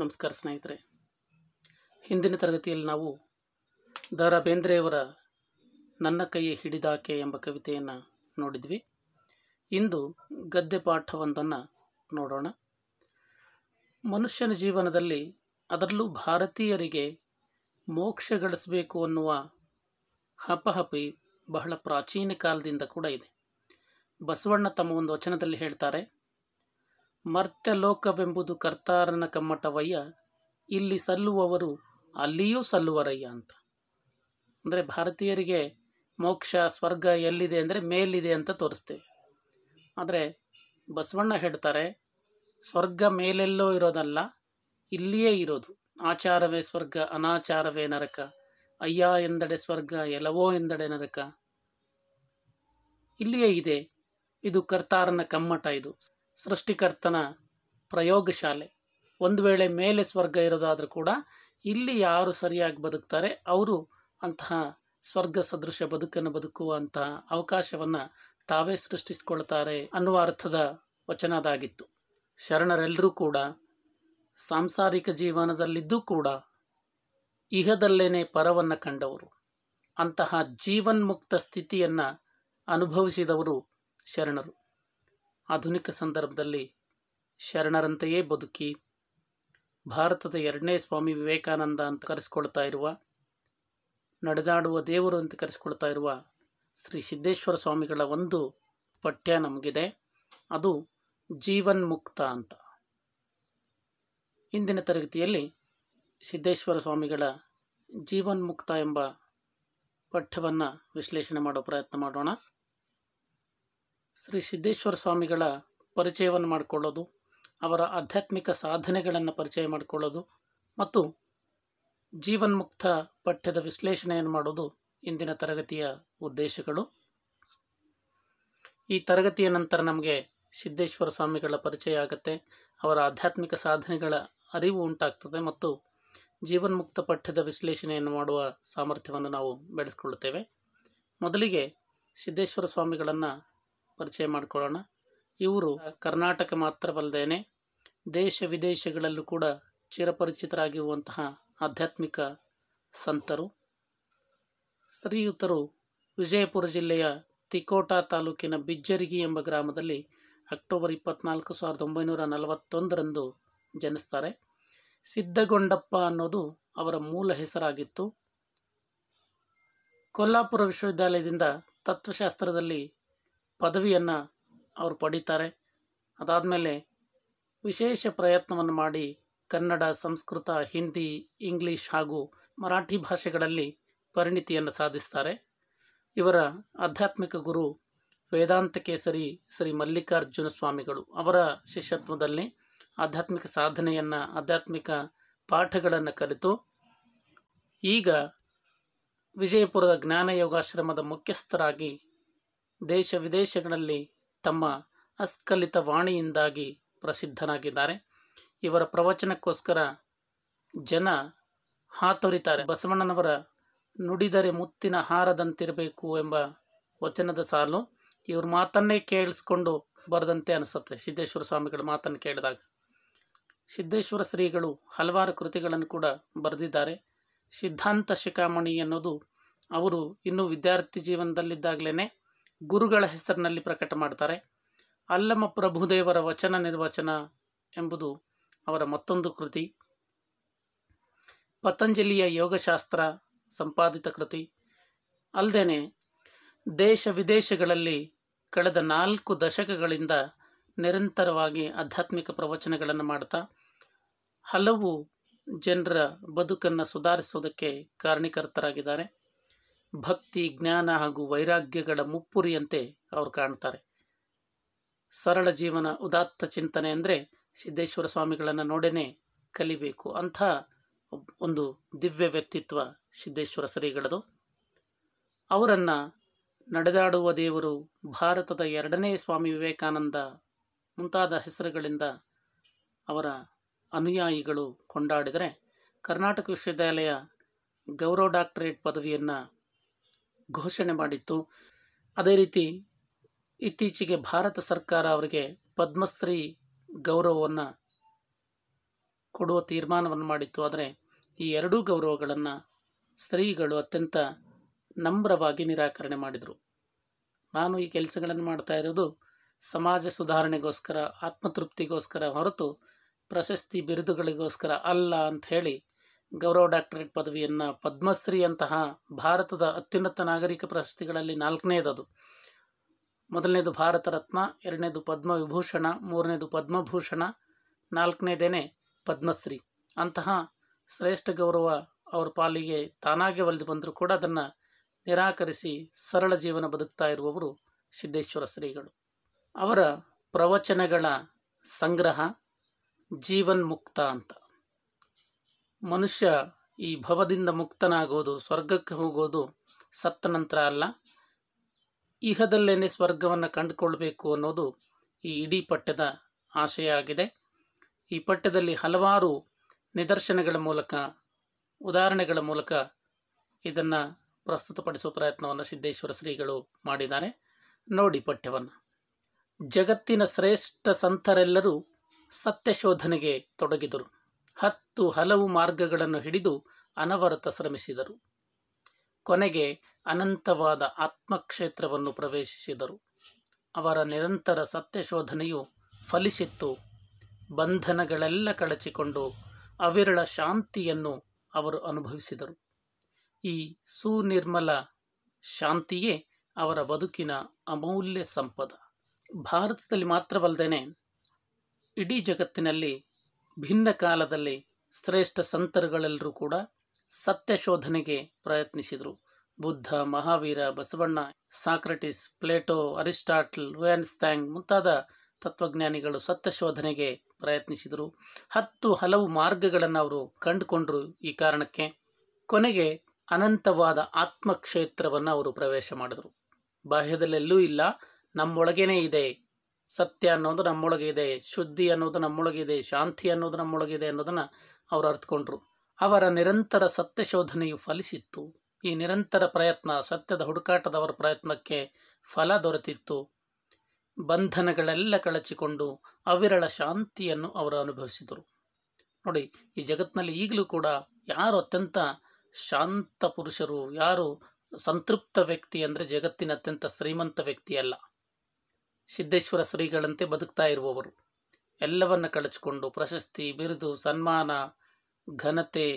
ನಮಸ್ಕಾರ ಸ್ನೇಹಿತರೆ ಹಿಂದಿನ ತರಗತಿಯಲ್ಲಿ ನಾವು ದ ರಾ ಬೇಂದ್ರೆಯವರ ನನ್ನ ಕೈ ಹಿಡಿದಾಕೆ ಎಂಬ ಕವಿತೆಯನ್ನು ನೋಡಿದ್ವಿ ಇಂದು ಗದ್ಯ ಪಾಠವೊಂದನ್ನು ನೋಡೋಣ ಮನುಷ್ಯನ ಜೀವನದಲ್ಲಿ ಅದರಲ್ಲೂ ಭಾರತೀಯರಿಗೆ ಮೋಕ್ಷ ಗಳಿಸಬೇಕು ಅನ್ನುವ ಹಪಹಪಿ ಬಹಳ ಪ್ರಾಚೀನ ಕಾಲದಿಂದ ಕೂಡ ಇದೆ ಬಸವಣ್ಣ ತಮ್ಮ ಒಂದು ವಚನದಲ್ಲಿ ಹೇಳ್ತಾರೆ ಮರ್ತ್ಯಲೋಕವೆಂಬುದು ಕರ್ತಾರನ ಕಮ್ಮಟವಯ್ಯ ಇಲ್ಲಿ ಸಲ್ಲುವವರು ಅಲ್ಲಿಯೂ ಸಲ್ಲುವರಯ್ಯ ಅಂತ ಅಂದರೆ ಭಾರತೀಯರಿಗೆ ಮೋಕ್ಷ ಸ್ವರ್ಗ ಎಲ್ಲಿದೆ ಅಂದರೆ ಮೇಲಿದೆ ಅಂತ ತೋರಿಸ್ತೇವೆ ಆದರೆ ಬಸವಣ್ಣ ಹೇಳ್ತಾರೆ ಸ್ವರ್ಗ ಮೇಲೆಲ್ಲೋ ಇರೋದಲ್ಲ ಇಲ್ಲಿಯೇ ಇರೋದು ಆಚಾರವೇ ಸ್ವರ್ಗ ಅನಾಚಾರವೇ ನರಕ ಅಯ್ಯ ಎಂದಡೆ ಸ್ವರ್ಗ ಎಲವೋ ಎಂದಡೆ ನರಕ ಇಲ್ಲಿಯೇ ಇದೆ ಇದು ಕರ್ತಾರನ ಕಮ್ಮಟ ಇದು ಸೃಷ್ಟಿಕರ್ತನ ಪ್ರಯೋಗಶಾಲೆ ಒಂದು ವೇಳೆ ಮೇಲೆ ಸ್ವರ್ಗ ಇರೋದಾದರೂ ಕೂಡ ಇಲ್ಲಿ ಯಾರು ಸರಿಯಾಗಿ ಬದುಕ್ತಾರೆ ಅವರು ಅಂತಹ ಸ್ವರ್ಗ ಸದೃಶ ಬದುಕನ್ನು ಬದುಕುವಂತಹ ಅವಕಾಶವನ್ನು ತಾವೇ ಸೃಷ್ಟಿಸಿಕೊಳ್ತಾರೆ ಅನ್ನುವ ಅರ್ಥದ ವಚನದಾಗಿತ್ತು ಶರಣರೆಲ್ಲರೂ ಕೂಡ ಸಾಂಸಾರಿಕ ಜೀವನದಲ್ಲಿದ್ದೂ ಕೂಡ ಇಹದಲ್ಲೇನೆ ಪರವನ್ನು ಕಂಡವರು ಅಂತಹ ಜೀವನ್ಮುಕ್ತ ಸ್ಥಿತಿಯನ್ನು ಅನುಭವಿಸಿದವರು ಶರಣರು ಆಧುನಿಕ ಸಂದರ್ಭದಲ್ಲಿ ಶರಣರಂತೆಯೇ ಬದುಕಿ ಭಾರತದ ಎರಡನೇ ಸ್ವಾಮಿ ವಿವೇಕಾನಂದ ಅಂತ ಕರೆಸಿಕೊಳ್ತಾ ಇರುವ ನಡೆದಾಡುವ ದೇವರು ಅಂತ ಕರೆಸಿಕೊಳ್ತಾ ಇರುವ ಶ್ರೀ ಸಿದ್ದೇಶ್ವರ ಸ್ವಾಮಿಗಳ ಒಂದು ಪಠ್ಯ ನಮಗಿದೆ ಅದು ಜೀವನ್ಮುಕ್ತ ಅಂತ ಇಂದಿನ ತರಗತಿಯಲ್ಲಿ ಸಿದ್ದೇಶ್ವರ ಸ್ವಾಮಿಗಳ ಜೀವನ್ಮುಕ್ತ ಎಂಬ ಪಠ್ಯವನ್ನು ವಿಶ್ಲೇಷಣೆ ಮಾಡೋ ಪ್ರಯತ್ನ ಮಾಡೋಣ ಶ್ರೀ ಸಿದ್ದೇಶ್ವರ ಸ್ವಾಮಿಗಳ ಪರಿಚಯವನ್ನು ಮಾಡಿಕೊಳ್ಳೋದು ಅವರ ಆಧ್ಯಾತ್ಮಿಕ ಸಾಧನೆಗಳನ್ನು ಪರಿಚಯ ಮಾಡಿಕೊಳ್ಳೋದು ಮತ್ತು ಜೀವನ್ಮುಕ್ತ ಪಠ್ಯದ ವಿಶ್ಲೇಷಣೆಯನ್ನು ಮಾಡೋದು ಇಂದಿನ ತರಗತಿಯ ಉದ್ದೇಶಗಳು ಈ ತರಗತಿಯ ನಂತರ ನಮಗೆ ಸಿದ್ದೇಶ್ವರ ಸ್ವಾಮಿಗಳ ಪರಿಚಯ ಆಗುತ್ತೆ ಅವರ ಆಧ್ಯಾತ್ಮಿಕ ಸಾಧನೆಗಳ ಅರಿವು ಉಂಟಾಗ್ತದೆ ಮತ್ತು ಜೀವನ್ಮುಕ್ತ ಪಠ್ಯದ ವಿಶ್ಲೇಷಣೆಯನ್ನು ಮಾಡುವ ಸಾಮರ್ಥ್ಯವನ್ನು ನಾವು ಬೆಳೆಸ್ಕೊಳ್ಳುತ್ತೇವೆ ಮೊದಲಿಗೆ ಸಿದ್ದೇಶ್ವರ ಸ್ವಾಮಿಗಳನ್ನು ಪರಿಚಯ ಮಾಡಿಕೊಳ್ಳೋಣ ಇವರು ಕರ್ನಾಟಕ ಮಾತ್ರವಲ್ಲದೇನೆ ದೇಶ ವಿದೇಶಗಳಲ್ಲೂ ಕೂಡ ಚಿರಪರಿಚಿತರಾಗಿರುವಂತಹ ಆಧ್ಯಾತ್ಮಿಕ ಸಂತರು ಶ್ರೀಯುತರು ವಿಜಯಪುರ ಜಿಲ್ಲೆಯ ತಿಕೋಟಾ ತಾಲೂಕಿನ ಬಿಜ್ಜರಿಗಿ ಎಂಬ ಗ್ರಾಮದಲ್ಲಿ ಅಕ್ಟೋಬರ್ ಇಪ್ಪತ್ನಾಲ್ಕು ಸಾವಿರದ ಒಂಬೈನೂರ ನಲವತ್ತೊಂದರಂದು ಜನಿಸ್ತಾರೆ ಸಿದ್ಧಗೊಂಡಪ್ಪ ಅನ್ನೋದು ಅವರ ಮೂಲ ಹೆಸರಾಗಿತ್ತು ಕೊಲ್ಲಾಪುರ ವಿಶ್ವವಿದ್ಯಾಲಯದಿಂದ ತತ್ವಶಾಸ್ತ್ರದಲ್ಲಿ ಪದವಿಯನ್ನು ಅವರು ಪಡೀತಾರೆ ಅದಾದಮೇಲೆ ವಿಶೇಷ ಪ್ರಯತ್ನವನ್ನು ಮಾಡಿ ಕನ್ನಡ ಸಂಸ್ಕೃತ ಹಿಂದಿ ಇಂಗ್ಲೀಷ್ ಹಾಗೂ ಮರಾಠಿ ಭಾಷೆಗಳಲ್ಲಿ ಪರಿಣಿತಿಯನ್ನು ಸಾಧಿಸ್ತಾರೆ ಇವರ ಆಧ್ಯಾತ್ಮಿಕ ಗುರು ವೇದಾಂತ ಕೇಸರಿ ಶ್ರೀ ಮಲ್ಲಿಕಾರ್ಜುನ ಸ್ವಾಮಿಗಳು ಅವರ ಶಿಷ್ಯತ್ವದಲ್ಲಿ ಆಧ್ಯಾತ್ಮಿಕ ಸಾಧನೆಯನ್ನು ಆಧ್ಯಾತ್ಮಿಕ ಪಾಠಗಳನ್ನು ಕಲಿತು ಈಗ ವಿಜಯಪುರದ ಜ್ಞಾನ ಯೋಗಾಶ್ರಮದ ಮುಖ್ಯಸ್ಥರಾಗಿ ದೇಶ ವಿದೇಶಗಳಲ್ಲಿ ತಮ್ಮ ಅಸ್ಖಲಿತ ವಾಣಿಯಿಂದಾಗಿ ಪ್ರಸಿದ್ಧನಾಗಿದ್ದಾರೆ ಇವರ ಪ್ರವಚನಕ್ಕೋಸ್ಕರ ಜನ ಹಾತೊರಿತಾರೆ ಬಸವಣ್ಣನವರ ನುಡಿದರೆ ಮುತ್ತಿನ ಹಾರದಂತಿರಬೇಕು ಎಂಬ ವಚನದ ಸಾಲು ಇವ್ರ ಮಾತನ್ನೇ ಕೇಳಿಸ್ಕೊಂಡು ಬರದಂತೆ ಅನಿಸುತ್ತೆ ಸಿದ್ದೇಶ್ವರ ಸ್ವಾಮಿಗಳ ಮಾತನ್ನು ಕೇಳಿದಾಗ ಸಿದ್ದೇಶ್ವರ ಶ್ರೀಗಳು ಹಲವಾರು ಕೃತಿಗಳನ್ನು ಕೂಡ ಬರೆದಿದ್ದಾರೆ ಸಿದ್ಧಾಂತ ಶಿಖಾಮಣಿ ಅನ್ನೋದು ಅವರು ಇನ್ನೂ ವಿದ್ಯಾರ್ಥಿ ಜೀವನದಲ್ಲಿದ್ದಾಗಲೇ ಗುರುಗಳ ಹೆಸರಿನಲ್ಲಿ ಪ್ರಕಟ ಮಾಡ್ತಾರೆ ಅಲ್ಲಮ ಪ್ರಭುದೇವರ ವಚನ ನಿರ್ವಚನ ಎಂಬುದು ಅವರ ಮತ್ತೊಂದು ಕೃತಿ ಪತಂಜಲಿಯ ಯೋಗಶಾಸ್ತ್ರ ಸಂಪಾದಿತ ಕೃತಿ ಅಲ್ಲದೆ ದೇಶ ವಿದೇಶಗಳಲ್ಲಿ ಕಳೆದ ನಾಲ್ಕು ದಶಕಗಳಿಂದ ನಿರಂತರವಾಗಿ ಆಧ್ಯಾತ್ಮಿಕ ಪ್ರವಚನಗಳನ್ನು ಮಾಡ್ತಾ ಹಲವು ಜನರ ಬದುಕನ್ನು ಸುಧಾರಿಸುವುದಕ್ಕೆ ಕಾರಣೀಕರ್ತರಾಗಿದ್ದಾರೆ ಭಕ್ತಿ ಜ್ಞಾನ ಹಾಗೂ ವೈರಾಗ್ಯಗಳ ಮುಪ್ಪುರಿಯಂತೆ ಅವರು ಕಾಣ್ತಾರೆ ಸರಳ ಜೀವನ ಉದಾತ್ತ ಚಿಂತನೆ ಅಂದರೆ ಸಿದ್ದೇಶ್ವರ ಸ್ವಾಮಿಗಳನ್ನು ನೋಡೇನೆ ಕಲಿಬೇಕು ಅಂಥ ಒಂದು ದಿವ್ಯ ವ್ಯಕ್ತಿತ್ವ ಸಿದ್ದೇಶ್ವರ ಶ್ರೀಗಳದು ಅವರನ್ನು ನಡೆದಾಡುವ ದೇವರು ಭಾರತದ ಎರಡನೇ ಸ್ವಾಮಿ ವಿವೇಕಾನಂದ ಮುಂತಾದ ಹೆಸರುಗಳಿಂದ ಅವರ ಅನುಯಾಯಿಗಳು ಕೊಂಡಾಡಿದರೆ ಕರ್ನಾಟಕ ವಿಶ್ವವಿದ್ಯಾಲಯ ಗೌರವ ಡಾಕ್ಟರೇಟ್ ಪದವಿಯನ್ನು ಘೋಷಣೆ ಮಾಡಿತ್ತು ಅದೇ ರೀತಿ ಇತ್ತೀಚೆಗೆ ಭಾರತ ಸರ್ಕಾರ ಅವರಿಗೆ ಪದ್ಮಶ್ರೀ ಗೌರವವನ್ನು ಕೊಡುವ ತೀರ್ಮಾನವನ್ನು ಮಾಡಿತ್ತು ಆದರೆ ಈ ಎರಡೂ ಗೌರವಗಳನ್ನು ಸ್ತ್ರೀಗಳು ಅತ್ಯಂತ ನಮ್ರವಾಗಿ ನಿರಾಕರಣೆ ಮಾಡಿದರು ನಾನು ಈ ಕೆಲಸಗಳನ್ನು ಮಾಡ್ತಾ ಇರೋದು ಸಮಾಜ ಸುಧಾರಣೆಗೋಸ್ಕರ ಆತ್ಮತೃಪ್ತಿಗೋಸ್ಕರ ಹೊರತು ಪ್ರಶಸ್ತಿ ಬಿರುದುಗಳಿಗೋಸ್ಕರ ಅಲ್ಲ ಅಂತ ಹೇಳಿ ಗೌರವ ಡಾಕ್ಟರೇಟ್ ಪದವಿಯನ್ನು ಪದ್ಮಶ್ರೀ ಅಂತಹ ಭಾರತದ ಅತ್ಯುನ್ನತ ನಾಗರಿಕ ಪ್ರಶಸ್ತಿಗಳಲ್ಲಿ ನಾಲ್ಕನೇದದು ಮೊದಲನೇದು ಭಾರತ ರತ್ನ ಎರಡನೇದು ವಿಭೂಷಣ ಮೂರನೇದು ಪದ್ಮಭೂಷಣ ನಾಲ್ಕನೇದೇನೆ ಪದ್ಮಶ್ರೀ ಅಂತಹ ಶ್ರೇಷ್ಠ ಗೌರವ ಅವರ ಪಾಲಿಗೆ ತಾನಾಗೆ ಒಲಿದು ಬಂದರೂ ಕೂಡ ಅದನ್ನು ನಿರಾಕರಿಸಿ ಸರಳ ಜೀವನ ಬದುಕ್ತಾ ಇರುವವರು ಸಿದ್ದೇಶ್ವರ ಶ್ರೀಗಳು ಅವರ ಪ್ರವಚನಗಳ ಸಂಗ್ರಹ ಜೀವನ್ಮುಕ್ತ ಅಂತ ಮನುಷ್ಯ ಈ ಭವದಿಂದ ಮುಕ್ತನಾಗೋದು ಸ್ವರ್ಗಕ್ಕೆ ಹೋಗೋದು ಸತ್ತ ನಂತರ ಅಲ್ಲ ಇಹದಲ್ಲೇನೆ ಸ್ವರ್ಗವನ್ನು ಕಂಡುಕೊಳ್ಬೇಕು ಅನ್ನೋದು ಈ ಇಡೀ ಪಠ್ಯದ ಆಶಯ ಆಗಿದೆ ಈ ಪಠ್ಯದಲ್ಲಿ ಹಲವಾರು ನಿದರ್ಶನಗಳ ಮೂಲಕ ಉದಾಹರಣೆಗಳ ಮೂಲಕ ಇದನ್ನು ಪ್ರಸ್ತುತಪಡಿಸುವ ಪ್ರಯತ್ನವನ್ನು ಸಿದ್ದೇಶ್ವರ ಶ್ರೀಗಳು ಮಾಡಿದ್ದಾರೆ ನೋಡಿ ಪಠ್ಯವನ್ನು ಜಗತ್ತಿನ ಶ್ರೇಷ್ಠ ಸಂತರೆಲ್ಲರೂ ಸತ್ಯಶೋಧನೆಗೆ ತೊಡಗಿದರು ಹತ್ತು ಹಲವು ಮಾರ್ಗಗಳನ್ನು ಹಿಡಿದು ಅನವರತ ಶ್ರಮಿಸಿದರು ಕೊನೆಗೆ ಅನಂತವಾದ ಆತ್ಮಕ್ಷೇತ್ರವನ್ನು ಪ್ರವೇಶಿಸಿದರು ಅವರ ನಿರಂತರ ಸತ್ಯಶೋಧನೆಯು ಫಲಿಸಿತ್ತು ಬಂಧನಗಳೆಲ್ಲ ಕಳಚಿಕೊಂಡು ಅವಿರಳ ಶಾಂತಿಯನ್ನು ಅವರು ಅನುಭವಿಸಿದರು ಈ ಸುನಿರ್ಮಲ ಶಾಂತಿಯೇ ಅವರ ಬದುಕಿನ ಅಮೂಲ್ಯ ಸಂಪದ ಭಾರತದಲ್ಲಿ ಮಾತ್ರವಲ್ಲದೆ ಇಡೀ ಜಗತ್ತಿನಲ್ಲಿ ಭಿನ್ನ ಕಾಲದಲ್ಲಿ ಶ್ರೇಷ್ಠ ಸಂತರುಗಳೆಲ್ಲರೂ ಕೂಡ ಸತ್ಯ ಶೋಧನೆಗೆ ಪ್ರಯತ್ನಿಸಿದರು Buddha Mahavira Basavanna Socrates Plato Aristotle ವ್ಯಾನ್ಸ್ತ್ಯಾಂಗ್ ಮುಂತಾದ ತತ್ವಜ್ಞಾನಿಗಳು ಸತ್ಯಶೋಧನೆಗೆ ಶೋಧನೆಗೆ ಪ್ರಯತ್ನಿಸಿದರು ಹತ್ತು ಹಲವು ಮಾರ್ಗಗಳನ್ನು ಅವರು ಕಂಡುಕೊಂಡರು ಈ ಕಾರಣಕ್ಕೆ ಕೊನೆಗೆ ಅನಂತವಾದ ಆತ್ಮಕ್ಷೇತ್ರವನ್ನು ಅವರು ಪ್ರವೇಶ ಮಾಡಿದರು ಬಾಹ್ಯದಲ್ಲೆಲ್ಲೂ ಇಲ್ಲ ನಮ್ಮೊಳಗೇನೇ ಇದೆ ಸತ್ಯ ಅನ್ನೋದು ನಮ್ಮೊಳಗಿದೆ ಶುದ್ಧಿ ಅನ್ನೋದು ನಮ್ಮೊಳಗಿದೆ ಶಾಂತಿ ಅನ್ನೋದು ನಮ್ಮೊಳಗಿದೆ ಅನ್ನೋದನ್ನು ಅವರು ಅರ್ಥಕೊಂಡ್ರು ಅವರ ನಿರಂತರ ಸತ್ಯ ಶೋಧನೆಯು ಫಲಿಸಿತ್ತು ಈ ನಿರಂತರ ಪ್ರಯತ್ನ ಸತ್ಯದ ಹುಡುಕಾಟದವರ ಪ್ರಯತ್ನಕ್ಕೆ ಫಲ ದೊರೆತಿತ್ತು ಬಂಧನಗಳೆಲ್ಲ ಕಳಚಿಕೊಂಡು ಅವಿರಳ ಶಾಂತಿಯನ್ನು ಅವರು ಅನುಭವಿಸಿದರು ನೋಡಿ ಈ ಜಗತ್ತಿನಲ್ಲಿ ಈಗಲೂ ಕೂಡ ಯಾರು ಅತ್ಯಂತ ಶಾಂತ ಪುರುಷರು ಯಾರು ಸಂತೃಪ್ತ ವ್ಯಕ್ತಿ ಅಂದರೆ ಜಗತ್ತಿನ ಅತ್ಯಂತ ಶ್ರೀಮಂತ ವ್ಯಕ್ತಿ ಅಲ್ಲ ಸಿದ್ದೇಶ್ವರ ಶ್ರೀಗಳಂತೆ ಬದುಕ್ತಾ ಇರುವವರು ಎಲ್ಲವನ್ನು ಕಳಚಿಕೊಂಡು ಪ್ರಶಸ್ತಿ ಬಿರುದು ಸನ್ಮಾನ ಘನತೆ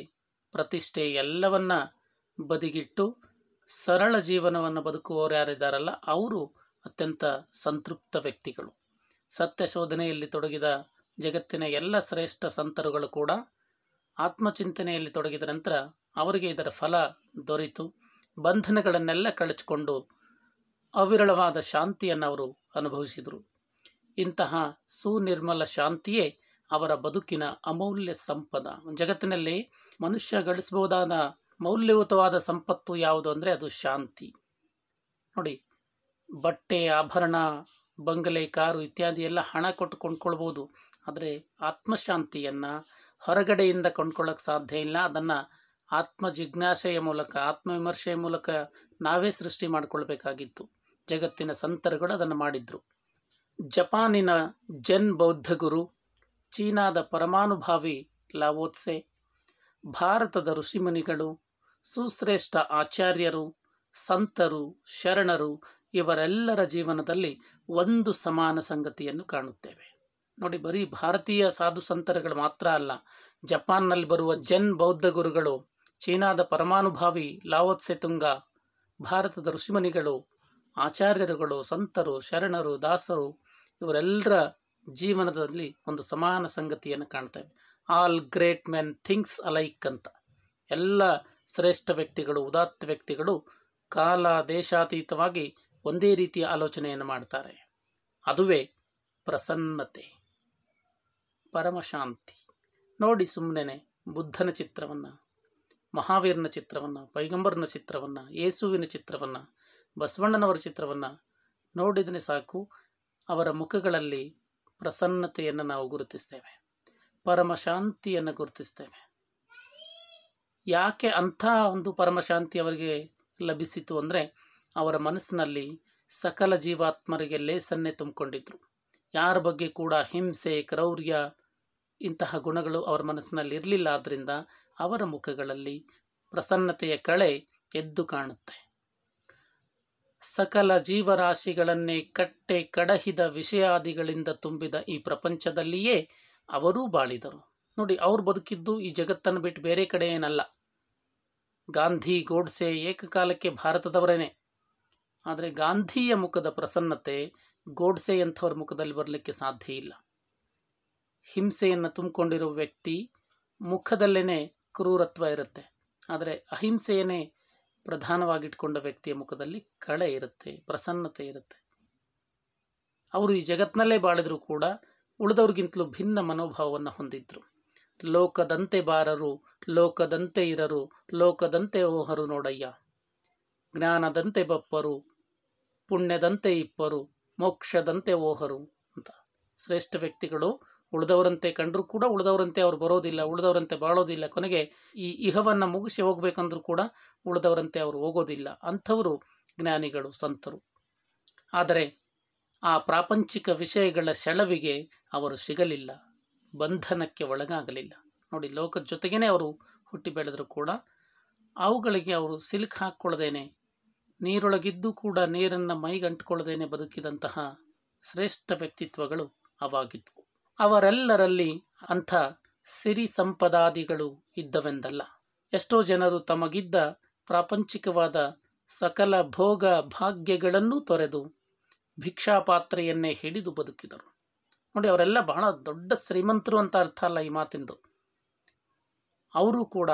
ಪ್ರತಿಷ್ಠೆ ಎಲ್ಲವನ್ನ ಬದಿಗಿಟ್ಟು ಸರಳ ಜೀವನವನ್ನು ಬದುಕುವವರು ಯಾರಿದ್ದಾರಲ್ಲ ಅವರು ಅತ್ಯಂತ ಸಂತೃಪ್ತ ವ್ಯಕ್ತಿಗಳು ಸತ್ಯ ಶೋಧನೆಯಲ್ಲಿ ತೊಡಗಿದ ಜಗತ್ತಿನ ಎಲ್ಲ ಶ್ರೇಷ್ಠ ಸಂತರುಗಳು ಕೂಡ ಆತ್ಮಚಿಂತನೆಯಲ್ಲಿ ತೊಡಗಿದ ನಂತರ ಅವರಿಗೆ ಇದರ ಫಲ ದೊರೆತು ಬಂಧನಗಳನ್ನೆಲ್ಲ ಕಳಚಿಕೊಂಡು ಅವಿರಳವಾದ ಶಾಂತಿಯನ್ನು ಅವರು ಅನುಭವಿಸಿದರು ಇಂತಹ ಸುನಿರ್ಮಲ ಶಾಂತಿಯೇ ಅವರ ಬದುಕಿನ ಅಮೌಲ್ಯ ಸಂಪದ ಜಗತ್ತಿನಲ್ಲಿ ಮನುಷ್ಯ ಗಳಿಸಬಹುದಾದ ಮೌಲ್ಯಯುತವಾದ ಸಂಪತ್ತು ಯಾವುದು ಅಂದರೆ ಅದು ಶಾಂತಿ ನೋಡಿ ಬಟ್ಟೆ ಆಭರಣ ಬಂಗಲೆ ಕಾರು ಇತ್ಯಾದಿ ಎಲ್ಲ ಹಣ ಕೊಟ್ಟು ಕೊಂಡ್ಕೊಳ್ಬೋದು ಆದರೆ ಆತ್ಮಶಾಂತಿಯನ್ನು ಹೊರಗಡೆಯಿಂದ ಕೊಂಡ್ಕೊಳ್ಳೋಕೆ ಸಾಧ್ಯ ಇಲ್ಲ ಅದನ್ನು ಆತ್ಮ ಜಿಜ್ಞಾಸೆಯ ಮೂಲಕ ಆತ್ಮವಿಮರ್ಶೆಯ ಮೂಲಕ ನಾವೇ ಸೃಷ್ಟಿ ಮಾಡಿಕೊಳ್ಬೇಕಾಗಿತ್ತು ಜಗತ್ತಿನ ಸಂತರುಗಳು ಅದನ್ನು ಮಾಡಿದರು ಜಪಾನಿನ ಜನ್ ಬೌದ್ಧ ಗುರು ಚೀನಾದ ಪರಮಾನುಭಾವಿ ಲಾವೋತ್ಸೆ ಭಾರತದ ಋಷಿಮುನಿಗಳು ಸುಶ್ರೇಷ್ಠ ಆಚಾರ್ಯರು ಸಂತರು ಶರಣರು ಇವರೆಲ್ಲರ ಜೀವನದಲ್ಲಿ ಒಂದು ಸಮಾನ ಸಂಗತಿಯನ್ನು ಕಾಣುತ್ತೇವೆ ನೋಡಿ ಬರೀ ಭಾರತೀಯ ಸಾಧು ಸಂತರುಗಳು ಮಾತ್ರ ಅಲ್ಲ ಜಪಾನ್ನಲ್ಲಿ ಬರುವ ಜನ್ ಬೌದ್ಧ ಗುರುಗಳು ಚೀನಾದ ಪರಮಾನುಭಾವಿ ಲಾವೋತ್ಸೆ ತುಂಗ ಭಾರತದ ಋಷಿಮುನಿಗಳು ಆಚಾರ್ಯರುಗಳು ಸಂತರು ಶರಣರು ದಾಸರು ಇವರೆಲ್ಲರ ಜೀವನದಲ್ಲಿ ಒಂದು ಸಮಾನ ಸಂಗತಿಯನ್ನು ಕಾಣ್ತೇವೆ all great men things alike ಅಂತ ಎಲ್ಲ ಶ್ರೇಷ್ಠ ವ್ಯಕ್ತಿಗಳು ಉದಾತ್ತ ವ್ಯಕ್ತಿಗಳು ಕಾಲ ದೇಶಾತೀತವಾಗಿ ಒಂದೇ ರೀತಿಯ ಆಲೋಚನೆಯನ್ನು ಮಾಡ್ತಾರೆ ಅದುವೇ ಪ್ರಸನ್ನತೆ ಪರಮಶಾಂತಿ ನೋಡಿ ಸುಮ್ಮನೆ ಬುದ್ಧನ ಚಿತ್ರವನ್ನು ಮಹಾವೀರನ ಚಿತ್ರವನ್ನು ಪೈಗಂಬರ್ನ ಚಿತ್ರವನ್ನು ಯೇಸುವಿನ ಚಿತ್ರವನ್ನು ಬಸವಣ್ಣನವರ ಚಿತ್ರವನ್ನು ನೋಡಿದರೆ ಸಾಕು ಅವರ ಮುಖಗಳಲ್ಲಿ ಪ್ರಸನ್ನತೆಯನ್ನು ನಾವು ಗುರುತಿಸ್ತೇವೆ ಪರಮಶಾಂತಿಯನ್ನು ಗುರುತಿಸ್ತೇವೆ ಯಾಕೆ ಅಂಥ ಒಂದು ಪರಮಶಾಂತಿ ಅವರಿಗೆ ಲಭಿಸಿತು ಅಂದರೆ ಅವರ ಮನಸ್ಸಿನಲ್ಲಿ ಸಕಲ ಜೀವಾತ್ಮರಿಗೆ ಲೇಸನ್ನೇ ತುಂಬಿಕೊಂಡಿದ್ರು ಯಾರ ಬಗ್ಗೆ ಕೂಡ ಹಿಂಸೆ ಕ್ರೌರ್ಯ ಇಂತಹ ಗುಣಗಳು ಅವರ ಮನಸ್ಸಿನಲ್ಲಿ ಇರಲಿಲ್ಲ ಆದ್ದರಿಂದ ಅವರ ಮುಖಗಳಲ್ಲಿ ಪ್ರಸನ್ನತೆಯ ಕಳೆ ಎದ್ದು ಕಾಣುತ್ತೆ ಸಕಲ ಜೀವರಾಶಿಗಳನ್ನೇ ಕಟ್ಟೆ ಕಡಹಿದ ವಿಷಯಾದಿಗಳಿಂದ ತುಂಬಿದ ಈ ಪ್ರಪಂಚದಲ್ಲಿಯೇ ಅವರೂ ಬಾಳಿದರು ನೋಡಿ ಅವ್ರು ಬದುಕಿದ್ದು ಈ ಜಗತ್ತನ್ನು ಬಿಟ್ಟು ಬೇರೆ ಕಡೆ ಏನಲ್ಲ ಗಾಂಧಿ ಗೋಡ್ಸೆ ಏಕಕಾಲಕ್ಕೆ ಭಾರತದವರೇನೆ ಆದರೆ ಗಾಂಧಿಯ ಮುಖದ ಪ್ರಸನ್ನತೆ ಗೋಡ್ಸೆ ಅಂಥವ್ರ ಮುಖದಲ್ಲಿ ಬರಲಿಕ್ಕೆ ಸಾಧ್ಯ ಇಲ್ಲ ಹಿಂಸೆಯನ್ನು ತುಂಬಿಕೊಂಡಿರುವ ವ್ಯಕ್ತಿ ಮುಖದಲ್ಲೇನೆ ಕ್ರೂರತ್ವ ಇರುತ್ತೆ ಆದರೆ ಅಹಿಂಸೆಯೇ ಪ್ರಧಾನವಾಗಿಟ್ಕೊಂಡ ವ್ಯಕ್ತಿಯ ಮುಖದಲ್ಲಿ ಕಳೆ ಇರುತ್ತೆ ಪ್ರಸನ್ನತೆ ಇರುತ್ತೆ ಅವರು ಈ ಜಗತ್ತಿನಲ್ಲೇ ಬಾಳಿದರೂ ಕೂಡ ಉಳಿದವ್ರಿಗಿಂತಲೂ ಭಿನ್ನ ಮನೋಭಾವವನ್ನು ಹೊಂದಿದ್ರು ಲೋಕದಂತೆ ಬಾರರು ಲೋಕದಂತೆ ಇರರು ಲೋಕದಂತೆ ಓಹರು ನೋಡಯ್ಯ ಜ್ಞಾನದಂತೆ ಬಪ್ಪರು ಪುಣ್ಯದಂತೆ ಇಪ್ಪರು ಮೋಕ್ಷದಂತೆ ಓಹರು ಅಂತ ಶ್ರೇಷ್ಠ ವ್ಯಕ್ತಿಗಳು ಉಳಿದವರಂತೆ ಕಂಡರೂ ಕೂಡ ಉಳಿದವರಂತೆ ಅವರು ಬರೋದಿಲ್ಲ ಉಳಿದವರಂತೆ ಬಾಳೋದಿಲ್ಲ ಕೊನೆಗೆ ಈ ಇಹವನ್ನು ಮುಗಿಸಿ ಹೋಗ್ಬೇಕಂದ್ರೂ ಕೂಡ ಉಳಿದವರಂತೆ ಅವರು ಹೋಗೋದಿಲ್ಲ ಅಂಥವರು ಜ್ಞಾನಿಗಳು ಸಂತರು ಆದರೆ ಆ ಪ್ರಾಪಂಚಿಕ ವಿಷಯಗಳ ಸೆಳವಿಗೆ ಅವರು ಸಿಗಲಿಲ್ಲ ಬಂಧನಕ್ಕೆ ಒಳಗಾಗಲಿಲ್ಲ ನೋಡಿ ಲೋಕದ ಜೊತೆಗೇನೆ ಅವರು ಹುಟ್ಟಿ ಬೆಳೆದರೂ ಕೂಡ ಅವುಗಳಿಗೆ ಅವರು ಸಿಲ್ಕ್ ಹಾಕ್ಕೊಳ್ಳದೇನೆ ನೀರೊಳಗಿದ್ದು ಕೂಡ ನೀರನ್ನು ಮೈಗಂಟ್ಕೊಳ್ಳದೇನೆ ಬದುಕಿದಂತಹ ಶ್ರೇಷ್ಠ ವ್ಯಕ್ತಿತ್ವಗಳು ಅವಾಗಿದ್ವು ಅವರೆಲ್ಲರಲ್ಲಿ ಅಂಥ ಸಿರಿ ಸಂಪದಾದಿಗಳು ಇದ್ದವೆಂದಲ್ಲ ಎಷ್ಟೋ ಜನರು ತಮಗಿದ್ದ ಪ್ರಾಪಂಚಿಕವಾದ ಸಕಲ ಭೋಗ ಭಾಗ್ಯಗಳನ್ನೂ ತೊರೆದು ಭಿಕ್ಷಾಪಾತ್ರೆಯನ್ನೇ ಹಿಡಿದು ಬದುಕಿದರು ನೋಡಿ ಅವರೆಲ್ಲ ಬಹಳ ದೊಡ್ಡ ಶ್ರೀಮಂತರು ಅಂತ ಅರ್ಥ ಅಲ್ಲ ಈ ಮಾತಿಂದು ಅವರು ಕೂಡ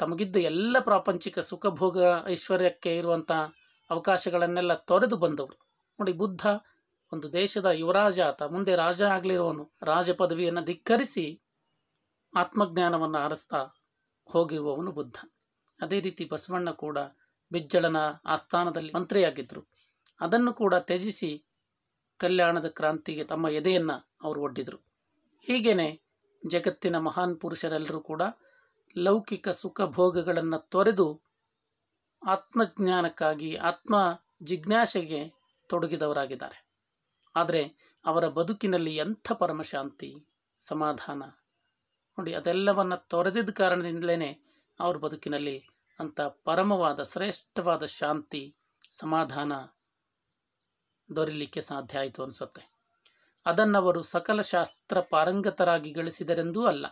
ತಮಗಿದ್ದ ಎಲ್ಲ ಪ್ರಾಪಂಚಿಕ ಸುಖ ಭೋಗ ಐಶ್ವರ್ಯಕ್ಕೆ ಇರುವಂಥ ಅವಕಾಶಗಳನ್ನೆಲ್ಲ ತೊರೆದು ಬಂದವರು ನೋಡಿ ಬುದ್ಧ ಒಂದು ದೇಶದ ಯುವರಾಜ ಆತ ಮುಂದೆ ರಾಜ ಆಗಲಿರುವನು ರಾಜ ಪದವಿಯನ್ನು ಧಿಕ್ಕರಿಸಿ ಆತ್ಮಜ್ಞಾನವನ್ನು ಆರಿಸ್ತಾ ಹೋಗಿರುವವನು ಬುದ್ಧ ಅದೇ ರೀತಿ ಬಸವಣ್ಣ ಕೂಡ ಬಿಜ್ಜಳನ ಆಸ್ಥಾನದಲ್ಲಿ ಮಂತ್ರಿಯಾಗಿದ್ದರು ಅದನ್ನು ಕೂಡ ತ್ಯಜಿಸಿ ಕಲ್ಯಾಣದ ಕ್ರಾಂತಿಗೆ ತಮ್ಮ ಎದೆಯನ್ನು ಅವರು ಒಡ್ಡಿದರು ಹೀಗೇನೆ ಜಗತ್ತಿನ ಮಹಾನ್ ಪುರುಷರೆಲ್ಲರೂ ಕೂಡ ಲೌಕಿಕ ಸುಖ ಭೋಗಗಳನ್ನು ತೊರೆದು ಆತ್ಮಜ್ಞಾನಕ್ಕಾಗಿ ಆತ್ಮ ಜಿಜ್ಞಾಸೆಗೆ ತೊಡಗಿದವರಾಗಿದ್ದಾರೆ ಆದರೆ ಅವರ ಬದುಕಿನಲ್ಲಿ ಎಂಥ ಪರಮಶಾಂತಿ ಸಮಾಧಾನ ನೋಡಿ ಅದೆಲ್ಲವನ್ನು ತೊರೆದಿದ್ದ ಕಾರಣದಿಂದಲೇ ಅವ್ರ ಬದುಕಿನಲ್ಲಿ ಅಂಥ ಪರಮವಾದ ಶ್ರೇಷ್ಠವಾದ ಶಾಂತಿ ಸಮಾಧಾನ ದೊರೀಲಿಕ್ಕೆ ಸಾಧ್ಯ ಆಯಿತು ಅನಿಸುತ್ತೆ ಅವರು ಸಕಲ ಶಾಸ್ತ್ರ ಪಾರಂಗತರಾಗಿ ಗಳಿಸಿದರೆಂದೂ ಅಲ್ಲ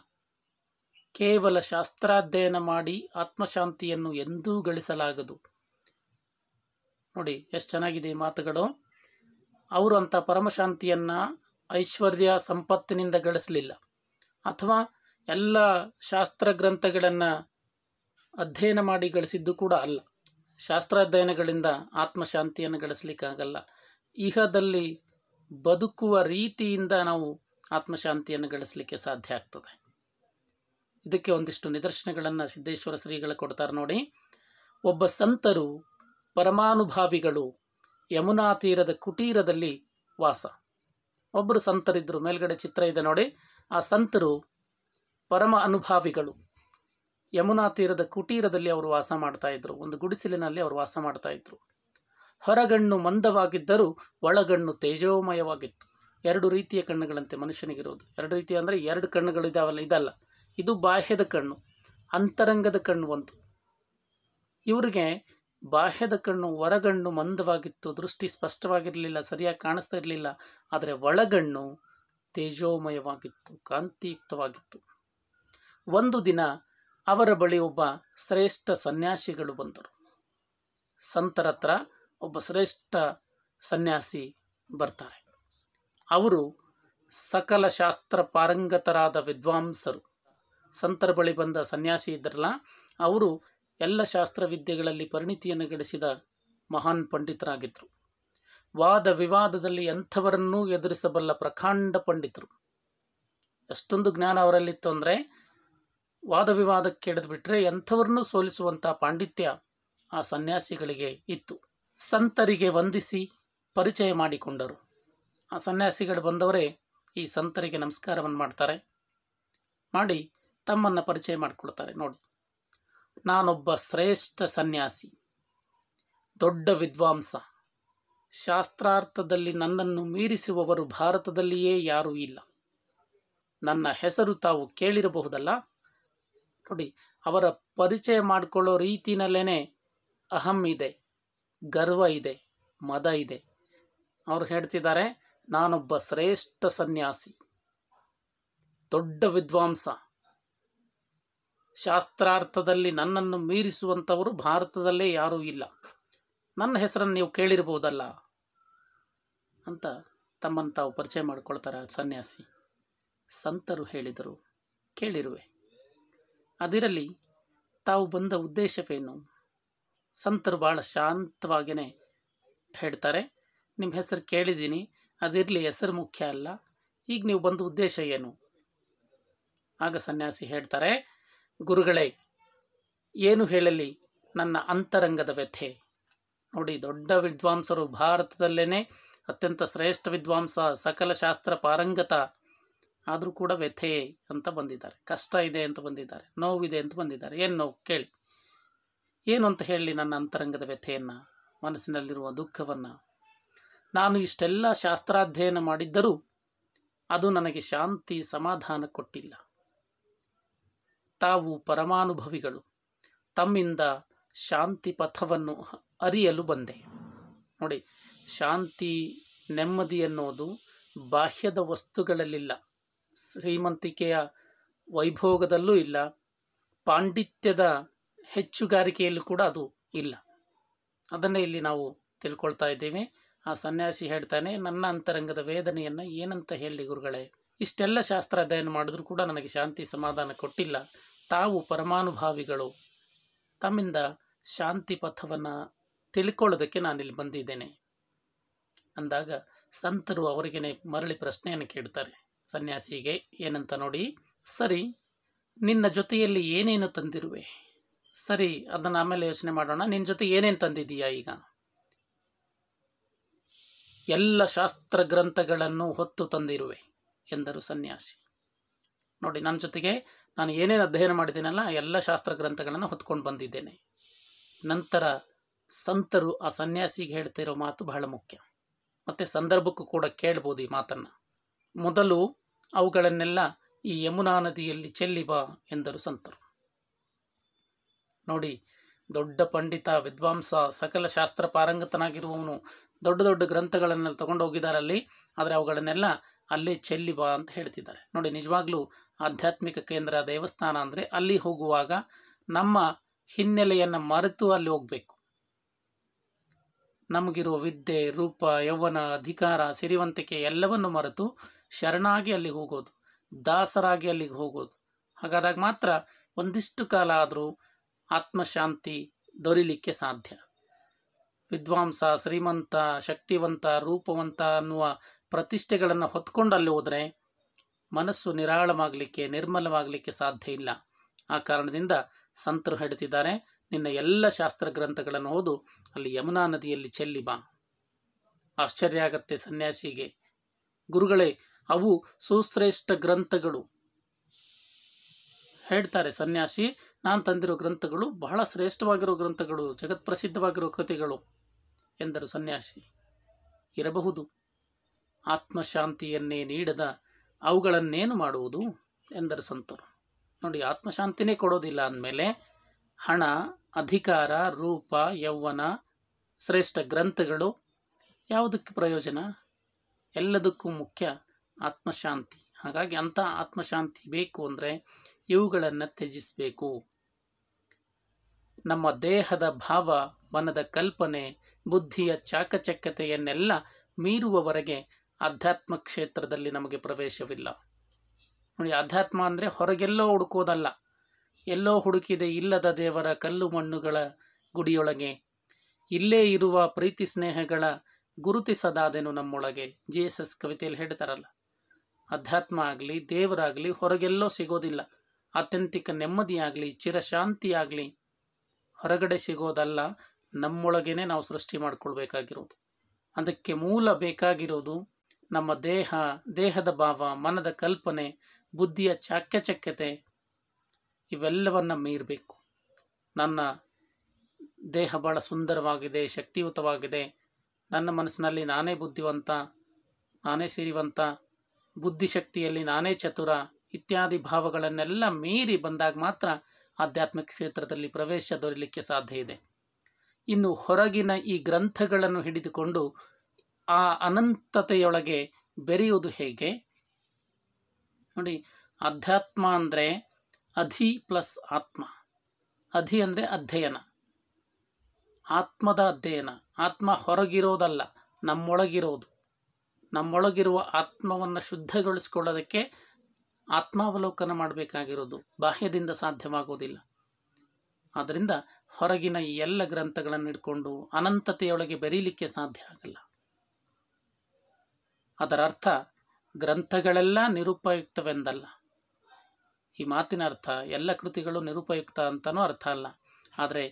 ಕೇವಲ ಶಾಸ್ತ್ರಾಧ್ಯಯನ ಮಾಡಿ ಆತ್ಮಶಾಂತಿಯನ್ನು ಎಂದೂ ಗಳಿಸಲಾಗದು ನೋಡಿ ಎಷ್ಟು ಚೆನ್ನಾಗಿದೆ ಮಾತುಗಳು ಅವರು ಅಂಥ ಪರಮಶಾಂತಿಯನ್ನು ಐಶ್ವರ್ಯ ಸಂಪತ್ತಿನಿಂದ ಗಳಿಸಲಿಲ್ಲ ಅಥವಾ ಎಲ್ಲ ಶಾಸ್ತ್ರ ಗ್ರಂಥಗಳನ್ನು ಅಧ್ಯಯನ ಮಾಡಿ ಗಳಿಸಿದ್ದು ಕೂಡ ಅಲ್ಲ ಶಾಸ್ತ್ರ ಅಧ್ಯಯನಗಳಿಂದ ಆತ್ಮಶಾಂತಿಯನ್ನು ಆಗಲ್ಲ ಈಹದಲ್ಲಿ ಬದುಕುವ ರೀತಿಯಿಂದ ನಾವು ಆತ್ಮಶಾಂತಿಯನ್ನು ಗಳಿಸಲಿಕ್ಕೆ ಸಾಧ್ಯ ಆಗ್ತದೆ ಇದಕ್ಕೆ ಒಂದಿಷ್ಟು ನಿದರ್ಶನಗಳನ್ನು ಸಿದ್ದೇಶ್ವರ ಶ್ರೀಗಳು ಕೊಡ್ತಾರೆ ನೋಡಿ ಒಬ್ಬ ಸಂತರು ಪರಮಾನುಭಾವಿಗಳು ಯಮುನಾ ತೀರದ ಕುಟೀರದಲ್ಲಿ ವಾಸ ಒಬ್ಬರು ಸಂತರಿದ್ದರು ಮೇಲ್ಗಡೆ ಚಿತ್ರ ಇದೆ ನೋಡಿ ಆ ಸಂತರು ಪರಮ ಅನುಭಾವಿಗಳು ಯಮುನಾ ತೀರದ ಕುಟೀರದಲ್ಲಿ ಅವರು ವಾಸ ಮಾಡ್ತಾ ಒಂದು ಗುಡಿಸಿಲಿನಲ್ಲಿ ಅವರು ವಾಸ ಮಾಡ್ತಾ ಇದ್ರು ಹೊರಗಣ್ಣು ಮಂದವಾಗಿದ್ದರೂ ಒಳಗಣ್ಣು ತೇಜೋಮಯವಾಗಿತ್ತು ಎರಡು ರೀತಿಯ ಕಣ್ಣುಗಳಂತೆ ಮನುಷ್ಯನಿಗಿರೋದು ಎರಡು ರೀತಿಯ ಅಂದರೆ ಎರಡು ಇದಾವಲ್ಲ ಇದಲ್ಲ ಇದು ಬಾಹ್ಯದ ಕಣ್ಣು ಅಂತರಂಗದ ಕಣ್ಣು ಒಂದು ಇವರಿಗೆ ಬಾಹ್ಯದ ಕಣ್ಣು ಹೊರಗಣ್ಣು ಮಂದವಾಗಿತ್ತು ದೃಷ್ಟಿ ಸ್ಪಷ್ಟವಾಗಿರಲಿಲ್ಲ ಸರಿಯಾಗಿ ಕಾಣಿಸ್ತಾ ಇರಲಿಲ್ಲ ಆದರೆ ಒಳಗಣ್ಣು ತೇಜೋಮಯವಾಗಿತ್ತು ಕಾಂತಿಯುಕ್ತವಾಗಿತ್ತು ಒಂದು ದಿನ ಅವರ ಬಳಿ ಒಬ್ಬ ಶ್ರೇಷ್ಠ ಸನ್ಯಾಸಿಗಳು ಬಂದರು ಸಂತರ ಹತ್ರ ಒಬ್ಬ ಶ್ರೇಷ್ಠ ಸನ್ಯಾಸಿ ಬರ್ತಾರೆ ಅವರು ಸಕಲ ಶಾಸ್ತ್ರ ಪಾರಂಗತರಾದ ವಿದ್ವಾಂಸರು ಸಂತರ ಬಳಿ ಬಂದ ಸನ್ಯಾಸಿ ಇದ್ರಲ್ಲ ಅವರು ಎಲ್ಲ ಶಾಸ್ತ್ರವಿದ್ಯೆಗಳಲ್ಲಿ ಪರಿಣಿತಿಯನ್ನು ಗಳಿಸಿದ ಮಹಾನ್ ಪಂಡಿತರಾಗಿದ್ದರು ವಾದ ವಿವಾದದಲ್ಲಿ ಎಂಥವರನ್ನೂ ಎದುರಿಸಬಲ್ಲ ಪ್ರಕಾಂಡ ಪಂಡಿತರು ಎಷ್ಟೊಂದು ಜ್ಞಾನ ಅವರಲ್ಲಿತ್ತು ಅಂದರೆ ವಾದ ವಿವಾದಕ್ಕೆ ಹಿಡಿದು ಎಂಥವರನ್ನೂ ಸೋಲಿಸುವಂಥ ಪಾಂಡಿತ್ಯ ಆ ಸನ್ಯಾಸಿಗಳಿಗೆ ಇತ್ತು ಸಂತರಿಗೆ ವಂದಿಸಿ ಪರಿಚಯ ಮಾಡಿಕೊಂಡರು ಆ ಸನ್ಯಾಸಿಗಳು ಬಂದವರೇ ಈ ಸಂತರಿಗೆ ನಮಸ್ಕಾರವನ್ನು ಮಾಡ್ತಾರೆ ಮಾಡಿ ತಮ್ಮನ್ನು ಪರಿಚಯ ಮಾಡಿಕೊಡ್ತಾರೆ ನೋಡಿ ನಾನೊಬ್ಬ ಶ್ರೇಷ್ಠ ಸನ್ಯಾಸಿ ದೊಡ್ಡ ವಿದ್ವಾಂಸ ಶಾಸ್ತ್ರಾರ್ಥದಲ್ಲಿ ನನ್ನನ್ನು ಮೀರಿಸುವವರು ಭಾರತದಲ್ಲಿಯೇ ಯಾರೂ ಇಲ್ಲ ನನ್ನ ಹೆಸರು ತಾವು ಕೇಳಿರಬಹುದಲ್ಲ ನೋಡಿ ಅವರ ಪರಿಚಯ ಮಾಡಿಕೊಳ್ಳೋ ರೀತಿನಲ್ಲೇ ಅಹಂ ಇದೆ ಗರ್ವ ಇದೆ ಮದ ಇದೆ ಅವರು ಹೇಳ್ತಿದ್ದಾರೆ ನಾನೊಬ್ಬ ಶ್ರೇಷ್ಠ ಸನ್ಯಾಸಿ ದೊಡ್ಡ ವಿದ್ವಾಂಸ ಶಾಸ್ತ್ರಾರ್ಥದಲ್ಲಿ ನನ್ನನ್ನು ಮೀರಿಸುವಂಥವರು ಭಾರತದಲ್ಲೇ ಯಾರೂ ಇಲ್ಲ ನನ್ನ ಹೆಸರನ್ನು ನೀವು ಕೇಳಿರ್ಬೋದಲ್ಲ ಅಂತ ತಮ್ಮನ್ನು ತಾವು ಪರಿಚಯ ಮಾಡಿಕೊಳ್ತಾರೆ ಸನ್ಯಾಸಿ ಸಂತರು ಹೇಳಿದರು ಕೇಳಿರುವೆ ಅದಿರಲಿ ತಾವು ಬಂದ ಉದ್ದೇಶವೇನು ಸಂತರು ಭಾಳ ಶಾಂತವಾಗಿಯೇ ಹೇಳ್ತಾರೆ ನಿಮ್ಮ ಹೆಸರು ಕೇಳಿದ್ದೀನಿ ಅದಿರಲಿ ಹೆಸರು ಮುಖ್ಯ ಅಲ್ಲ ಈಗ ನೀವು ಬಂದ ಉದ್ದೇಶ ಏನು ಆಗ ಸನ್ಯಾಸಿ ಹೇಳ್ತಾರೆ ಗುರುಗಳೇ ಏನು ಹೇಳಲಿ ನನ್ನ ಅಂತರಂಗದ ವ್ಯಥೆ ನೋಡಿ ದೊಡ್ಡ ವಿದ್ವಾಂಸರು ಭಾರತದಲ್ಲೇನೆ ಅತ್ಯಂತ ಶ್ರೇಷ್ಠ ವಿದ್ವಾಂಸ ಸಕಲ ಶಾಸ್ತ್ರ ಪಾರಂಗತ ಆದರೂ ಕೂಡ ವ್ಯಥೆ ಅಂತ ಬಂದಿದ್ದಾರೆ ಕಷ್ಟ ಇದೆ ಅಂತ ಬಂದಿದ್ದಾರೆ ನೋವಿದೆ ಅಂತ ಬಂದಿದ್ದಾರೆ ಏನು ನೋವು ಕೇಳಿ ಏನು ಅಂತ ಹೇಳಲಿ ನನ್ನ ಅಂತರಂಗದ ವ್ಯಥೆಯನ್ನು ಮನಸ್ಸಿನಲ್ಲಿರುವ ದುಃಖವನ್ನು ನಾನು ಇಷ್ಟೆಲ್ಲ ಶಾಸ್ತ್ರಾಧ್ಯಯನ ಮಾಡಿದ್ದರೂ ಅದು ನನಗೆ ಶಾಂತಿ ಸಮಾಧಾನ ಕೊಟ್ಟಿಲ್ಲ ತಾವು ಪರಮಾನುಭವಿಗಳು ತಮ್ಮಿಂದ ಶಾಂತಿ ಪಥವನ್ನು ಅರಿಯಲು ಬಂದೆ ನೋಡಿ ಶಾಂತಿ ನೆಮ್ಮದಿ ಅನ್ನೋದು ಬಾಹ್ಯದ ವಸ್ತುಗಳಲ್ಲಿಲ್ಲ ಶ್ರೀಮಂತಿಕೆಯ ವೈಭೋಗದಲ್ಲೂ ಇಲ್ಲ ಪಾಂಡಿತ್ಯದ ಹೆಚ್ಚುಗಾರಿಕೆಯಲ್ಲೂ ಕೂಡ ಅದು ಇಲ್ಲ ಅದನ್ನೇ ಇಲ್ಲಿ ನಾವು ತಿಳ್ಕೊಳ್ತಾ ಇದ್ದೇವೆ ಆ ಸನ್ಯಾಸಿ ಹೇಳ್ತಾನೆ ನನ್ನ ಅಂತರಂಗದ ವೇದನೆಯನ್ನು ಏನಂತ ಹೇಳಿ ಗುರುಗಳೇ ಇಷ್ಟೆಲ್ಲ ಶಾಸ್ತ್ರ ಅಧ್ಯಯನ ಮಾಡಿದ್ರೂ ಕೂಡ ನನಗೆ ಶಾಂತಿ ಸಮಾಧಾನ ಕೊಟ್ಟಿಲ್ಲ ತಾವು ಪರಮಾನುಭಾವಿಗಳು ತಮ್ಮಿಂದ ಶಾಂತಿ ಪಥವನ್ನು ತಿಳ್ಕೊಳ್ಳೋದಕ್ಕೆ ನಾನಿಲ್ಲಿ ಬಂದಿದ್ದೇನೆ ಅಂದಾಗ ಸಂತರು ಅವರಿಗೇನೆ ಮರಳಿ ಪ್ರಶ್ನೆಯನ್ನು ಕೇಳ್ತಾರೆ ಸನ್ಯಾಸಿಗೆ ಏನಂತ ನೋಡಿ ಸರಿ ನಿನ್ನ ಜೊತೆಯಲ್ಲಿ ಏನೇನು ತಂದಿರುವೆ ಸರಿ ಅದನ್ನು ಆಮೇಲೆ ಯೋಚನೆ ಮಾಡೋಣ ನಿನ್ನ ಜೊತೆ ಏನೇನು ತಂದಿದ್ದೀಯಾ ಈಗ ಎಲ್ಲ ಶಾಸ್ತ್ರ ಗ್ರಂಥಗಳನ್ನು ಹೊತ್ತು ತಂದಿರುವೆ ಎಂದರು ಸನ್ಯಾಸಿ ನೋಡಿ ನನ್ನ ಜೊತೆಗೆ ನಾನು ಏನೇನು ಅಧ್ಯಯನ ಮಾಡಿದ್ದೀನಲ್ಲ ಎಲ್ಲ ಶಾಸ್ತ್ರ ಗ್ರಂಥಗಳನ್ನು ಹೊತ್ಕೊಂಡು ಬಂದಿದ್ದೇನೆ ನಂತರ ಸಂತರು ಆ ಸನ್ಯಾಸಿಗೆ ಹೇಳ್ತಾ ಇರೋ ಮಾತು ಬಹಳ ಮುಖ್ಯ ಮತ್ತು ಸಂದರ್ಭಕ್ಕೂ ಕೂಡ ಕೇಳ್ಬೋದು ಈ ಮಾತನ್ನು ಮೊದಲು ಅವುಗಳನ್ನೆಲ್ಲ ಈ ಯಮುನಾ ನದಿಯಲ್ಲಿ ಚೆಲ್ಲಿ ಬಾ ಎಂದರು ಸಂತರು ನೋಡಿ ದೊಡ್ಡ ಪಂಡಿತ ವಿದ್ವಾಂಸ ಸಕಲ ಶಾಸ್ತ್ರ ಪಾರಂಗತನಾಗಿರುವವನು ದೊಡ್ಡ ದೊಡ್ಡ ಗ್ರಂಥಗಳನ್ನೆಲ್ಲ ತಗೊಂಡು ಅಲ್ಲಿ ಆದರೆ ಅವುಗಳನ್ನೆಲ್ಲ ಅಲ್ಲೇ ಚೆಲ್ಲಿ ಬಾ ಅಂತ ಹೇಳ್ತಿದ್ದಾರೆ ನೋಡಿ ನಿಜವಾಗ್ಲೂ ಆಧ್ಯಾತ್ಮಿಕ ಕೇಂದ್ರ ದೇವಸ್ಥಾನ ಅಂದರೆ ಅಲ್ಲಿ ಹೋಗುವಾಗ ನಮ್ಮ ಹಿನ್ನೆಲೆಯನ್ನು ಮರೆತು ಅಲ್ಲಿ ಹೋಗಬೇಕು ನಮಗಿರುವ ವಿದ್ಯೆ ರೂಪ ಯೌವನ ಅಧಿಕಾರ ಸಿರಿವಂತಿಕೆ ಎಲ್ಲವನ್ನು ಮರೆತು ಶರಣಾಗಿ ಅಲ್ಲಿಗೆ ಹೋಗೋದು ದಾಸರಾಗಿ ಅಲ್ಲಿಗೆ ಹೋಗೋದು ಹಾಗಾದಾಗ ಮಾತ್ರ ಒಂದಿಷ್ಟು ಕಾಲ ಆದರೂ ಆತ್ಮಶಾಂತಿ ದೊರಿಲಿಕ್ಕೆ ಸಾಧ್ಯ ವಿದ್ವಾಂಸ ಶ್ರೀಮಂತ ಶಕ್ತಿವಂತ ರೂಪವಂತ ಅನ್ನುವ ಪ್ರತಿಷ್ಠೆಗಳನ್ನು ಹೊತ್ಕೊಂಡು ಅಲ್ಲಿ ಹೋದರೆ ಮನಸ್ಸು ನಿರಾಳವಾಗಲಿಕ್ಕೆ ನಿರ್ಮಲವಾಗಲಿಕ್ಕೆ ಸಾಧ್ಯ ಇಲ್ಲ ಆ ಕಾರಣದಿಂದ ಸಂತರು ಹಿಡಿತಿದ್ದಾರೆ ನಿನ್ನ ಎಲ್ಲ ಶಾಸ್ತ್ರ ಗ್ರಂಥಗಳನ್ನು ಓದು ಅಲ್ಲಿ ಯಮುನಾ ನದಿಯಲ್ಲಿ ಚೆಲ್ಲಿ ಬಾ ಆಶ್ಚರ್ಯ ಆಗತ್ತೆ ಸನ್ಯಾಸಿಗೆ ಗುರುಗಳೇ ಅವು ಸುಶ್ರೇಷ್ಠ ಗ್ರಂಥಗಳು ಹೇಳ್ತಾರೆ ಸನ್ಯಾಸಿ ನಾನು ತಂದಿರೋ ಗ್ರಂಥಗಳು ಬಹಳ ಶ್ರೇಷ್ಠವಾಗಿರೋ ಗ್ರಂಥಗಳು ಜಗತ್ಪ್ರಸಿದ್ಧವಾಗಿರೋ ಕೃತಿಗಳು ಎಂದರು ಸನ್ಯಾಸಿ ಇರಬಹುದು ಆತ್ಮಶಾಂತಿಯನ್ನೇ ನೀಡದ ಅವುಗಳನ್ನೇನು ಮಾಡುವುದು ಎಂದರು ಸಂತರು ನೋಡಿ ಆತ್ಮಶಾಂತಿನೇ ಕೊಡೋದಿಲ್ಲ ಅಂದಮೇಲೆ ಹಣ ಅಧಿಕಾರ ರೂಪ ಯೌವನ ಶ್ರೇಷ್ಠ ಗ್ರಂಥಗಳು ಯಾವುದಕ್ಕೆ ಪ್ರಯೋಜನ ಎಲ್ಲದಕ್ಕೂ ಮುಖ್ಯ ಆತ್ಮಶಾಂತಿ ಹಾಗಾಗಿ ಅಂಥ ಆತ್ಮಶಾಂತಿ ಬೇಕು ಅಂದರೆ ಇವುಗಳನ್ನು ತ್ಯಜಿಸಬೇಕು ನಮ್ಮ ದೇಹದ ಭಾವ ಮನದ ಕಲ್ಪನೆ ಬುದ್ಧಿಯ ಚಾಕಚಕ್ಯತೆಯನ್ನೆಲ್ಲ ಮೀರುವವರೆಗೆ ಆಧ್ಯಾತ್ಮ ಕ್ಷೇತ್ರದಲ್ಲಿ ನಮಗೆ ಪ್ರವೇಶವಿಲ್ಲ ನೋಡಿ ಅಧ್ಯಾತ್ಮ ಅಂದರೆ ಹೊರಗೆಲ್ಲೋ ಹುಡುಕೋದಲ್ಲ ಎಲ್ಲೋ ಹುಡುಕಿದೆ ಇಲ್ಲದ ದೇವರ ಕಲ್ಲು ಮಣ್ಣುಗಳ ಗುಡಿಯೊಳಗೆ ಇಲ್ಲೇ ಇರುವ ಪ್ರೀತಿ ಸ್ನೇಹಗಳ ಗುರುತಿಸದಾದೆನು ನಮ್ಮೊಳಗೆ ಜಿ ಎಸ್ ಎಸ್ ಕವಿತೆಯಲ್ಲಿ ಹೇಳ್ತಾರಲ್ಲ ಅಧ್ಯಾತ್ಮ ಆಗಲಿ ದೇವರಾಗಲಿ ಹೊರಗೆಲ್ಲೋ ಸಿಗೋದಿಲ್ಲ ಆತ್ಯಂತಿಕ ನೆಮ್ಮದಿಯಾಗಲಿ ಚಿರಶಾಂತಿಯಾಗಲಿ ಹೊರಗಡೆ ಸಿಗೋದಲ್ಲ ನಮ್ಮೊಳಗೇ ನಾವು ಸೃಷ್ಟಿ ಮಾಡಿಕೊಳ್ಬೇಕಾಗಿರೋದು ಅದಕ್ಕೆ ಮೂಲ ಬೇಕಾಗಿರೋದು ನಮ್ಮ ದೇಹ ದೇಹದ ಭಾವ ಮನದ ಕಲ್ಪನೆ ಬುದ್ಧಿಯ ಚಾಕ್ಯಚಕ್ಯತೆ ಇವೆಲ್ಲವನ್ನು ಮೀರಬೇಕು ನನ್ನ ದೇಹ ಭಾಳ ಸುಂದರವಾಗಿದೆ ಶಕ್ತಿಯುತವಾಗಿದೆ ನನ್ನ ಮನಸ್ಸಿನಲ್ಲಿ ನಾನೇ ಬುದ್ಧಿವಂತ ನಾನೇ ಸಿರಿವಂತ ಬುದ್ಧಿಶಕ್ತಿಯಲ್ಲಿ ನಾನೇ ಚತುರ ಇತ್ಯಾದಿ ಭಾವಗಳನ್ನೆಲ್ಲ ಮೀರಿ ಬಂದಾಗ ಮಾತ್ರ ಆಧ್ಯಾತ್ಮಿಕ ಕ್ಷೇತ್ರದಲ್ಲಿ ಪ್ರವೇಶ ದೊರೆಯಲಿಕ್ಕೆ ಸಾಧ್ಯ ಇದೆ ಇನ್ನು ಹೊರಗಿನ ಈ ಗ್ರಂಥಗಳನ್ನು ಹಿಡಿದುಕೊಂಡು ಆ ಅನಂತತೆಯೊಳಗೆ ಬೆರೆಯುವುದು ಹೇಗೆ ನೋಡಿ ಅಧ್ಯಾತ್ಮ ಅಂದರೆ ಅಧಿ ಪ್ಲಸ್ ಆತ್ಮ ಅಧಿ ಅಂದರೆ ಅಧ್ಯಯನ ಆತ್ಮದ ಅಧ್ಯಯನ ಆತ್ಮ ಹೊರಗಿರೋದಲ್ಲ ನಮ್ಮೊಳಗಿರೋದು ನಮ್ಮೊಳಗಿರುವ ಆತ್ಮವನ್ನು ಶುದ್ಧಗೊಳಿಸ್ಕೊಳ್ಳೋದಕ್ಕೆ ಆತ್ಮಾವಲೋಕನ ಮಾಡಬೇಕಾಗಿರೋದು ಬಾಹ್ಯದಿಂದ ಸಾಧ್ಯವಾಗುವುದಿಲ್ಲ ಆದ್ದರಿಂದ ಹೊರಗಿನ ಎಲ್ಲ ಗ್ರಂಥಗಳನ್ನು ಇಟ್ಕೊಂಡು ಅನಂತತೆಯೊಳಗೆ ಬೆರೀಲಿಕ್ಕೆ ಸಾಧ್ಯ ಆಗಲ್ಲ ಅದರ ಅರ್ಥ ಗ್ರಂಥಗಳೆಲ್ಲ ನಿರುಪಯುಕ್ತವೆಂದಲ್ಲ ಈ ಮಾತಿನ ಅರ್ಥ ಎಲ್ಲ ಕೃತಿಗಳು ನಿರುಪಯುಕ್ತ ಅಂತಲೂ ಅರ್ಥ ಅಲ್ಲ ಆದರೆ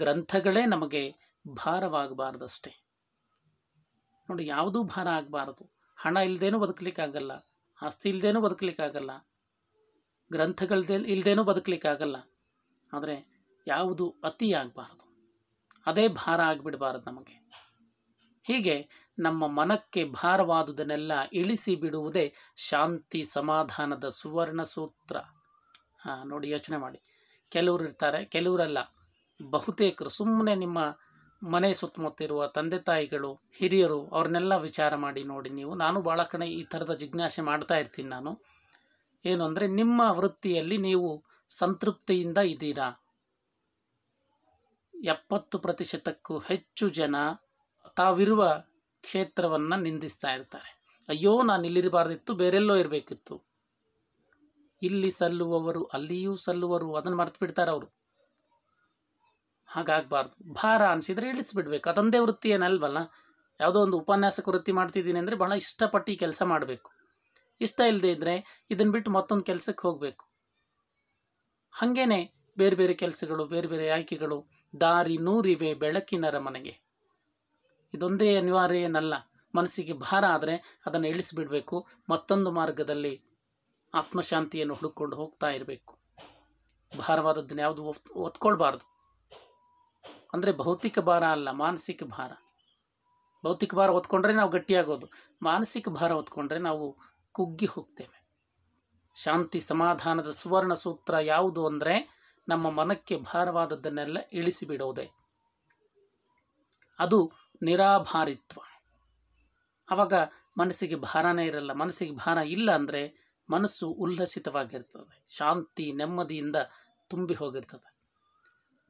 ಗ್ರಂಥಗಳೇ ನಮಗೆ ಭಾರವಾಗಬಾರ್ದಷ್ಟೇ ನೋಡಿ ಯಾವುದೂ ಭಾರ ಆಗಬಾರದು ಹಣ ಇಲ್ಲದೇನೂ ಬದುಕಲಿಕ್ಕಾಗಲ್ಲ ಆಸ್ತಿ ಇಲ್ಲದೇನೂ ಬದುಕಲಿಕ್ಕಾಗಲ್ಲ ಗ್ರಂಥಗಳದೇ ಇಲ್ಲದೇನೂ ಬದುಕಲಿಕ್ಕಾಗಲ್ಲ ಆದರೆ ಯಾವುದು ಅತಿ ಆಗಬಾರ್ದು ಅದೇ ಭಾರ ಆಗಿಬಿಡಬಾರದು ನಮಗೆ ಹೀಗೆ ನಮ್ಮ ಮನಕ್ಕೆ ಭಾರವಾದುದನ್ನೆಲ್ಲ ಇಳಿಸಿ ಬಿಡುವುದೇ ಶಾಂತಿ ಸಮಾಧಾನದ ಸುವರ್ಣ ಸೂತ್ರ ನೋಡಿ ಯೋಚನೆ ಮಾಡಿ ಕೆಲವರು ಇರ್ತಾರೆ ಕೆಲವರೆಲ್ಲ ಬಹುತೇಕರು ಸುಮ್ಮನೆ ನಿಮ್ಮ ಮನೆ ಸುತ್ತಮುತ್ತಿರುವ ತಂದೆ ತಾಯಿಗಳು ಹಿರಿಯರು ಅವ್ರನ್ನೆಲ್ಲ ವಿಚಾರ ಮಾಡಿ ನೋಡಿ ನೀವು ನಾನು ಭಾಳ ಕಡೆ ಈ ಥರದ ಜಿಜ್ಞಾಸೆ ಮಾಡ್ತಾ ಇರ್ತೀನಿ ನಾನು ಏನು ಅಂದರೆ ನಿಮ್ಮ ವೃತ್ತಿಯಲ್ಲಿ ನೀವು ಸಂತೃಪ್ತಿಯಿಂದ ಇದ್ದೀರಾ ಎಪ್ಪತ್ತು ಪ್ರತಿಶತಕ್ಕೂ ಹೆಚ್ಚು ಜನ ತಾವಿರುವ ಕ್ಷೇತ್ರವನ್ನು ನಿಂದಿಸ್ತಾ ಇರ್ತಾರೆ ಅಯ್ಯೋ ನಾನು ಇಲ್ಲಿರಬಾರ್ದಿತ್ತು ಬೇರೆಲ್ಲೋ ಇರಬೇಕಿತ್ತು ಇಲ್ಲಿ ಸಲ್ಲುವವರು ಅಲ್ಲಿಯೂ ಸಲ್ಲುವರು ಅದನ್ನು ಮರೆತು ಬಿಡ್ತಾರೆ ಅವರು ಹಾಗಾಗಬಾರ್ದು ಭಾರ ಅನಿಸಿದರೆ ಇಳಿಸ್ಬಿಡ್ಬೇಕು ಅದೊಂದೇ ವೃತ್ತಿ ಏನಲ್ವಲ್ಲ ಯಾವುದೋ ಒಂದು ಉಪನ್ಯಾಸಕ ವೃತ್ತಿ ಮಾಡ್ತಿದ್ದೀನಿ ಅಂದರೆ ಬಹಳ ಇಷ್ಟಪಟ್ಟು ಕೆಲಸ ಮಾಡಬೇಕು ಇಷ್ಟ ಇಲ್ಲದೆ ಇದ್ದರೆ ಇದನ್ನು ಬಿಟ್ಟು ಮತ್ತೊಂದು ಕೆಲಸಕ್ಕೆ ಹೋಗಬೇಕು ಹಾಗೇನೆ ಬೇರೆ ಬೇರೆ ಕೆಲಸಗಳು ಬೇರೆ ಬೇರೆ ಆಯ್ಕೆಗಳು ದಾರಿ ನೂರಿವೆ ಬೆಳಕಿನರ ಮನೆಗೆ ಇದೊಂದೇ ಅನಿವಾರ್ಯ ಏನಲ್ಲ ಮನಸ್ಸಿಗೆ ಭಾರ ಆದರೆ ಅದನ್ನು ಇಳಿಸಿಬಿಡಬೇಕು ಮತ್ತೊಂದು ಮಾರ್ಗದಲ್ಲಿ ಆತ್ಮಶಾಂತಿಯನ್ನು ಹುಡುಕೊಂಡು ಹೋಗ್ತಾ ಇರಬೇಕು ಭಾರವಾದದ್ದನ್ನು ಯಾವುದು ಒತ್ಕೊಳ್ಬಾರ್ದು ಅಂದರೆ ಭೌತಿಕ ಭಾರ ಅಲ್ಲ ಮಾನಸಿಕ ಭಾರ ಭೌತಿಕ ಭಾರ ಒತ್ಕೊಂಡ್ರೆ ನಾವು ಗಟ್ಟಿಯಾಗೋದು ಮಾನಸಿಕ ಭಾರ ಒತ್ಕೊಂಡ್ರೆ ನಾವು ಕುಗ್ಗಿ ಹೋಗ್ತೇವೆ ಶಾಂತಿ ಸಮಾಧಾನದ ಸುವರ್ಣ ಸೂತ್ರ ಯಾವುದು ಅಂದರೆ ನಮ್ಮ ಮನಕ್ಕೆ ಭಾರವಾದದ್ದನ್ನೆಲ್ಲ ಇಳಿಸಿಬಿಡೋದೆ ಅದು ನಿರಾಭಾರಿತ್ವ ಆವಾಗ ಮನಸ್ಸಿಗೆ ಭಾರನೇ ಇರಲ್ಲ ಮನಸ್ಸಿಗೆ ಭಾರ ಇಲ್ಲ ಅಂದರೆ ಮನಸ್ಸು ಉಲ್ಲಸಿತವಾಗಿರ್ತದೆ ಶಾಂತಿ ನೆಮ್ಮದಿಯಿಂದ ತುಂಬಿ ಹೋಗಿರ್ತದೆ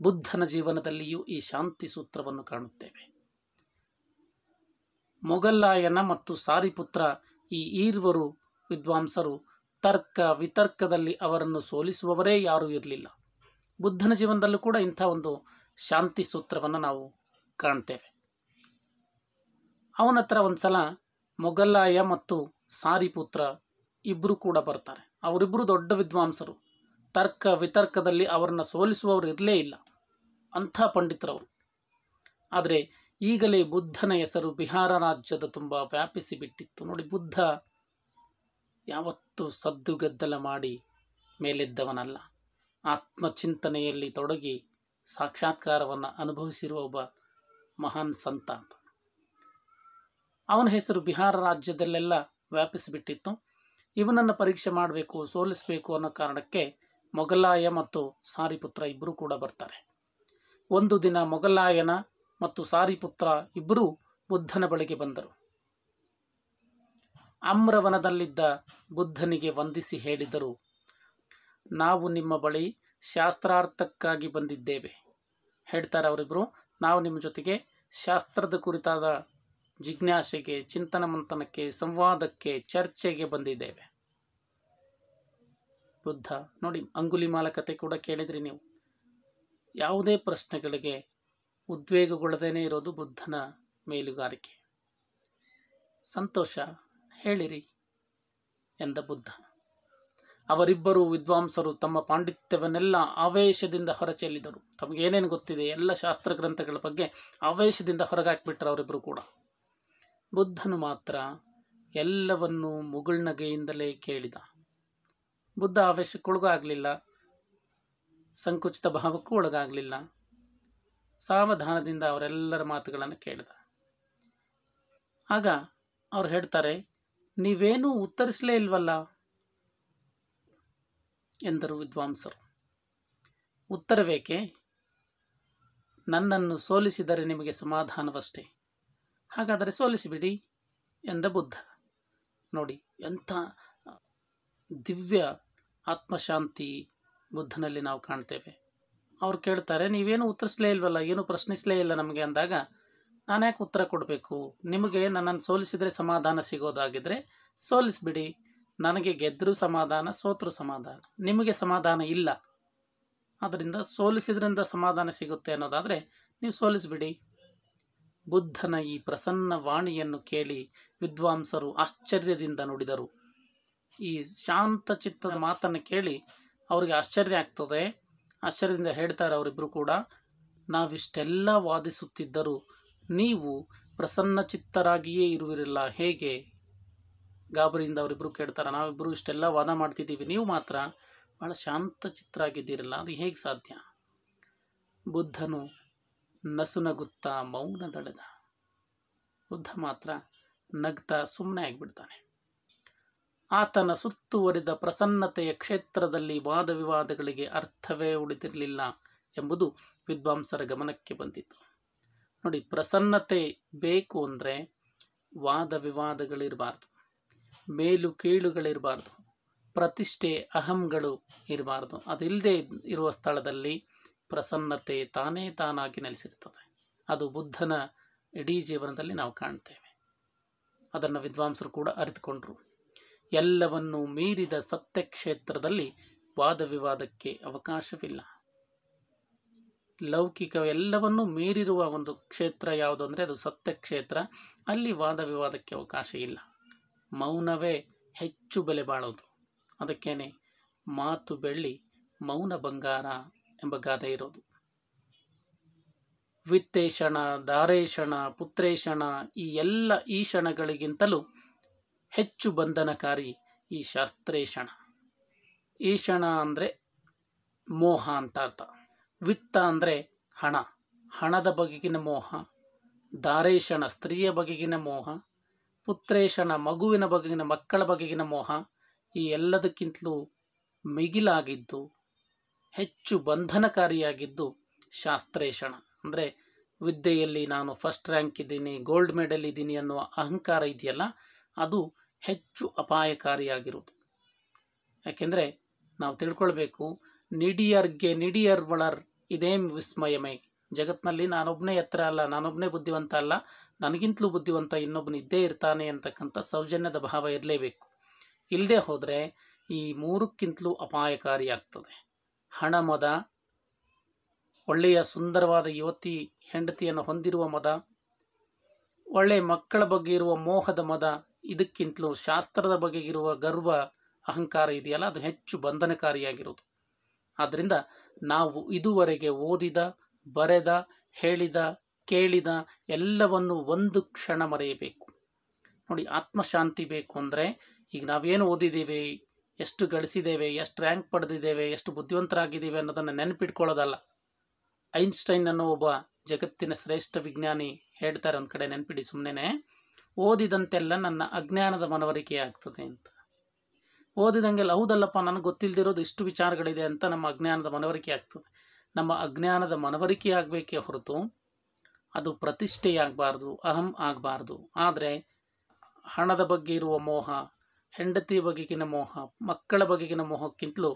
ಬುದ್ಧನ ಜೀವನದಲ್ಲಿಯೂ ಈ ಶಾಂತಿ ಸೂತ್ರವನ್ನು ಕಾಣುತ್ತೇವೆ ಮೊಘಲಾಯನ ಮತ್ತು ಸಾರಿಪುತ್ರ ಈ ಈರ್ವರು ವಿದ್ವಾಂಸರು ತರ್ಕ ವಿತರ್ಕದಲ್ಲಿ ಅವರನ್ನು ಸೋಲಿಸುವವರೇ ಯಾರೂ ಇರಲಿಲ್ಲ ಬುದ್ಧನ ಜೀವನದಲ್ಲೂ ಕೂಡ ಇಂಥ ಒಂದು ಶಾಂತಿ ಸೂತ್ರವನ್ನು ನಾವು ಕಾಣ್ತೇವೆ ಅವನ ಹತ್ರ ಒಂದು ಸಲ ಮೊಘಲಾಯ ಮತ್ತು ಸಾರಿಪುತ್ರ ಇಬ್ಬರು ಕೂಡ ಬರ್ತಾರೆ ಅವರಿಬ್ಬರು ದೊಡ್ಡ ವಿದ್ವಾಂಸರು ತರ್ಕ ವಿತರ್ಕದಲ್ಲಿ ಅವರನ್ನು ಸೋಲಿಸುವವರು ಇರಲೇ ಇಲ್ಲ ಅಂಥ ಪಂಡಿತರವರು ಆದರೆ ಈಗಲೇ ಬುದ್ಧನ ಹೆಸರು ಬಿಹಾರ ರಾಜ್ಯದ ತುಂಬ ವ್ಯಾಪಿಸಿ ಬಿಟ್ಟಿತ್ತು ನೋಡಿ ಬುದ್ಧ ಯಾವತ್ತೂ ಸದ್ದುಗದ್ದಲ ಮಾಡಿ ಮೇಲೆದ್ದವನಲ್ಲ ಆತ್ಮಚಿಂತನೆಯಲ್ಲಿ ತೊಡಗಿ ಸಾಕ್ಷಾತ್ಕಾರವನ್ನು ಅನುಭವಿಸಿರುವ ಒಬ್ಬ ಮಹಾನ್ ಸಂತ ಅವನ ಹೆಸರು ಬಿಹಾರ ರಾಜ್ಯದಲ್ಲೆಲ್ಲ ವ್ಯಾಪಿಸಿಬಿಟ್ಟಿತ್ತು ಇವನನ್ನು ಪರೀಕ್ಷೆ ಮಾಡಬೇಕು ಸೋಲಿಸಬೇಕು ಅನ್ನೋ ಕಾರಣಕ್ಕೆ ಮೊಘಲಾಯ ಮತ್ತು ಸಾರಿಪುತ್ರ ಇಬ್ಬರೂ ಕೂಡ ಬರ್ತಾರೆ ಒಂದು ದಿನ ಮೊಗಲಾಯನ ಮತ್ತು ಸಾರಿಪುತ್ರ ಇಬ್ಬರೂ ಬುದ್ಧನ ಬಳಿಗೆ ಬಂದರು ಅಮ್ರವನದಲ್ಲಿದ್ದ ಬುದ್ಧನಿಗೆ ವಂದಿಸಿ ಹೇಳಿದರು ನಾವು ನಿಮ್ಮ ಬಳಿ ಶಾಸ್ತ್ರಾರ್ಥಕ್ಕಾಗಿ ಬಂದಿದ್ದೇವೆ ಹೇಳ್ತಾರೆ ಅವರಿಬ್ಬರು ನಾವು ನಿಮ್ಮ ಜೊತೆಗೆ ಶಾಸ್ತ್ರದ ಕುರಿತಾದ ಜಿಜ್ಞಾಸೆಗೆ ಚಿಂತನ ಮಂಥನಕ್ಕೆ ಸಂವಾದಕ್ಕೆ ಚರ್ಚೆಗೆ ಬಂದಿದ್ದೇವೆ ಬುದ್ಧ ನೋಡಿ ಅಂಗುಲಿ ಮಾಲಕತೆ ಕೂಡ ಕೇಳಿದ್ರಿ ನೀವು ಯಾವುದೇ ಪ್ರಶ್ನೆಗಳಿಗೆ ಉದ್ವೇಗಗೊಳ್ಳದೇನೆ ಇರೋದು ಬುದ್ಧನ ಮೇಲುಗಾರಿಕೆ ಸಂತೋಷ ಹೇಳಿರಿ ಎಂದ ಬುದ್ಧ ಅವರಿಬ್ಬರು ವಿದ್ವಾಂಸರು ತಮ್ಮ ಪಾಂಡಿತ್ಯವನ್ನೆಲ್ಲ ಆವೇಶದಿಂದ ಹೊರಚೆಲ್ಲಿದರು ತಮಗೇನೇನು ಗೊತ್ತಿದೆ ಎಲ್ಲ ಶಾಸ್ತ್ರ ಗ್ರಂಥಗಳ ಬಗ್ಗೆ ಆವೇಶದಿಂದ ಹೊರಗಾಕ್ಬಿಟ್ರು ಅವರಿಬ್ಬರು ಕೂಡ ಬುದ್ಧನು ಮಾತ್ರ ಎಲ್ಲವನ್ನೂ ಮುಗುಳ್ನಗೆಯಿಂದಲೇ ಕೇಳಿದ ಬುದ್ಧ ಆವೇಶಕ್ಕೊಳಗೂ ಆಗಲಿಲ್ಲ ಸಂಕುಚಿತ ಭಾವಕ್ಕೂ ಒಳಗಾಗಲಿಲ್ಲ ಸಾವಧಾನದಿಂದ ಅವರೆಲ್ಲರ ಮಾತುಗಳನ್ನು ಕೇಳಿದ ಆಗ ಅವ್ರು ಹೇಳ್ತಾರೆ ನೀವೇನೂ ಉತ್ತರಿಸಲೇ ಇಲ್ವಲ್ಲ ಎಂದರು ವಿದ್ವಾಂಸರು ಉತ್ತರವೇಕೆ ನನ್ನನ್ನು ಸೋಲಿಸಿದರೆ ನಿಮಗೆ ಸಮಾಧಾನವಷ್ಟೇ ಹಾಗಾದರೆ ಸೋಲಿಸಿಬಿಡಿ ಎಂದ ಬುದ್ಧ ನೋಡಿ ಎಂಥ ದಿವ್ಯ ಆತ್ಮಶಾಂತಿ ಬುದ್ಧನಲ್ಲಿ ನಾವು ಕಾಣ್ತೇವೆ ಅವ್ರು ಕೇಳ್ತಾರೆ ನೀವೇನು ಉತ್ತರಿಸಲೇ ಇಲ್ವಲ್ಲ ಏನು ಪ್ರಶ್ನಿಸಲೇ ಇಲ್ಲ ನಮಗೆ ಅಂದಾಗ ನಾನು ಯಾಕೆ ಉತ್ತರ ಕೊಡಬೇಕು ನಿಮಗೆ ನನ್ನನ್ನು ಸೋಲಿಸಿದರೆ ಸಮಾಧಾನ ಸಿಗೋದಾಗಿದ್ದರೆ ಸೋಲಿಸ್ಬಿಡಿ ನನಗೆ ಗೆದ್ದರೂ ಸಮಾಧಾನ ಸೋತರೂ ಸಮಾಧಾನ ನಿಮಗೆ ಸಮಾಧಾನ ಇಲ್ಲ ಆದ್ದರಿಂದ ಸೋಲಿಸಿದ್ರಿಂದ ಸಮಾಧಾನ ಸಿಗುತ್ತೆ ಅನ್ನೋದಾದರೆ ನೀವು ಸೋಲಿಸಿಬಿಡಿ ಬುದ್ಧನ ಈ ಪ್ರಸನ್ನ ವಾಣಿಯನ್ನು ಕೇಳಿ ವಿದ್ವಾಂಸರು ಆಶ್ಚರ್ಯದಿಂದ ನುಡಿದರು ಈ ಶಾಂತ ಚಿತ್ತದ ಮಾತನ್ನು ಕೇಳಿ ಅವರಿಗೆ ಆಶ್ಚರ್ಯ ಆಗ್ತದೆ ಆಶ್ಚರ್ಯದಿಂದ ಹೇಳ್ತಾರೆ ಅವರಿಬ್ಬರು ಕೂಡ ನಾವಿಷ್ಟೆಲ್ಲ ವಾದಿಸುತ್ತಿದ್ದರೂ ನೀವು ಪ್ರಸನ್ನ ಚಿತ್ತರಾಗಿಯೇ ಇರುವಿರಲ್ಲ ಹೇಗೆ ಗಾಬರಿಯಿಂದ ಅವರಿಬ್ಬರು ಕೇಳ್ತಾರೆ ನಾವಿಬ್ಬರು ಇಷ್ಟೆಲ್ಲ ವಾದ ಮಾಡ್ತಿದ್ದೀವಿ ನೀವು ಮಾತ್ರ ಬಹಳ ಶಾಂತ ಚಿತ್ತರಾಗಿದ್ದೀರಲ್ಲ ಅದು ಹೇಗೆ ಸಾಧ್ಯ ಬುದ್ಧನು ನಸುನಗುತ್ತಾ ದಡದ ಬುದ್ಧ ಮಾತ್ರ ನಗ್ತಾ ಸುಮ್ಮನೆ ಆಗಿಬಿಡ್ತಾನೆ ಆತನ ಸುತ್ತುವರಿದ ಪ್ರಸನ್ನತೆಯ ಕ್ಷೇತ್ರದಲ್ಲಿ ವಾದ ವಿವಾದಗಳಿಗೆ ಅರ್ಥವೇ ಉಳಿದಿರಲಿಲ್ಲ ಎಂಬುದು ವಿದ್ವಾಂಸರ ಗಮನಕ್ಕೆ ಬಂದಿತ್ತು ನೋಡಿ ಪ್ರಸನ್ನತೆ ಬೇಕು ಅಂದರೆ ವಾದ ವಿವಾದಗಳಿರಬಾರ್ದು ಮೇಲು ಕೀಳುಗಳಿರಬಾರ್ದು ಪ್ರತಿಷ್ಠೆ ಅಹಂಗಳು ಇರಬಾರ್ದು ಅದಿಲ್ಲದೆ ಇರುವ ಸ್ಥಳದಲ್ಲಿ ಪ್ರಸನ್ನತೆ ತಾನೇ ತಾನಾಗಿ ನೆಲೆಸಿರ್ತದೆ ಅದು ಬುದ್ಧನ ಇಡೀ ಜೀವನದಲ್ಲಿ ನಾವು ಕಾಣ್ತೇವೆ ಅದನ್ನು ವಿದ್ವಾಂಸರು ಕೂಡ ಅರಿತುಕೊಂಡರು ಎಲ್ಲವನ್ನು ಮೀರಿದ ಸತ್ಯ ಕ್ಷೇತ್ರದಲ್ಲಿ ವಾದ ವಿವಾದಕ್ಕೆ ಅವಕಾಶವಿಲ್ಲ ಲೌಕಿಕ ಎಲ್ಲವನ್ನೂ ಮೀರಿರುವ ಒಂದು ಕ್ಷೇತ್ರ ಯಾವುದು ಅಂದರೆ ಅದು ಸತ್ಯ ಕ್ಷೇತ್ರ ಅಲ್ಲಿ ವಾದ ವಿವಾದಕ್ಕೆ ಅವಕಾಶ ಇಲ್ಲ ಮೌನವೇ ಹೆಚ್ಚು ಬೆಲೆ ಬಾಳೋದು ಅದಕ್ಕೇನೆ ಮಾತು ಬೆಳ್ಳಿ ಮೌನ ಬಂಗಾರ ಎಂಬ ಗಾದೆ ಇರೋದು ವಿತ್ತೇಷಣ ದಾರೇಷಣ ಪುತ್ರೇಷಣ ಈ ಎಲ್ಲ ಕ್ಷಣಗಳಿಗಿಂತಲೂ ಹೆಚ್ಚು ಬಂಧನಕಾರಿ ಈ ಶಾಸ್ತ್ರೇಷಣ ಕ್ಷಣ ಅಂದರೆ ಮೋಹ ಅಂತ ಅರ್ಥ ವಿತ್ತ ಅಂದರೆ ಹಣ ಹಣದ ಬಗೆಗಿನ ಮೋಹ ದಾರೇಷಣ ಸ್ತ್ರೀಯ ಬಗೆಗಿನ ಮೋಹ ಪುತ್ರೇಷಣ ಮಗುವಿನ ಬಗೆಗಿನ ಮಕ್ಕಳ ಬಗೆಗಿನ ಮೋಹ ಈ ಎಲ್ಲದಕ್ಕಿಂತಲೂ ಮಿಗಿಲಾಗಿದ್ದು ಹೆಚ್ಚು ಬಂಧನಕಾರಿಯಾಗಿದ್ದು ಶಾಸ್ತ್ರೇಷಣ ಅಂದರೆ ವಿದ್ಯೆಯಲ್ಲಿ ನಾನು ಫಸ್ಟ್ ರ್ಯಾಂಕ್ ಇದ್ದೀನಿ ಗೋಲ್ಡ್ ಮೆಡಲ್ ಇದ್ದೀನಿ ಅನ್ನುವ ಅಹಂಕಾರ ಇದೆಯಲ್ಲ ಅದು ಹೆಚ್ಚು ಅಪಾಯಕಾರಿಯಾಗಿರುವುದು ಯಾಕೆಂದರೆ ನಾವು ತಿಳ್ಕೊಳ್ಬೇಕು ನಿಡಿಯರ್ಗೆ ನಿಡಿಯರ್ ಒಳರ್ ಇದೇ ವಿಸ್ಮಯಮೇ ಜಗತ್ತಿನಲ್ಲಿ ನಾನೊಬ್ಬನೇ ಎತ್ತರ ಅಲ್ಲ ನಾನೊಬ್ಬನೇ ಬುದ್ಧಿವಂತ ಅಲ್ಲ ನನಗಿಂತಲೂ ಬುದ್ಧಿವಂತ ಇನ್ನೊಬ್ಬನಿದ್ದೇ ಇದ್ದೇ ಇರ್ತಾನೆ ಅಂತಕ್ಕಂಥ ಸೌಜನ್ಯದ ಭಾವ ಇರಲೇಬೇಕು ಇಲ್ಲದೆ ಹೋದರೆ ಈ ಮೂರಕ್ಕಿಂತಲೂ ಅಪಾಯಕಾರಿಯಾಗ್ತದೆ ಹಣ ಮದ ಒಳ್ಳೆಯ ಸುಂದರವಾದ ಯುವತಿ ಹೆಂಡತಿಯನ್ನು ಹೊಂದಿರುವ ಮದ ಒಳ್ಳೆಯ ಮಕ್ಕಳ ಬಗ್ಗೆ ಇರುವ ಮೋಹದ ಮದ ಇದಕ್ಕಿಂತಲೂ ಶಾಸ್ತ್ರದ ಬಗ್ಗೆ ಇರುವ ಗರ್ವ ಅಹಂಕಾರ ಇದೆಯಲ್ಲ ಅದು ಹೆಚ್ಚು ಬಂಧನಕಾರಿಯಾಗಿರುವುದು ಆದ್ದರಿಂದ ನಾವು ಇದುವರೆಗೆ ಓದಿದ ಬರೆದ ಹೇಳಿದ ಕೇಳಿದ ಎಲ್ಲವನ್ನು ಒಂದು ಕ್ಷಣ ಮರೆಯಬೇಕು ನೋಡಿ ಆತ್ಮಶಾಂತಿ ಬೇಕು ಅಂದರೆ ಈಗ ನಾವೇನು ಓದಿದ್ದೀವಿ ಎಷ್ಟು ಗಳಿಸಿದ್ದೇವೆ ಎಷ್ಟು ರ್ಯಾಂಕ್ ಪಡೆದಿದ್ದೇವೆ ಎಷ್ಟು ಬುದ್ಧಿವಂತರಾಗಿದ್ದೇವೆ ಅನ್ನೋದನ್ನು ನೆನಪಿಟ್ಕೊಳ್ಳೋದಲ್ಲ ಐನ್ಸ್ಟೈನ್ ಅನ್ನೋ ಒಬ್ಬ ಜಗತ್ತಿನ ಶ್ರೇಷ್ಠ ವಿಜ್ಞಾನಿ ಹೇಳ್ತಾರೆ ಒಂದು ಕಡೆ ನೆನಪಿಡಿ ಸುಮ್ಮನೆ ಓದಿದಂತೆಲ್ಲ ನನ್ನ ಅಜ್ಞಾನದ ಮನವರಿಕೆ ಆಗ್ತದೆ ಅಂತ ಓದಿದಂಗೆಲ್ಲ ಹೌದಲ್ಲಪ್ಪ ನನಗೆ ಗೊತ್ತಿಲ್ಲದಿರೋದು ಇಷ್ಟು ವಿಚಾರಗಳಿದೆ ಅಂತ ನಮ್ಮ ಅಜ್ಞಾನದ ಮನವರಿಕೆ ಆಗ್ತದೆ ನಮ್ಮ ಅಜ್ಞಾನದ ಮನವರಿಕೆ ಆಗಬೇಕೇ ಹೊರತು ಅದು ಪ್ರತಿಷ್ಠೆಯಾಗಬಾರ್ದು ಅಹಂ ಆಗಬಾರ್ದು ಆದರೆ ಹಣದ ಬಗ್ಗೆ ಇರುವ ಮೋಹ ಹೆಂಡತಿ ಬಗೆಗಿನ ಮೋಹ ಮಕ್ಕಳ ಬಗೆಗಿನ ಮೋಹಕ್ಕಿಂತಲೂ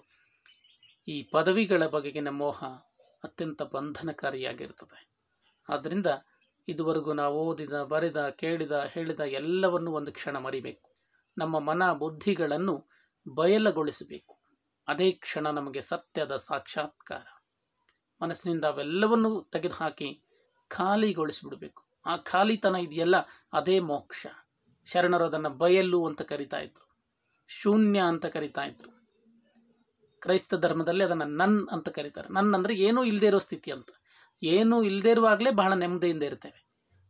ಈ ಪದವಿಗಳ ಬಗೆಗಿನ ಮೋಹ ಅತ್ಯಂತ ಬಂಧನಕಾರಿಯಾಗಿರ್ತದೆ ಆದ್ದರಿಂದ ಇದುವರೆಗೂ ನಾವು ಓದಿದ ಬರೆದ ಕೇಳಿದ ಹೇಳಿದ ಎಲ್ಲವನ್ನು ಒಂದು ಕ್ಷಣ ಮರಿಬೇಕು ನಮ್ಮ ಮನ ಬುದ್ಧಿಗಳನ್ನು ಬಯಲಗೊಳಿಸಬೇಕು ಅದೇ ಕ್ಷಣ ನಮಗೆ ಸತ್ಯದ ಸಾಕ್ಷಾತ್ಕಾರ ಮನಸ್ಸಿನಿಂದ ಅವೆಲ್ಲವನ್ನೂ ತೆಗೆದುಹಾಕಿ ಖಾಲಿಗೊಳಿಸಿಬಿಡಬೇಕು ಆ ಖಾಲಿತನ ಇದೆಯಲ್ಲ ಅದೇ ಮೋಕ್ಷ ಶರಣರು ಅದನ್ನು ಬಯಲು ಅಂತ ಕರಿತಾ ಇದ್ರು ಶೂನ್ಯ ಅಂತ ಕರಿತಾ ಇದ್ರು ಕ್ರೈಸ್ತ ಧರ್ಮದಲ್ಲಿ ಅದನ್ನು ನನ್ ಅಂತ ಕರೀತಾರೆ ನನ್ ಅಂದರೆ ಏನೂ ಇಲ್ಲದೇ ಇರೋ ಸ್ಥಿತಿ ಅಂತ ಏನೂ ಇಲ್ಲದೇ ಇರುವಾಗಲೇ ಬಹಳ ನೆಮ್ಮದಿಯಿಂದ ಇರ್ತೇವೆ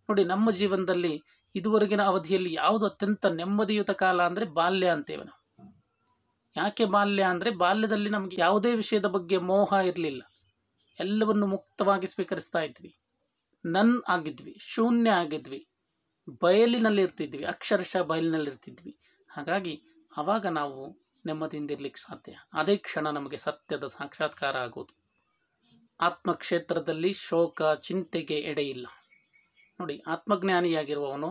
ನೋಡಿ ನಮ್ಮ ಜೀವನದಲ್ಲಿ ಇದುವರೆಗಿನ ಅವಧಿಯಲ್ಲಿ ಯಾವುದು ಅತ್ಯಂತ ನೆಮ್ಮದಿಯುತ ಕಾಲ ಅಂದರೆ ಬಾಲ್ಯ ಅಂತೇವೆ ನಾವು ಯಾಕೆ ಬಾಲ್ಯ ಅಂದರೆ ಬಾಲ್ಯದಲ್ಲಿ ನಮಗೆ ಯಾವುದೇ ವಿಷಯದ ಬಗ್ಗೆ ಮೋಹ ಇರಲಿಲ್ಲ ಎಲ್ಲವನ್ನು ಮುಕ್ತವಾಗಿ ಸ್ವೀಕರಿಸ್ತಾ ಇದ್ವಿ ನನ್ ಆಗಿದ್ವಿ ಶೂನ್ಯ ಆಗಿದ್ವಿ ಬಯಲಿನಲ್ಲಿ ಇರ್ತಿದ್ವಿ ಅಕ್ಷರಶಃ ಬಯಲಿನಲ್ಲಿ ಇರ್ತಿದ್ವಿ ಹಾಗಾಗಿ ಆವಾಗ ನಾವು ನೆಮ್ಮದಿಯಿಂದಿರ್ಲಿಕ್ಕೆ ಸಾಧ್ಯ ಅದೇ ಕ್ಷಣ ನಮಗೆ ಸತ್ಯದ ಸಾಕ್ಷಾತ್ಕಾರ ಆಗೋದು ಆತ್ಮಕ್ಷೇತ್ರದಲ್ಲಿ ಶೋಕ ಚಿಂತೆಗೆ ಎಡೆಯಿಲ್ಲ ನೋಡಿ ಆತ್ಮಜ್ಞಾನಿಯಾಗಿರುವವನು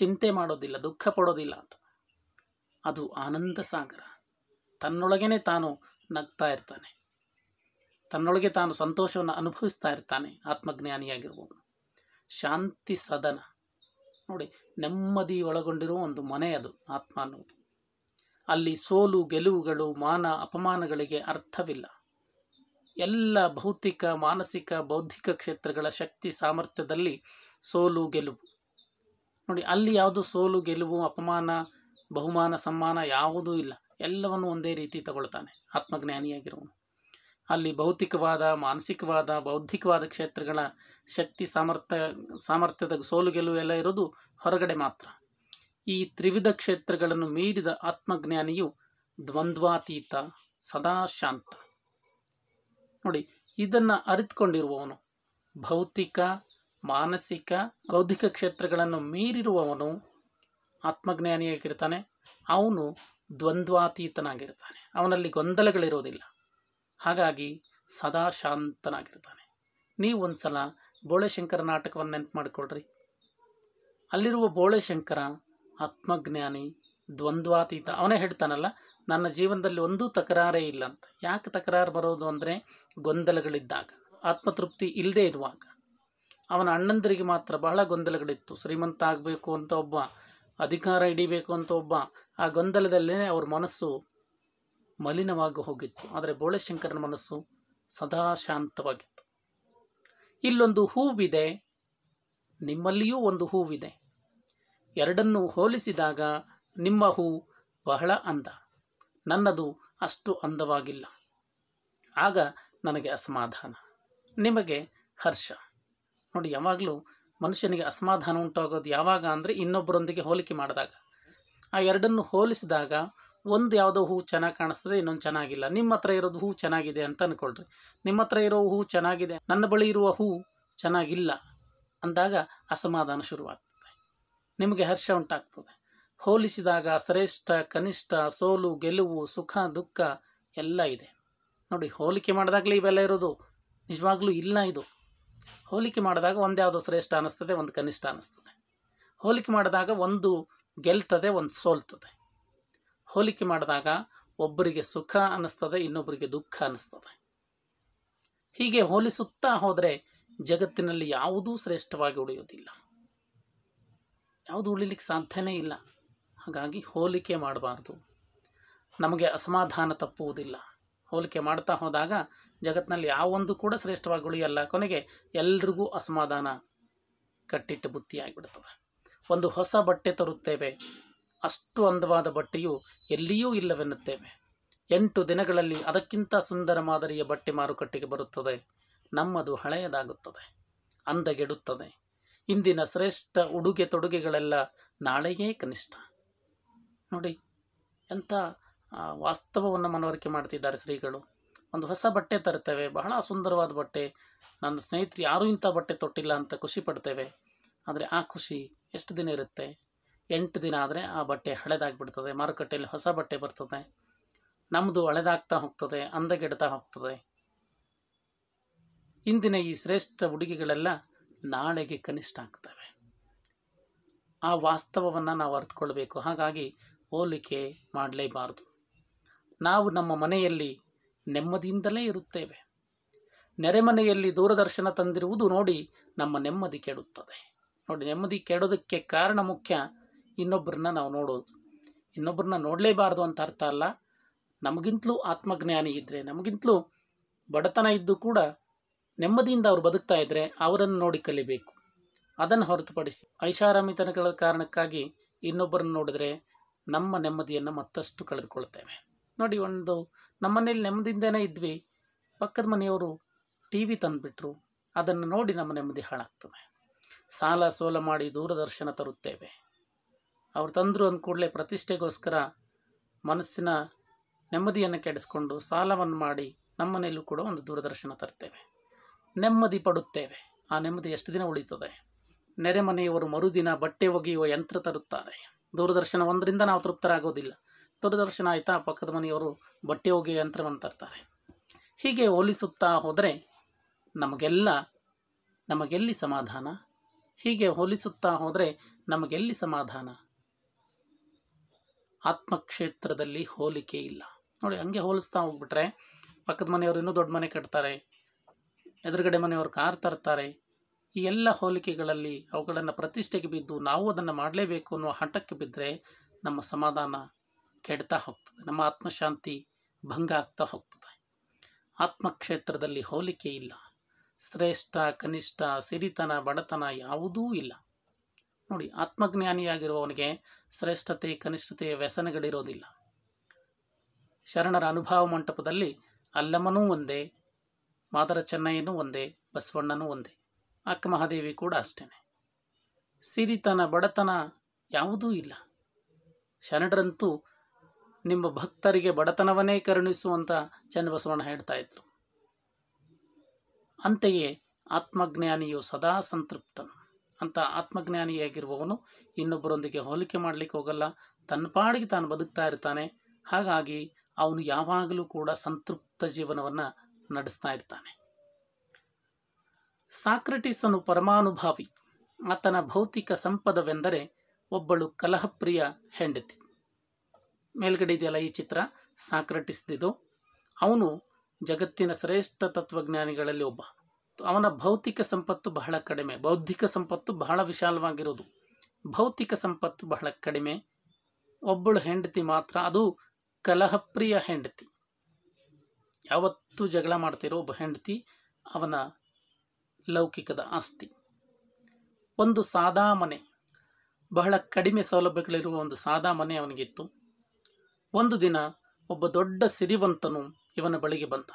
ಚಿಂತೆ ಮಾಡೋದಿಲ್ಲ ದುಃಖ ಪಡೋದಿಲ್ಲ ಅಂತ ಅದು ಆನಂದ ಸಾಗರ ತನ್ನೊಳಗೇನೆ ತಾನು ನಗ್ತಾ ಇರ್ತಾನೆ ತನ್ನೊಳಗೆ ತಾನು ಸಂತೋಷವನ್ನು ಅನುಭವಿಸ್ತಾ ಇರ್ತಾನೆ ಆತ್ಮಜ್ಞಾನಿಯಾಗಿರುವವನು ಶಾಂತಿ ಸದನ ನೋಡಿ ನೆಮ್ಮದಿ ಒಳಗೊಂಡಿರುವ ಒಂದು ಮನೆ ಅದು ಆತ್ಮ ಅನ್ನೋದು ಅಲ್ಲಿ ಸೋಲು ಗೆಲುವುಗಳು ಮಾನ ಅಪಮಾನಗಳಿಗೆ ಅರ್ಥವಿಲ್ಲ ಎಲ್ಲ ಭೌತಿಕ ಮಾನಸಿಕ ಬೌದ್ಧಿಕ ಕ್ಷೇತ್ರಗಳ ಶಕ್ತಿ ಸಾಮರ್ಥ್ಯದಲ್ಲಿ ಸೋಲು ಗೆಲುವು ನೋಡಿ ಅಲ್ಲಿ ಯಾವುದು ಸೋಲು ಗೆಲುವು ಅಪಮಾನ ಬಹುಮಾನ ಸಮ್ಮಾನ ಯಾವುದೂ ಇಲ್ಲ ಎಲ್ಲವನ್ನು ಒಂದೇ ರೀತಿ ತಗೊಳ್ತಾನೆ ಆತ್ಮಜ್ಞಾನಿಯಾಗಿರುವನು ಅಲ್ಲಿ ಭೌತಿಕವಾದ ಮಾನಸಿಕವಾದ ಬೌದ್ಧಿಕವಾದ ಕ್ಷೇತ್ರಗಳ ಶಕ್ತಿ ಸಾಮರ್ಥ್ಯ ಸಾಮರ್ಥ್ಯದ ಸೋಲು ಗೆಲುವು ಎಲ್ಲ ಇರೋದು ಹೊರಗಡೆ ಮಾತ್ರ ಈ ತ್ರಿವಿಧ ಕ್ಷೇತ್ರಗಳನ್ನು ಮೀರಿದ ಆತ್ಮಜ್ಞಾನಿಯು ದ್ವಂದ್ವಾತೀತ ಸದಾ ಶಾಂತ ನೋಡಿ ಇದನ್ನು ಅರಿತುಕೊಂಡಿರುವವನು ಭೌತಿಕ ಮಾನಸಿಕ ಬೌದ್ಧಿಕ ಕ್ಷೇತ್ರಗಳನ್ನು ಮೀರಿರುವವನು ಆತ್ಮಜ್ಞಾನಿಯಾಗಿರ್ತಾನೆ ಅವನು ದ್ವಂದ್ವಾತೀತನಾಗಿರ್ತಾನೆ ಅವನಲ್ಲಿ ಗೊಂದಲಗಳಿರೋದಿಲ್ಲ ಹಾಗಾಗಿ ಸದಾ ಶಾಂತನಾಗಿರ್ತಾನೆ ನೀವು ಒಂದು ಸಲ ಬೋಳೆಶಂಕರ ನಾಟಕವನ್ನು ನೆನ್ಪು ಮಾಡಿಕೊಳ್ಳ್ರಿ ಅಲ್ಲಿರುವ ಬೋಳೆಶಂಕರ ಆತ್ಮಜ್ಞಾನಿ ದ್ವಂದ್ವಾತೀತ ಅವನೇ ಹೇಳ್ತಾನಲ್ಲ ನನ್ನ ಜೀವನದಲ್ಲಿ ಒಂದೂ ತಕರಾರೇ ಇಲ್ಲ ಅಂತ ಯಾಕೆ ತಕರಾರು ಬರೋದು ಅಂದರೆ ಗೊಂದಲಗಳಿದ್ದಾಗ ಆತ್ಮತೃಪ್ತಿ ಇಲ್ಲದೇ ಇರುವಾಗ ಅವನ ಅಣ್ಣಂದರಿಗೆ ಮಾತ್ರ ಬಹಳ ಗೊಂದಲಗಳಿತ್ತು ಶ್ರೀಮಂತ ಆಗಬೇಕು ಅಂತ ಒಬ್ಬ ಅಧಿಕಾರ ಹಿಡಿಬೇಕು ಅಂತ ಒಬ್ಬ ಆ ಗೊಂದಲದಲ್ಲೇ ಅವ್ರ ಮನಸ್ಸು ಮಲಿನವಾಗಿ ಹೋಗಿತ್ತು ಆದರೆ ಬೋಳೆಶಂಕರನ ಮನಸ್ಸು ಸದಾ ಶಾಂತವಾಗಿತ್ತು ಇಲ್ಲೊಂದು ಹೂವಿದೆ ನಿಮ್ಮಲ್ಲಿಯೂ ಒಂದು ಹೂವಿದೆ ಎರಡನ್ನು ಹೋಲಿಸಿದಾಗ ನಿಮ್ಮ ಹೂ ಬಹಳ ಅಂದ ನನ್ನದು ಅಷ್ಟು ಅಂದವಾಗಿಲ್ಲ ಆಗ ನನಗೆ ಅಸಮಾಧಾನ ನಿಮಗೆ ಹರ್ಷ ನೋಡಿ ಯಾವಾಗಲೂ ಮನುಷ್ಯನಿಗೆ ಅಸಮಾಧಾನ ಉಂಟಾಗೋದು ಯಾವಾಗ ಅಂದರೆ ಇನ್ನೊಬ್ಬರೊಂದಿಗೆ ಹೋಲಿಕೆ ಮಾಡಿದಾಗ ಆ ಎರಡನ್ನು ಹೋಲಿಸಿದಾಗ ಒಂದು ಯಾವುದೋ ಹೂವು ಚೆನ್ನಾಗಿ ಕಾಣಿಸ್ತದೆ ಇನ್ನೊಂದು ಚೆನ್ನಾಗಿಲ್ಲ ನಿಮ್ಮ ಹತ್ರ ಇರೋದು ಹೂವು ಚೆನ್ನಾಗಿದೆ ಅಂತ ಅಂದ್ಕೊಳ್ರಿ ನಿಮ್ಮ ಹತ್ರ ಇರೋ ಹೂವು ಚೆನ್ನಾಗಿದೆ ನನ್ನ ಬಳಿ ಇರುವ ಹೂವು ಚೆನ್ನಾಗಿಲ್ಲ ಅಂದಾಗ ಅಸಮಾಧಾನ ಶುರುವಾಗ್ತದೆ ನಿಮಗೆ ಹರ್ಷ ಉಂಟಾಗ್ತದೆ ಹೋಲಿಸಿದಾಗ ಶ್ರೇಷ್ಠ ಕನಿಷ್ಠ ಸೋಲು ಗೆಲುವು ಸುಖ ದುಃಖ ಎಲ್ಲ ಇದೆ ನೋಡಿ ಹೋಲಿಕೆ ಮಾಡಿದಾಗಲೇ ಇವೆಲ್ಲ ಇರೋದು ನಿಜವಾಗ್ಲೂ ಇಲ್ಲ ಇದು ಹೋಲಿಕೆ ಮಾಡಿದಾಗ ಒಂದು ಯಾವುದೋ ಶ್ರೇಷ್ಠ ಅನ್ನಿಸ್ತದೆ ಒಂದು ಕನಿಷ್ಠ ಅನ್ನಿಸ್ತದೆ ಹೋಲಿಕೆ ಮಾಡಿದಾಗ ಒಂದು ಗೆಲ್ತದೆ ಒಂದು ಸೋಲ್ತದೆ ಹೋಲಿಕೆ ಮಾಡಿದಾಗ ಒಬ್ಬರಿಗೆ ಸುಖ ಅನ್ನಿಸ್ತದೆ ಇನ್ನೊಬ್ಬರಿಗೆ ದುಃಖ ಅನ್ನಿಸ್ತದೆ ಹೀಗೆ ಹೋಲಿಸುತ್ತಾ ಹೋದರೆ ಜಗತ್ತಿನಲ್ಲಿ ಯಾವುದೂ ಶ್ರೇಷ್ಠವಾಗಿ ಉಳಿಯೋದಿಲ್ಲ ಯಾವುದು ಉಳಿಲಿಕ್ಕೆ ಸಾಧ್ಯನೇ ಇಲ್ಲ ಹಾಗಾಗಿ ಹೋಲಿಕೆ ಮಾಡಬಾರ್ದು ನಮಗೆ ಅಸಮಾಧಾನ ತಪ್ಪುವುದಿಲ್ಲ ಹೋಲಿಕೆ ಮಾಡ್ತಾ ಹೋದಾಗ ಜಗತ್ತಿನಲ್ಲಿ ಯಾವೊಂದು ಕೂಡ ಶ್ರೇಷ್ಠವಾಗಿ ಉಳಿಯಲ್ಲ ಕೊನೆಗೆ ಎಲ್ರಿಗೂ ಅಸಮಾಧಾನ ಕಟ್ಟಿಟ್ಟು ಬುತ್ತಿಯಾಗಿಬಿಡ್ತದೆ ಒಂದು ಹೊಸ ಬಟ್ಟೆ ತರುತ್ತೇವೆ ಅಷ್ಟು ಅಂದವಾದ ಬಟ್ಟೆಯು ಎಲ್ಲಿಯೂ ಇಲ್ಲವೆನ್ನುತ್ತೇವೆ ಎಂಟು ದಿನಗಳಲ್ಲಿ ಅದಕ್ಕಿಂತ ಸುಂದರ ಮಾದರಿಯ ಬಟ್ಟೆ ಮಾರುಕಟ್ಟೆಗೆ ಬರುತ್ತದೆ ನಮ್ಮದು ಹಳೆಯದಾಗುತ್ತದೆ ಅಂದಗೆಡುತ್ತದೆ ಇಂದಿನ ಶ್ರೇಷ್ಠ ಉಡುಗೆ ತೊಡುಗೆಗಳೆಲ್ಲ ನಾಳೆಯೇ ಕನಿಷ್ಠ ನೋಡಿ ಎಂಥ ವಾಸ್ತವವನ್ನು ಮನವರಿಕೆ ಮಾಡ್ತಿದ್ದಾರೆ ಶ್ರೀಗಳು ಒಂದು ಹೊಸ ಬಟ್ಟೆ ತರ್ತೇವೆ ಬಹಳ ಸುಂದರವಾದ ಬಟ್ಟೆ ನನ್ನ ಸ್ನೇಹಿತರು ಯಾರೂ ಇಂಥ ಬಟ್ಟೆ ತೊಟ್ಟಿಲ್ಲ ಅಂತ ಖುಷಿ ಪಡ್ತೇವೆ ಆದರೆ ಆ ಖುಷಿ ಎಷ್ಟು ದಿನ ಇರುತ್ತೆ ಎಂಟು ದಿನ ಆದರೆ ಆ ಬಟ್ಟೆ ಹಳೆದಾಗಿಬಿಡ್ತದೆ ಮಾರುಕಟ್ಟೆಯಲ್ಲಿ ಹೊಸ ಬಟ್ಟೆ ಬರ್ತದೆ ನಮ್ಮದು ಹಳೆದಾಗ್ತಾ ಹೋಗ್ತದೆ ಅಂದಗೆಡ್ತಾ ಹೋಗ್ತದೆ ಇಂದಿನ ಈ ಶ್ರೇಷ್ಠ ಉಡುಗೆಗಳೆಲ್ಲ ನಾಳೆಗೆ ಕನಿಷ್ಠ ಆಗ್ತವೆ ಆ ವಾಸ್ತವವನ್ನು ನಾವು ಅರ್ಥಕೊಳ್ಬೇಕು ಹಾಗಾಗಿ ಹೋಲಿಕೆ ಮಾಡಲೇಬಾರದು ನಾವು ನಮ್ಮ ಮನೆಯಲ್ಲಿ ನೆಮ್ಮದಿಯಿಂದಲೇ ಇರುತ್ತೇವೆ ನೆರೆಮನೆಯಲ್ಲಿ ದೂರದರ್ಶನ ತಂದಿರುವುದು ನೋಡಿ ನಮ್ಮ ನೆಮ್ಮದಿ ಕೆಡುತ್ತದೆ ನೋಡಿ ನೆಮ್ಮದಿ ಕೆಡೋದಕ್ಕೆ ಕಾರಣ ಮುಖ್ಯ ಇನ್ನೊಬ್ಬರನ್ನ ನಾವು ನೋಡೋದು ಇನ್ನೊಬ್ಬರನ್ನ ನೋಡಲೇಬಾರ್ದು ಅಂತ ಅರ್ಥ ಅಲ್ಲ ನಮಗಿಂತಲೂ ಆತ್ಮಜ್ಞಾನಿ ಇದ್ದರೆ ನಮಗಿಂತಲೂ ಬಡತನ ಇದ್ದು ಕೂಡ ನೆಮ್ಮದಿಯಿಂದ ಅವ್ರು ಬದುಕ್ತಾ ಇದ್ದರೆ ಅವರನ್ನು ನೋಡಿ ಕಲಿಬೇಕು ಅದನ್ನು ಹೊರತುಪಡಿಸಿ ತನಗಳ ಕಾರಣಕ್ಕಾಗಿ ಇನ್ನೊಬ್ಬರನ್ನು ನೋಡಿದ್ರೆ ನಮ್ಮ ನೆಮ್ಮದಿಯನ್ನು ಮತ್ತಷ್ಟು ಕಳೆದುಕೊಳ್ತೇವೆ ನೋಡಿ ಒಂದು ನಮ್ಮ ನಮ್ಮನೇಲಿ ನೆಮ್ಮದಿಯಿಂದನೇ ಇದ್ವಿ ಪಕ್ಕದ ಮನೆಯವರು ಟಿ ವಿ ತಂದುಬಿಟ್ರು ಅದನ್ನು ನೋಡಿ ನಮ್ಮ ನೆಮ್ಮದಿ ಹಾಳಾಗ್ತದೆ ಸಾಲ ಸೋಲ ಮಾಡಿ ದೂರದರ್ಶನ ತರುತ್ತೇವೆ ಅವ್ರು ತಂದರು ಅಂದ ಕೂಡಲೇ ಪ್ರತಿಷ್ಠೆಗೋಸ್ಕರ ಮನಸ್ಸಿನ ನೆಮ್ಮದಿಯನ್ನು ಕೆಡಿಸ್ಕೊಂಡು ಸಾಲವನ್ನು ಮಾಡಿ ನಮ್ಮನೆಯಲ್ಲೂ ಕೂಡ ಒಂದು ದೂರದರ್ಶನ ತರ್ತೇವೆ ನೆಮ್ಮದಿ ಪಡುತ್ತೇವೆ ಆ ನೆಮ್ಮದಿ ಎಷ್ಟು ದಿನ ಉಳಿತದೆ ನೆರೆಮನೆಯವರು ಮರುದಿನ ಬಟ್ಟೆ ಒಗೆಯುವ ಯಂತ್ರ ತರುತ್ತಾರೆ ದೂರದರ್ಶನ ಒಂದರಿಂದ ನಾವು ತೃಪ್ತರಾಗೋದಿಲ್ಲ ದೂರದರ್ಶನ ಆಯಿತಾ ಪಕ್ಕದ ಮನೆಯವರು ಬಟ್ಟೆ ಒಗೆಯುವ ಯಂತ್ರವನ್ನು ತರ್ತಾರೆ ಹೀಗೆ ಹೋಲಿಸುತ್ತಾ ಹೋದರೆ ನಮಗೆಲ್ಲ ನಮಗೆಲ್ಲಿ ಸಮಾಧಾನ ಹೀಗೆ ಹೋಲಿಸುತ್ತಾ ಹೋದರೆ ನಮಗೆಲ್ಲಿ ಸಮಾಧಾನ ಆತ್ಮಕ್ಷೇತ್ರದಲ್ಲಿ ಹೋಲಿಕೆ ಇಲ್ಲ ನೋಡಿ ಹಂಗೆ ಹೋಲಿಸ್ತಾ ಹೋಗ್ಬಿಟ್ರೆ ಪಕ್ಕದ ಮನೆಯವರು ಇನ್ನೂ ದೊಡ್ಡ ಮನೆ ಕಟ್ತಾರೆ ಎದುರುಗಡೆ ಮನೆಯವರು ಕಾರ್ ತರ್ತಾರೆ ಈ ಎಲ್ಲ ಹೋಲಿಕೆಗಳಲ್ಲಿ ಅವುಗಳನ್ನು ಪ್ರತಿಷ್ಠೆಗೆ ಬಿದ್ದು ನಾವು ಅದನ್ನು ಮಾಡಲೇಬೇಕು ಅನ್ನೋ ಹಠಕ್ಕೆ ಬಿದ್ದರೆ ನಮ್ಮ ಸಮಾಧಾನ ಕೆಡ್ತಾ ಹೋಗ್ತದೆ ನಮ್ಮ ಆತ್ಮಶಾಂತಿ ಭಂಗ ಆಗ್ತಾ ಹೋಗ್ತದೆ ಆತ್ಮಕ್ಷೇತ್ರದಲ್ಲಿ ಹೋಲಿಕೆ ಇಲ್ಲ ಶ್ರೇಷ್ಠ ಕನಿಷ್ಠ ಸಿರಿತನ ಬಡತನ ಯಾವುದೂ ಇಲ್ಲ ನೋಡಿ ಆತ್ಮಜ್ಞಾನಿಯಾಗಿರುವವನಿಗೆ ಶ್ರೇಷ್ಠತೆ ಕನಿಷ್ಠತೆ ವ್ಯಸನಗಳಿರೋದಿಲ್ಲ ಶರಣರ ಅನುಭವ ಮಂಟಪದಲ್ಲಿ ಅಲ್ಲಮ್ಮನೂ ಒಂದೇ ಮಾದರ ಚೆನ್ನಯ್ಯನೂ ಒಂದೇ ಬಸವಣ್ಣನೂ ಒಂದೇ ಅಕ್ಕ ಮಹಾದೇವಿ ಕೂಡ ಅಷ್ಟೇ ಸಿರಿತನ ಬಡತನ ಯಾವುದೂ ಇಲ್ಲ ಶರಣರಂತೂ ನಿಮ್ಮ ಭಕ್ತರಿಗೆ ಬಡತನವನ್ನೇ ಕರುಣಿಸುವಂಥ ಚನ್ನಬಸವಣ್ಣ ಹೇಳ್ತಾ ಇದ್ರು ಅಂತೆಯೇ ಆತ್ಮಜ್ಞಾನಿಯು ಸದಾ ಸಂತೃಪ್ತನು ಅಂತ ಆತ್ಮಜ್ಞಾನಿಯಾಗಿರುವವನು ಇನ್ನೊಬ್ಬರೊಂದಿಗೆ ಹೋಲಿಕೆ ಮಾಡಲಿಕ್ಕೆ ಹೋಗಲ್ಲ ತನ್ನ ಪಾಡಿಗೆ ತಾನು ಬದುಕ್ತಾ ಇರ್ತಾನೆ ಹಾಗಾಗಿ ಅವನು ಯಾವಾಗಲೂ ಕೂಡ ಸಂತೃಪ್ತ ಜೀವನವನ್ನು ನಡೆಸ್ತಾ ಇರ್ತಾನೆ ಸಾಕ್ರೆಟಿಸನು ಪರಮಾನುಭಾವಿ ಆತನ ಭೌತಿಕ ಸಂಪದವೆಂದರೆ ಒಬ್ಬಳು ಕಲಹಪ್ರಿಯ ಹೆಂಡತಿ ಮೇಲ್ಗಡೆ ಇದೆಯಲ್ಲ ಈ ಚಿತ್ರ ಸಾಕ್ರೆಟಿಸ್ದಿದು ಅವನು ಜಗತ್ತಿನ ಶ್ರೇಷ್ಠ ತತ್ವಜ್ಞಾನಿಗಳಲ್ಲಿ ಒಬ್ಬ ಅವನ ಭೌತಿಕ ಸಂಪತ್ತು ಬಹಳ ಕಡಿಮೆ ಬೌದ್ಧಿಕ ಸಂಪತ್ತು ಬಹಳ ವಿಶಾಲವಾಗಿರೋದು ಭೌತಿಕ ಸಂಪತ್ತು ಬಹಳ ಕಡಿಮೆ ಒಬ್ಬಳು ಹೆಂಡತಿ ಮಾತ್ರ ಅದು ಕಲಹಪ್ರಿಯ ಹೆಂಡತಿ ಯಾವತ್ತು ಜಗಳ ಮಾಡ್ತಿರೋ ಒಬ್ಬ ಹೆಂಡತಿ ಅವನ ಲೌಕಿಕದ ಆಸ್ತಿ ಒಂದು ಸಾದಾ ಮನೆ ಬಹಳ ಕಡಿಮೆ ಸೌಲಭ್ಯಗಳಿರುವ ಒಂದು ಸಾದಾ ಮನೆ ಅವನಿಗಿತ್ತು ಒಂದು ದಿನ ಒಬ್ಬ ದೊಡ್ಡ ಸಿರಿವಂತನು ಇವನ ಬಳಿಗೆ ಬಂದ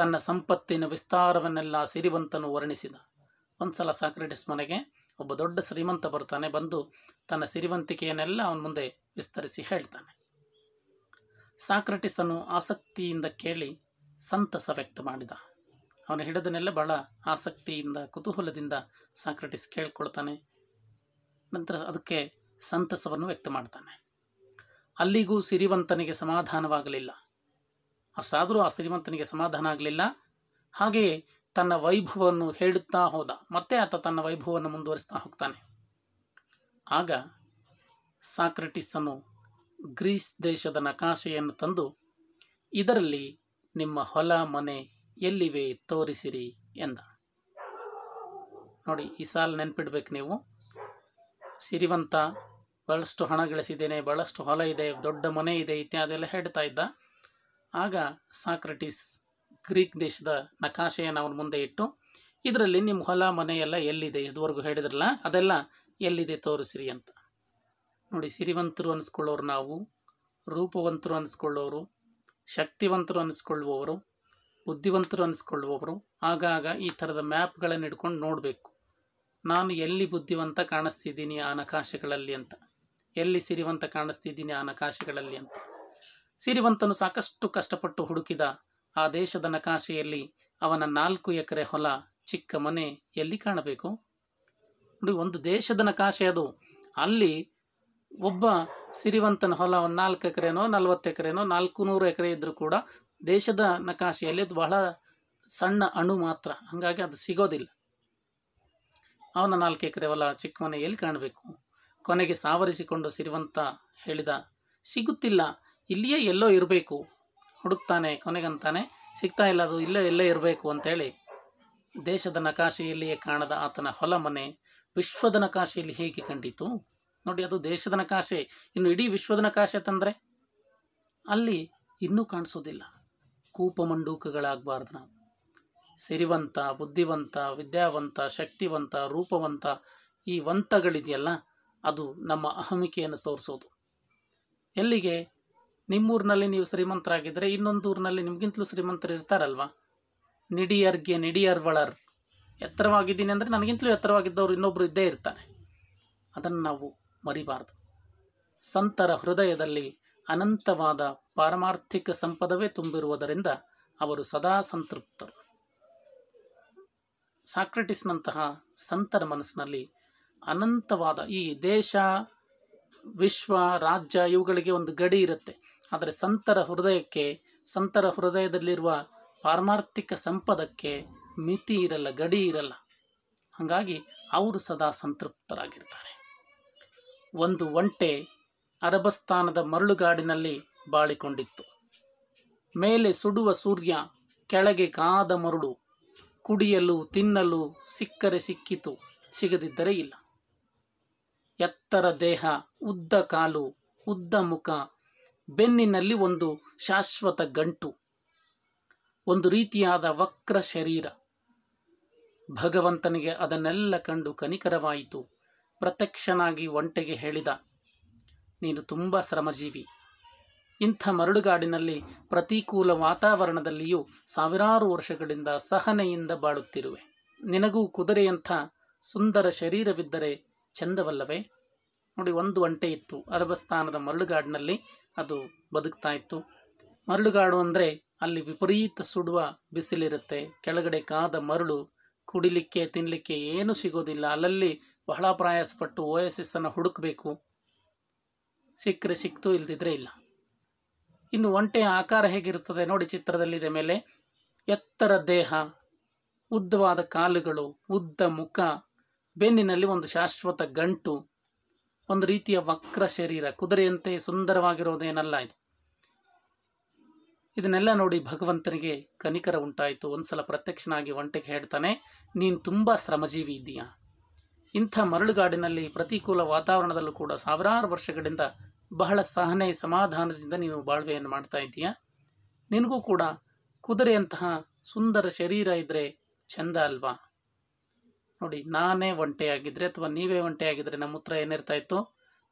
ತನ್ನ ಸಂಪತ್ತಿನ ವಿಸ್ತಾರವನ್ನೆಲ್ಲ ಸಿರಿವಂತನು ವರ್ಣಿಸಿದ ಒಂದ್ಸಲ ಸಾಕ್ರೆಟಿಸ್ ಮನೆಗೆ ಒಬ್ಬ ದೊಡ್ಡ ಶ್ರೀಮಂತ ಬರ್ತಾನೆ ಬಂದು ತನ್ನ ಸಿರಿವಂತಿಕೆಯನ್ನೆಲ್ಲ ಅವನ ಮುಂದೆ ವಿಸ್ತರಿಸಿ ಹೇಳ್ತಾನೆ ಸಾಕ್ರೆಟಿಸನು ಆಸಕ್ತಿಯಿಂದ ಕೇಳಿ ಸಂತಸ ವ್ಯಕ್ತ ಮಾಡಿದ ಅವನು ಹಿಡಿದನ್ನೆಲ್ಲ ಬಹಳ ಆಸಕ್ತಿಯಿಂದ ಕುತೂಹಲದಿಂದ ಸಾಕ್ರೆಟಿಸ್ ಕೇಳ್ಕೊಳ್ತಾನೆ ನಂತರ ಅದಕ್ಕೆ ಸಂತಸವನ್ನು ವ್ಯಕ್ತ ಮಾಡ್ತಾನೆ ಅಲ್ಲಿಗೂ ಸಿರಿವಂತನಿಗೆ ಸಮಾಧಾನವಾಗಲಿಲ್ಲ ಅಷ್ಟಾದರೂ ಆ ಶ್ರೀಮಂತನಿಗೆ ಸಮಾಧಾನ ಆಗಲಿಲ್ಲ ಹಾಗೆಯೇ ತನ್ನ ವೈಭವವನ್ನು ಹೇಳುತ್ತಾ ಹೋದ ಮತ್ತೆ ಆತ ತನ್ನ ವೈಭವವನ್ನು ಮುಂದುವರಿಸ್ತಾ ಹೋಗ್ತಾನೆ ಆಗ ಸಾಕ್ರೆಟಿಸನು ಗ್ರೀಸ್ ದೇಶದ ನಕಾಶೆಯನ್ನು ತಂದು ಇದರಲ್ಲಿ ನಿಮ್ಮ ಹೊಲ ಮನೆ ಎಲ್ಲಿವೆ ತೋರಿಸಿರಿ ಎಂದ ನೋಡಿ ಈ ಸಾಲ ನೆನ್ಪಿಡ್ಬೇಕು ನೀವು ಸಿರಿವಂತ ಬಹಳಷ್ಟು ಹಣ ಗಳಿಸಿದ್ದೇನೆ ಬಹಳಷ್ಟು ಹೊಲ ಇದೆ ದೊಡ್ಡ ಮನೆ ಇದೆ ಇತ್ಯಾದಿ ಎಲ್ಲ ಹೇಳ್ತಾ ಇದ್ದ ಆಗ ಸಾಕ್ರಟಿಸ್ ಗ್ರೀಕ್ ದೇಶದ ನಕಾಶೆಯನ್ನು ಅವನ ಮುಂದೆ ಇಟ್ಟು ಇದರಲ್ಲಿ ನಿಮ್ಮ ಹೊಲ ಮನೆಯೆಲ್ಲ ಎಲ್ಲಿದೆ ಇದುವರೆಗೂ ಹೇಳಿದ್ರಲ್ಲ ಅದೆಲ್ಲ ಎಲ್ಲಿದೆ ತೋರಿಸಿರಿ ಅಂತ ನೋಡಿ ಸಿರಿವಂತರು ಅನಿಸ್ಕೊಳ್ಳೋರು ನಾವು ರೂಪವಂತರು ಅನಿಸ್ಕೊಳ್ಳೋರು ಶಕ್ತಿವಂತರು ಅನಿಸ್ಕೊಳ್ಳುವವರು ಬುದ್ಧಿವಂತರು ಅನಿಸ್ಕೊಳ್ಳುವವರು ಆಗಾಗ ಈ ಥರದ ಮ್ಯಾಪ್ಗಳನ್ನು ಇಟ್ಕೊಂಡು ನೋಡಬೇಕು ನಾನು ಎಲ್ಲಿ ಬುದ್ಧಿವಂತ ಕಾಣಿಸ್ತಿದ್ದೀನಿ ಆ ನಕಾಶೆಗಳಲ್ಲಿ ಅಂತ ಎಲ್ಲಿ ಸಿರಿವಂತ ಕಾಣಿಸ್ತಿದ್ದೀನಿ ಆ ನಕಾಶೆಗಳಲ್ಲಿ ಅಂತ ಸಿರಿವಂತನು ಸಾಕಷ್ಟು ಕಷ್ಟಪಟ್ಟು ಹುಡುಕಿದ ಆ ದೇಶದ ನಕಾಶೆಯಲ್ಲಿ ಅವನ ನಾಲ್ಕು ಎಕರೆ ಹೊಲ ಚಿಕ್ಕ ಮನೆ ಎಲ್ಲಿ ಕಾಣಬೇಕು ನೋಡಿ ಒಂದು ದೇಶದ ನಕಾಶೆ ಅದು ಅಲ್ಲಿ ಒಬ್ಬ ಸಿರಿವಂತನ ಹೊಲ ಒಂದು ನಾಲ್ಕು ಎಕರೆನೋ ನಲ್ವತ್ತು ಎಕರೆನೋ ನಾಲ್ಕು ನೂರು ಎಕರೆ ಇದ್ದರೂ ಕೂಡ ದೇಶದ ನಕಾಶೆಯಲ್ಲಿ ಅದು ಬಹಳ ಸಣ್ಣ ಅಣು ಮಾತ್ರ ಹಾಗಾಗಿ ಅದು ಸಿಗೋದಿಲ್ಲ ಅವನ ನಾಲ್ಕು ಎಕರೆ ಹೊಲ ಚಿಕ್ಕ ಮನೆ ಎಲ್ಲಿ ಕಾಣಬೇಕು ಕೊನೆಗೆ ಸಾವರಿಸಿಕೊಂಡು ಸಿರಿವಂತ ಹೇಳಿದ ಸಿಗುತ್ತಿಲ್ಲ ಇಲ್ಲಿಯೇ ಎಲ್ಲೋ ಇರಬೇಕು ಹುಡುಕ್ತಾನೆ ಕೊನೆಗಂತಾನೆ ಸಿಗ್ತಾ ಇಲ್ಲ ಅದು ಇಲ್ಲೇ ಎಲ್ಲೇ ಇರಬೇಕು ಅಂತೇಳಿ ದೇಶದ ನಕಾಶೆಯಲ್ಲಿಯೇ ಕಾಣದ ಆತನ ಹೊಲ ಮನೆ ವಿಶ್ವದ ನಕಾಶೆಯಲ್ಲಿ ಹೇಗೆ ಕಂಡಿತು ನೋಡಿ ಅದು ದೇಶದ ನಕಾಶೆ ಇನ್ನು ಇಡೀ ವಿಶ್ವದ ನಕಾಶೆ ತಂದರೆ ಅಲ್ಲಿ ಇನ್ನೂ ಕಾಣಿಸೋದಿಲ್ಲ ಕೂಪ ಮಂಡೂಕಗಳಾಗಬಾರ್ದು ನಾವು ಸಿರಿವಂತ ಬುದ್ಧಿವಂತ ವಿದ್ಯಾವಂತ ಶಕ್ತಿವಂತ ರೂಪವಂತ ಈ ವಂತಗಳಿದೆಯಲ್ಲ ಅದು ನಮ್ಮ ಅಹಮಿಕೆಯನ್ನು ತೋರಿಸೋದು ಎಲ್ಲಿಗೆ ನಿಮ್ಮೂರಿನಲ್ಲಿ ನೀವು ಶ್ರೀಮಂತರಾಗಿದ್ದರೆ ಇನ್ನೊಂದು ಊರಿನಲ್ಲಿ ನಿಮಗಿಂತಲೂ ಶ್ರೀಮಂತರು ಇರ್ತಾರಲ್ವ ನಿಡಿಯರ್ಗೆ ನಿಡಿಯರ್ವಳರ್ ಎತ್ತರವಾಗಿದ್ದೀನಿ ಅಂದರೆ ನನಗಿಂತಲೂ ಎತ್ತರವಾಗಿದ್ದವರು ಇನ್ನೊಬ್ಬರು ಇದ್ದೇ ಇರ್ತಾನೆ ಅದನ್ನು ನಾವು ಮರಿಬಾರ್ದು ಸಂತರ ಹೃದಯದಲ್ಲಿ ಅನಂತವಾದ ಪಾರಮಾರ್ಥಿಕ ಸಂಪದವೇ ತುಂಬಿರುವುದರಿಂದ ಅವರು ಸದಾ ಸಂತೃಪ್ತರು ಸಾಕ್ರೆಟಿಸ್ನಂತಹ ಸಂತರ ಮನಸ್ಸಿನಲ್ಲಿ ಅನಂತವಾದ ಈ ದೇಶ ವಿಶ್ವ ರಾಜ್ಯ ಇವುಗಳಿಗೆ ಒಂದು ಗಡಿ ಇರುತ್ತೆ ಆದರೆ ಸಂತರ ಹೃದಯಕ್ಕೆ ಸಂತರ ಹೃದಯದಲ್ಲಿರುವ ಪಾರಮಾರ್ಥಿಕ ಸಂಪದಕ್ಕೆ ಮಿತಿ ಇರಲ್ಲ ಗಡಿ ಇರಲ್ಲ ಹಾಗಾಗಿ ಅವರು ಸದಾ ಸಂತೃಪ್ತರಾಗಿರ್ತಾರೆ ಒಂದು ಒಂಟೆ ಅರಬಸ್ಥಾನದ ಮರಳುಗಾಡಿನಲ್ಲಿ ಬಾಳಿಕೊಂಡಿತ್ತು ಮೇಲೆ ಸುಡುವ ಸೂರ್ಯ ಕೆಳಗೆ ಕಾದ ಮರಳು ಕುಡಿಯಲು ತಿನ್ನಲು ಸಿಕ್ಕರೆ ಸಿಕ್ಕಿತು ಸಿಗದಿದ್ದರೆ ಇಲ್ಲ ಎತ್ತರ ದೇಹ ಉದ್ದ ಕಾಲು ಉದ್ದ ಮುಖ ಬೆನ್ನಿನಲ್ಲಿ ಒಂದು ಶಾಶ್ವತ ಗಂಟು ಒಂದು ರೀತಿಯಾದ ವಕ್ರ ಶರೀರ ಭಗವಂತನಿಗೆ ಅದನ್ನೆಲ್ಲ ಕಂಡು ಕನಿಕರವಾಯಿತು ಪ್ರತ್ಯಕ್ಷನಾಗಿ ಒಂಟೆಗೆ ಹೇಳಿದ ನೀನು ತುಂಬ ಶ್ರಮಜೀವಿ ಇಂಥ ಮರಳುಗಾಡಿನಲ್ಲಿ ಪ್ರತಿಕೂಲ ವಾತಾವರಣದಲ್ಲಿಯೂ ಸಾವಿರಾರು ವರ್ಷಗಳಿಂದ ಸಹನೆಯಿಂದ ಬಾಳುತ್ತಿರುವೆ ನಿನಗೂ ಕುದುರೆಯಂಥ ಸುಂದರ ಶರೀರವಿದ್ದರೆ ಚೆಂದವಲ್ಲವೇ ನೋಡಿ ಒಂದು ಒಂಟೆ ಇತ್ತು ಅರಬಸ್ಥಾನದ ಮರಳುಗಾಡಿನಲ್ಲಿ ಅದು ಬದುಕ್ತಾ ಇತ್ತು ಮರಳುಗಾಡು ಅಂದರೆ ಅಲ್ಲಿ ವಿಪರೀತ ಸುಡುವ ಬಿಸಿಲಿರುತ್ತೆ ಕೆಳಗಡೆ ಕಾದ ಮರಳು ಕುಡಿಲಿಕ್ಕೆ ತಿನ್ನಲಿಕ್ಕೆ ಏನೂ ಸಿಗೋದಿಲ್ಲ ಅಲ್ಲಲ್ಲಿ ಬಹಳ ಪ್ರಯಾಸಪಟ್ಟು ಓ ಎಸ್ ಎಸ್ಸನ್ನು ಅನ್ನು ಹುಡುಕಬೇಕು ಸಿಕ್ಕರೆ ಸಿಕ್ತು ಇಲ್ದಿದ್ರೆ ಇಲ್ಲ ಇನ್ನು ಒಂಟೆಯ ಆಕಾರ ಹೇಗಿರುತ್ತದೆ ನೋಡಿ ಚಿತ್ರದಲ್ಲಿದೆ ಮೇಲೆ ಎತ್ತರ ದೇಹ ಉದ್ದವಾದ ಕಾಲುಗಳು ಉದ್ದ ಮುಖ ಬೆನ್ನಿನಲ್ಲಿ ಒಂದು ಶಾಶ್ವತ ಗಂಟು ಒಂದು ರೀತಿಯ ವಕ್ರ ಶರೀರ ಕುದುರೆಯಂತೆ ಸುಂದರವಾಗಿರೋದೇನಲ್ಲ ಇದು ಇದನ್ನೆಲ್ಲ ನೋಡಿ ಭಗವಂತನಿಗೆ ಕನಿಕರ ಉಂಟಾಯಿತು ಒಂದ್ಸಲ ಪ್ರತ್ಯಕ್ಷನಾಗಿ ಒಂಟೆಗೆ ಹೇಳ್ತಾನೆ ನೀನು ತುಂಬ ಶ್ರಮಜೀವಿ ಇದ್ದೀಯಾ ಇಂಥ ಮರಳುಗಾಡಿನಲ್ಲಿ ಪ್ರತಿಕೂಲ ವಾತಾವರಣದಲ್ಲೂ ಕೂಡ ಸಾವಿರಾರು ವರ್ಷಗಳಿಂದ ಬಹಳ ಸಹನೆ ಸಮಾಧಾನದಿಂದ ನೀನು ಬಾಳ್ವೆಯನ್ನು ಮಾಡ್ತಾ ಇದ್ದೀಯಾ ನಿನಗೂ ಕೂಡ ಕುದುರೆಯಂತಹ ಸುಂದರ ಶರೀರ ಇದ್ದರೆ ಚಂದ ಅಲ್ವಾ ನೋಡಿ ನಾನೇ ಒಂಟೆಯಾಗಿದ್ದರೆ ಅಥವಾ ನೀವೇ ಒಂಟೆಯಾಗಿದ್ದರೆ ನಮ್ಮ ಉತ್ತರ ಏನಿರ್ತಾ ಇತ್ತು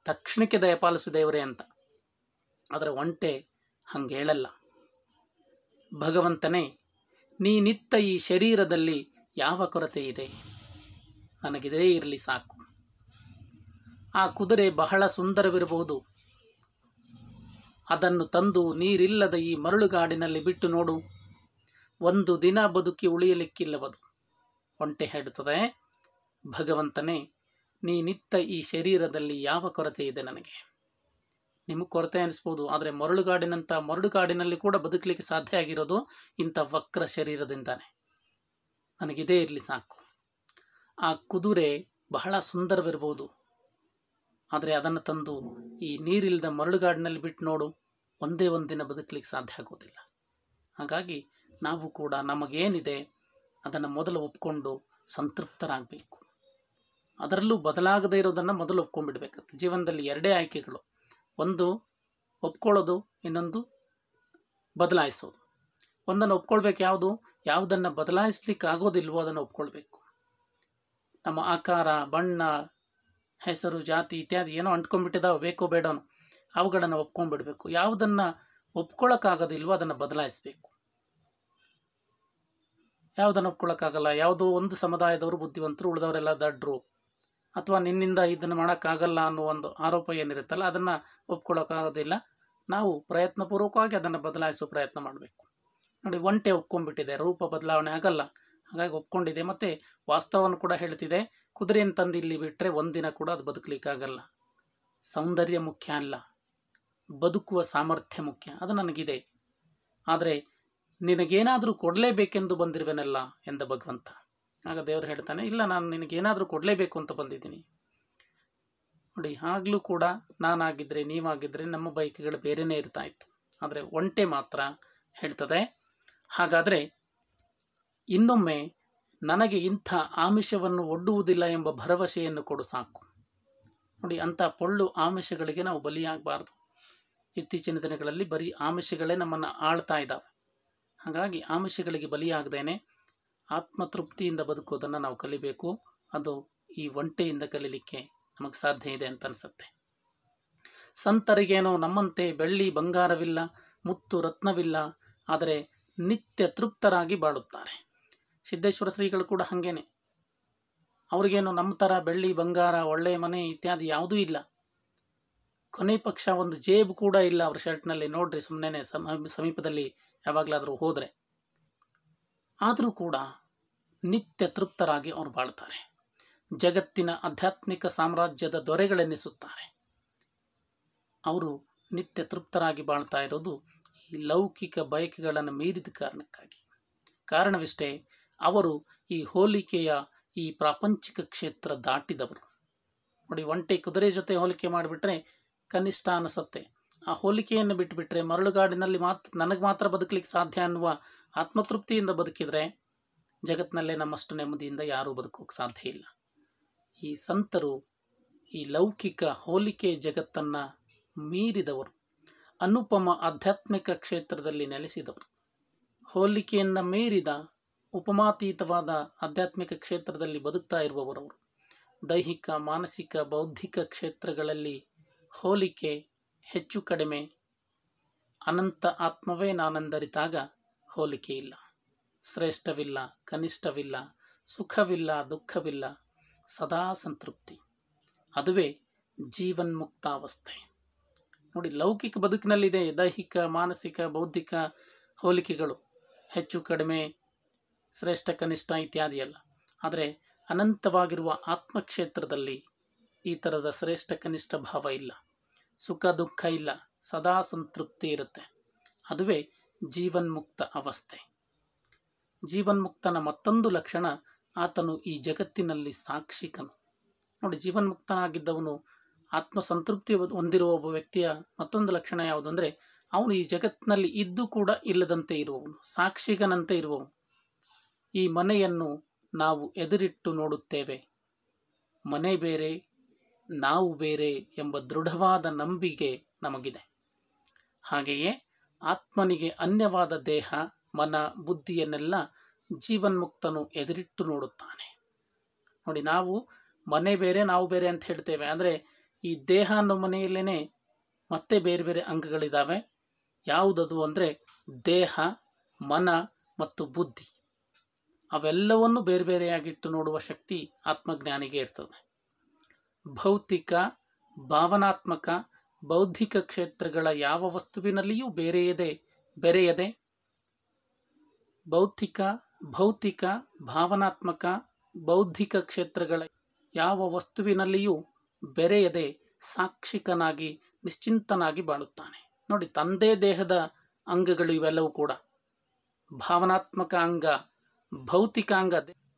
ತಕ್ಷಣಕ್ಕೆ ದಯಪಾಲಿಸು ದೇವರೇ ಅಂತ ಆದರೆ ಒಂಟೆ ಹಂಗೆ ಹೇಳಲ್ಲ ಭಗವಂತನೇ ನೀನಿತ್ತ ಈ ಶರೀರದಲ್ಲಿ ಯಾವ ಕೊರತೆ ಇದೆ ನನಗಿದೇ ಇರಲಿ ಸಾಕು ಆ ಕುದುರೆ ಬಹಳ ಸುಂದರವಿರಬಹುದು ಅದನ್ನು ತಂದು ನೀರಿಲ್ಲದ ಈ ಮರಳುಗಾಡಿನಲ್ಲಿ ಬಿಟ್ಟು ನೋಡು ಒಂದು ದಿನ ಬದುಕಿ ಉಳಿಯಲಿಕ್ಕಿಲ್ಲವದು ಒಂಟೆ ಹೇಳುತ್ತದೆ ಭಗವಂತನೇ ನೀ ನಿತ್ಯ ಈ ಶರೀರದಲ್ಲಿ ಯಾವ ಕೊರತೆ ಇದೆ ನನಗೆ ನಿಮಗೆ ಕೊರತೆ ಅನಿಸ್ಬೋದು ಆದರೆ ಮರಳುಗಾಡಿನಂಥ ಮರಳುಗಾಡಿನಲ್ಲಿ ಕೂಡ ಬದುಕಲಿಕ್ಕೆ ಸಾಧ್ಯ ಆಗಿರೋದು ಇಂಥ ವಕ್ರ ಶರೀರದಿಂದಾನೆ ನನಗಿದೇ ಇರಲಿ ಸಾಕು ಆ ಕುದುರೆ ಬಹಳ ಸುಂದರವಿರ್ಬೋದು ಆದರೆ ಅದನ್ನು ತಂದು ಈ ನೀರಿಲ್ಲದ ಮರಳುಗಾಡಿನಲ್ಲಿ ಬಿಟ್ಟು ನೋಡು ಒಂದೇ ಒಂದಿನ ಬದುಕಲಿಕ್ಕೆ ಸಾಧ್ಯ ಆಗೋದಿಲ್ಲ ಹಾಗಾಗಿ ನಾವು ಕೂಡ ನಮಗೇನಿದೆ ಅದನ್ನು ಮೊದಲು ಒಪ್ಕೊಂಡು ಸಂತೃಪ್ತರಾಗಬೇಕು ಅದರಲ್ಲೂ ಬದಲಾಗದೇ ಇರೋದನ್ನು ಮೊದಲು ಒಪ್ಕೊಂಡ್ಬಿಡ್ಬೇಕು ಜೀವನದಲ್ಲಿ ಎರಡೇ ಆಯ್ಕೆಗಳು ಒಂದು ಒಪ್ಕೊಳ್ಳೋದು ಇನ್ನೊಂದು ಬದಲಾಯಿಸೋದು ಒಂದನ್ನು ಒಪ್ಕೊಳ್ಬೇಕು ಯಾವುದು ಯಾವುದನ್ನು ಬದಲಾಯಿಸ್ಲಿಕ್ಕೆ ಆಗೋದಿಲ್ವೋ ಅದನ್ನು ಒಪ್ಕೊಳ್ಬೇಕು ನಮ್ಮ ಆಕಾರ ಬಣ್ಣ ಹೆಸರು ಜಾತಿ ಇತ್ಯಾದಿ ಏನೋ ಅಂಟ್ಕೊಂಡ್ಬಿಟ್ಟಿದಾವೆ ಬೇಕೋ ಬೇಡೋನು ಅವುಗಳನ್ನು ಒಪ್ಕೊಂಡ್ಬಿಡ್ಬೇಕು ಯಾವುದನ್ನು ಒಪ್ಕೊಳ್ಳೋಕ್ಕಾಗೋದಿಲ್ವೋ ಅದನ್ನು ಬದಲಾಯಿಸ್ಬೇಕು ಯಾವುದನ್ನು ಒಪ್ಕೊಳ್ಳೋಕ್ಕಾಗಲ್ಲ ಯಾವುದೋ ಒಂದು ಸಮುದಾಯದವರು ಬುದ್ಧಿವಂತರು ಉಳಿದವರೆಲ್ಲ ದಡ್ರು ಅಥವಾ ನಿನ್ನಿಂದ ಇದನ್ನು ಮಾಡೋಕ್ಕಾಗಲ್ಲ ಅನ್ನೋ ಒಂದು ಆರೋಪ ಏನಿರುತ್ತಲ್ಲ ಅದನ್ನು ಒಪ್ಕೊಳ್ಳೋಕ್ಕಾಗೋದಿಲ್ಲ ನಾವು ಪ್ರಯತ್ನಪೂರ್ವಕವಾಗಿ ಅದನ್ನು ಬದಲಾಯಿಸೋ ಪ್ರಯತ್ನ ಮಾಡಬೇಕು ನೋಡಿ ಒಂಟೆ ಒಪ್ಕೊಂಡ್ಬಿಟ್ಟಿದೆ ರೂಪ ಬದಲಾವಣೆ ಆಗಲ್ಲ ಹಾಗಾಗಿ ಒಪ್ಕೊಂಡಿದೆ ಮತ್ತು ವಾಸ್ತವವನ್ನು ಕೂಡ ಹೇಳ್ತಿದೆ ಕುದುರೆಯನ್ನು ತಂದು ಇಲ್ಲಿ ಬಿಟ್ಟರೆ ಒಂದಿನ ಕೂಡ ಅದು ಬದುಕಲಿಕ್ಕಾಗಲ್ಲ ಸೌಂದರ್ಯ ಮುಖ್ಯ ಅಲ್ಲ ಬದುಕುವ ಸಾಮರ್ಥ್ಯ ಮುಖ್ಯ ಅದು ನನಗಿದೆ ಆದರೆ ನಿನಗೇನಾದರೂ ಕೊಡಲೇಬೇಕೆಂದು ಬಂದಿರುವೆನಲ್ಲ ಎಂದ ಭಗವಂತ ಆಗ ದೇವರು ಹೇಳ್ತಾನೆ ಇಲ್ಲ ನಾನು ನಿನಗೇನಾದರೂ ಕೊಡಲೇಬೇಕು ಅಂತ ಬಂದಿದ್ದೀನಿ ನೋಡಿ ಆಗಲೂ ಕೂಡ ನಾನಾಗಿದ್ದರೆ ನೀವಾಗಿದ್ದರೆ ನಮ್ಮ ಬೈಕ್ಗಳು ಬೇರೆಯೇ ಇರ್ತಾ ಇತ್ತು ಆದರೆ ಒಂಟೆ ಮಾತ್ರ ಹೇಳ್ತದೆ ಹಾಗಾದರೆ ಇನ್ನೊಮ್ಮೆ ನನಗೆ ಇಂಥ ಆಮಿಷವನ್ನು ಒಡ್ಡುವುದಿಲ್ಲ ಎಂಬ ಭರವಸೆಯನ್ನು ಕೊಡು ಸಾಕು ನೋಡಿ ಅಂಥ ಪೊಳ್ಳು ಆಮಿಷಗಳಿಗೆ ನಾವು ಬಲಿಯಾಗಬಾರ್ದು ಇತ್ತೀಚಿನ ದಿನಗಳಲ್ಲಿ ಬರೀ ಆಮಿಷಗಳೇ ನಮ್ಮನ್ನು ಆಳ್ತಾ ಇದ್ದಾವೆ ಹಾಗಾಗಿ ಆಮಿಷಗಳಿಗೆ ಬಲಿಯಾಗದೇನೆ ಆತ್ಮತೃಪ್ತಿಯಿಂದ ಬದುಕೋದನ್ನು ನಾವು ಕಲಿಬೇಕು ಅದು ಈ ಒಂಟೆಯಿಂದ ಕಲೀಲಿಕ್ಕೆ ನಮಗೆ ಸಾಧ್ಯ ಇದೆ ಅಂತ ಅನಿಸುತ್ತೆ ಸಂತರಿಗೇನೋ ನಮ್ಮಂತೆ ಬೆಳ್ಳಿ ಬಂಗಾರವಿಲ್ಲ ಮುತ್ತು ರತ್ನವಿಲ್ಲ ಆದರೆ ನಿತ್ಯ ತೃಪ್ತರಾಗಿ ಬಾಳುತ್ತಾರೆ ಸಿದ್ದೇಶ್ವರ ಶ್ರೀಗಳು ಕೂಡ ಹಾಗೇನೆ ಅವ್ರಿಗೇನು ನಮ್ಮ ಥರ ಬೆಳ್ಳಿ ಬಂಗಾರ ಒಳ್ಳೆಯ ಮನೆ ಇತ್ಯಾದಿ ಯಾವುದೂ ಇಲ್ಲ ಕೊನೆ ಪಕ್ಷ ಒಂದು ಜೇಬ್ ಕೂಡ ಇಲ್ಲ ಅವ್ರ ಶರ್ಟ್ನಲ್ಲಿ ನೋಡ್ರಿ ಸುಮ್ಮನೆ ಸಮೀಪದಲ್ಲಿ ಯಾವಾಗಲಾದರೂ ಹೋದರೆ ಆದರೂ ಕೂಡ ನಿತ್ಯ ತೃಪ್ತರಾಗಿ ಅವರು ಬಾಳ್ತಾರೆ ಜಗತ್ತಿನ ಆಧ್ಯಾತ್ಮಿಕ ಸಾಮ್ರಾಜ್ಯದ ದೊರೆಗಳೆನ್ನಿಸುತ್ತಾರೆ ಅವರು ನಿತ್ಯ ತೃಪ್ತರಾಗಿ ಬಾಳ್ತಾ ಇರೋದು ಈ ಲೌಕಿಕ ಬಯಕೆಗಳನ್ನು ಮೀರಿದ ಕಾರಣಕ್ಕಾಗಿ ಕಾರಣವಿಷ್ಟೇ ಅವರು ಈ ಹೋಲಿಕೆಯ ಈ ಪ್ರಾಪಂಚಿಕ ಕ್ಷೇತ್ರ ದಾಟಿದವರು ನೋಡಿ ಒಂಟೆ ಕುದುರೆ ಜೊತೆ ಹೋಲಿಕೆ ಮಾಡಿಬಿಟ್ರೆ ಕನಿಷ್ಠ ಅನಿಸತ್ತೆ ಆ ಹೋಲಿಕೆಯನ್ನು ಬಿಟ್ಟುಬಿಟ್ರೆ ಮರಳುಗಾಡಿನಲ್ಲಿ ಮಾತ್ರ ನನಗೆ ಮಾತ್ರ ಬದುಕಲಿಕ್ಕೆ ಸಾಧ್ಯ ಅನ್ನುವ ಆತ್ಮತೃಪ್ತಿಯಿಂದ ಬದುಕಿದರೆ ಜಗತ್ತಿನಲ್ಲೇ ನಮ್ಮಷ್ಟು ನೆಮ್ಮದಿಯಿಂದ ಯಾರೂ ಬದುಕೋಕೆ ಸಾಧ್ಯ ಇಲ್ಲ ಈ ಸಂತರು ಈ ಲೌಕಿಕ ಹೋಲಿಕೆ ಜಗತ್ತನ್ನು ಮೀರಿದವರು ಅನುಪಮ ಆಧ್ಯಾತ್ಮಿಕ ಕ್ಷೇತ್ರದಲ್ಲಿ ನೆಲೆಸಿದವರು ಹೋಲಿಕೆಯನ್ನು ಮೀರಿದ ಉಪಮಾತೀತವಾದ ಆಧ್ಯಾತ್ಮಿಕ ಕ್ಷೇತ್ರದಲ್ಲಿ ಬದುಕ್ತಾ ಇರುವವರವರು ದೈಹಿಕ ಮಾನಸಿಕ ಬೌದ್ಧಿಕ ಕ್ಷೇತ್ರಗಳಲ್ಲಿ ಹೋಲಿಕೆ ಹೆಚ್ಚು ಕಡಿಮೆ ಅನಂತ ಆತ್ಮವೇ ಹೋಲಿಕೆ ಇಲ್ಲ ಶ್ರೇಷ್ಠವಿಲ್ಲ ಕನಿಷ್ಠವಿಲ್ಲ ಸುಖವಿಲ್ಲ ದುಃಖವಿಲ್ಲ ಸದಾ ಸಂತೃಪ್ತಿ ಅದುವೇ ಜೀವನ್ಮುಕ್ತಾವಸ್ಥೆ ನೋಡಿ ಲೌಕಿಕ ಬದುಕಿನಲ್ಲಿದೆ ದೈಹಿಕ ಮಾನಸಿಕ ಬೌದ್ಧಿಕ ಹೋಲಿಕೆಗಳು ಹೆಚ್ಚು ಕಡಿಮೆ ಶ್ರೇಷ್ಠ ಕನಿಷ್ಠ ಇತ್ಯಾದಿ ಅಲ್ಲ ಆದರೆ ಅನಂತವಾಗಿರುವ ಆತ್ಮಕ್ಷೇತ್ರದಲ್ಲಿ ಈ ಥರದ ಶ್ರೇಷ್ಠ ಕನಿಷ್ಠ ಭಾವ ಇಲ್ಲ ಸುಖ ದುಃಖ ಇಲ್ಲ ಸದಾ ಸಂತೃಪ್ತಿ ಇರುತ್ತೆ ಅದುವೇ ಜೀವನ್ಮುಕ್ತ ಅವಸ್ಥೆ ಜೀವನ್ಮುಕ್ತನ ಮತ್ತೊಂದು ಲಕ್ಷಣ ಆತನು ಈ ಜಗತ್ತಿನಲ್ಲಿ ಸಾಕ್ಷಿಕನು ನೋಡಿ ಜೀವನ್ಮುಕ್ತನಾಗಿದ್ದವನು ಆತ್ಮಸಂತೃಪ್ತಿ ಹೊಂದಿರುವ ಒಬ್ಬ ವ್ಯಕ್ತಿಯ ಮತ್ತೊಂದು ಲಕ್ಷಣ ಯಾವುದು ಅವನು ಈ ಜಗತ್ತಿನಲ್ಲಿ ಇದ್ದು ಕೂಡ ಇಲ್ಲದಂತೆ ಇರುವವನು ಸಾಕ್ಷಿಗನಂತೆ ಇರುವವನು ಈ ಮನೆಯನ್ನು ನಾವು ಎದುರಿಟ್ಟು ನೋಡುತ್ತೇವೆ ಮನೆ ಬೇರೆ ನಾವು ಬೇರೆ ಎಂಬ ದೃಢವಾದ ನಂಬಿಕೆ ನಮಗಿದೆ ಹಾಗೆಯೇ ಆತ್ಮನಿಗೆ ಅನ್ಯವಾದ ದೇಹ ಮನ ಬುದ್ಧಿಯನ್ನೆಲ್ಲ ಜೀವನ್ಮುಕ್ತನು ಎದುರಿಟ್ಟು ನೋಡುತ್ತಾನೆ ನೋಡಿ ನಾವು ಮನೆ ಬೇರೆ ನಾವು ಬೇರೆ ಅಂತ ಹೇಳ್ತೇವೆ ಆದರೆ ಈ ದೇಹ ಅನ್ನೋ ಮನೆಯಲ್ಲೇ ಮತ್ತೆ ಬೇರೆ ಬೇರೆ ಅಂಗಗಳಿದ್ದಾವೆ ಯಾವುದದು ಅಂದರೆ ದೇಹ ಮನ ಮತ್ತು ಬುದ್ಧಿ ಅವೆಲ್ಲವನ್ನು ಬೇರೆ ಬೇರೆಯಾಗಿಟ್ಟು ನೋಡುವ ಶಕ್ತಿ ಆತ್ಮಜ್ಞಾನಿಗೆ ಇರ್ತದೆ ಭೌತಿಕ ಭಾವನಾತ್ಮಕ ಬೌದ್ಧಿಕ ಕ್ಷೇತ್ರಗಳ ಯಾವ ವಸ್ತುವಿನಲ್ಲಿಯೂ ಬೇರೆಯದೆ ಬೆರೆಯದೆ ಭೌತಿಕ ಭೌತಿಕ ಭಾವನಾತ್ಮಕ ಬೌದ್ಧಿಕ ಕ್ಷೇತ್ರಗಳ ಯಾವ ವಸ್ತುವಿನಲ್ಲಿಯೂ ಬೆರೆಯದೆ ಸಾಕ್ಷಿಕನಾಗಿ ನಿಶ್ಚಿಂತನಾಗಿ ಬಾಳುತ್ತಾನೆ ನೋಡಿ ತಂದೆ ದೇಹದ ಅಂಗಗಳು ಇವೆಲ್ಲವೂ ಕೂಡ ಭಾವನಾತ್ಮಕ ಅಂಗ ಭೌತಿಕ ಅಂಗ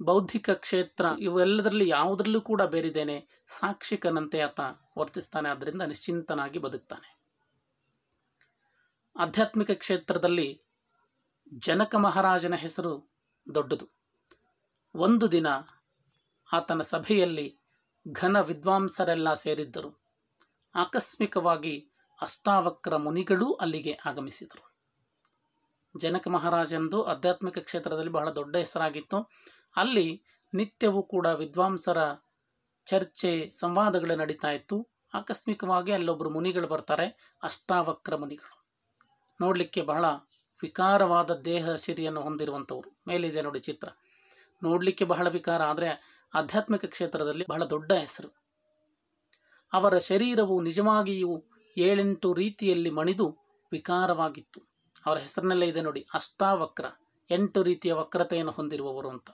ಬೌದ್ಧಿಕ ಕ್ಷೇತ್ರ ಇವೆಲ್ಲದರಲ್ಲಿ ಯಾವುದರಲ್ಲೂ ಕೂಡ ಬೇರಿದ್ದೇನೆ ಸಾಕ್ಷಿಕನಂತೆ ಆತ ವರ್ತಿಸ್ತಾನೆ ಆದ್ದರಿಂದ ನಿಶ್ಚಿಂತನಾಗಿ ಬದುಕ್ತಾನೆ ಆಧ್ಯಾತ್ಮಿಕ ಕ್ಷೇತ್ರದಲ್ಲಿ ಜನಕ ಮಹಾರಾಜನ ಹೆಸರು ದೊಡ್ಡದು ಒಂದು ದಿನ ಆತನ ಸಭೆಯಲ್ಲಿ ಘನ ವಿದ್ವಾಂಸರೆಲ್ಲ ಸೇರಿದ್ದರು ಆಕಸ್ಮಿಕವಾಗಿ ಅಷ್ಟಾವಕ್ರ ಮುನಿಗಳೂ ಅಲ್ಲಿಗೆ ಆಗಮಿಸಿದರು ಜನಕ ಮಹಾರಾಜಂದು ಆಧ್ಯಾತ್ಮಿಕ ಕ್ಷೇತ್ರದಲ್ಲಿ ಬಹಳ ದೊಡ್ಡ ಹೆಸರಾಗಿತ್ತು ಅಲ್ಲಿ ನಿತ್ಯವೂ ಕೂಡ ವಿದ್ವಾಂಸರ ಚರ್ಚೆ ಸಂವಾದಗಳು ನಡೀತಾ ಇತ್ತು ಆಕಸ್ಮಿಕವಾಗಿ ಅಲ್ಲೊಬ್ಬರು ಮುನಿಗಳು ಬರ್ತಾರೆ ಅಷ್ಟಾವಕ್ರ ಮುನಿಗಳು ನೋಡಲಿಕ್ಕೆ ಬಹಳ ವಿಕಾರವಾದ ದೇಹ ಶಿರಿಯನ್ನು ಹೊಂದಿರುವಂಥವ್ರು ಮೇಲಿದೆ ನೋಡಿ ಚಿತ್ರ ನೋಡಲಿಕ್ಕೆ ಬಹಳ ವಿಕಾರ ಆದರೆ ಆಧ್ಯಾತ್ಮಿಕ ಕ್ಷೇತ್ರದಲ್ಲಿ ಬಹಳ ದೊಡ್ಡ ಹೆಸರು ಅವರ ಶರೀರವು ನಿಜವಾಗಿಯೂ ಏಳೆಂಟು ರೀತಿಯಲ್ಲಿ ಮಣಿದು ವಿಕಾರವಾಗಿತ್ತು ಅವರ ಹೆಸರಿನಲ್ಲೇ ಇದೆ ನೋಡಿ ಅಷ್ಟಾವಕ್ರ ಎಂಟು ರೀತಿಯ ವಕ್ರತೆಯನ್ನು ಹೊಂದಿರುವವರು ಅಂತ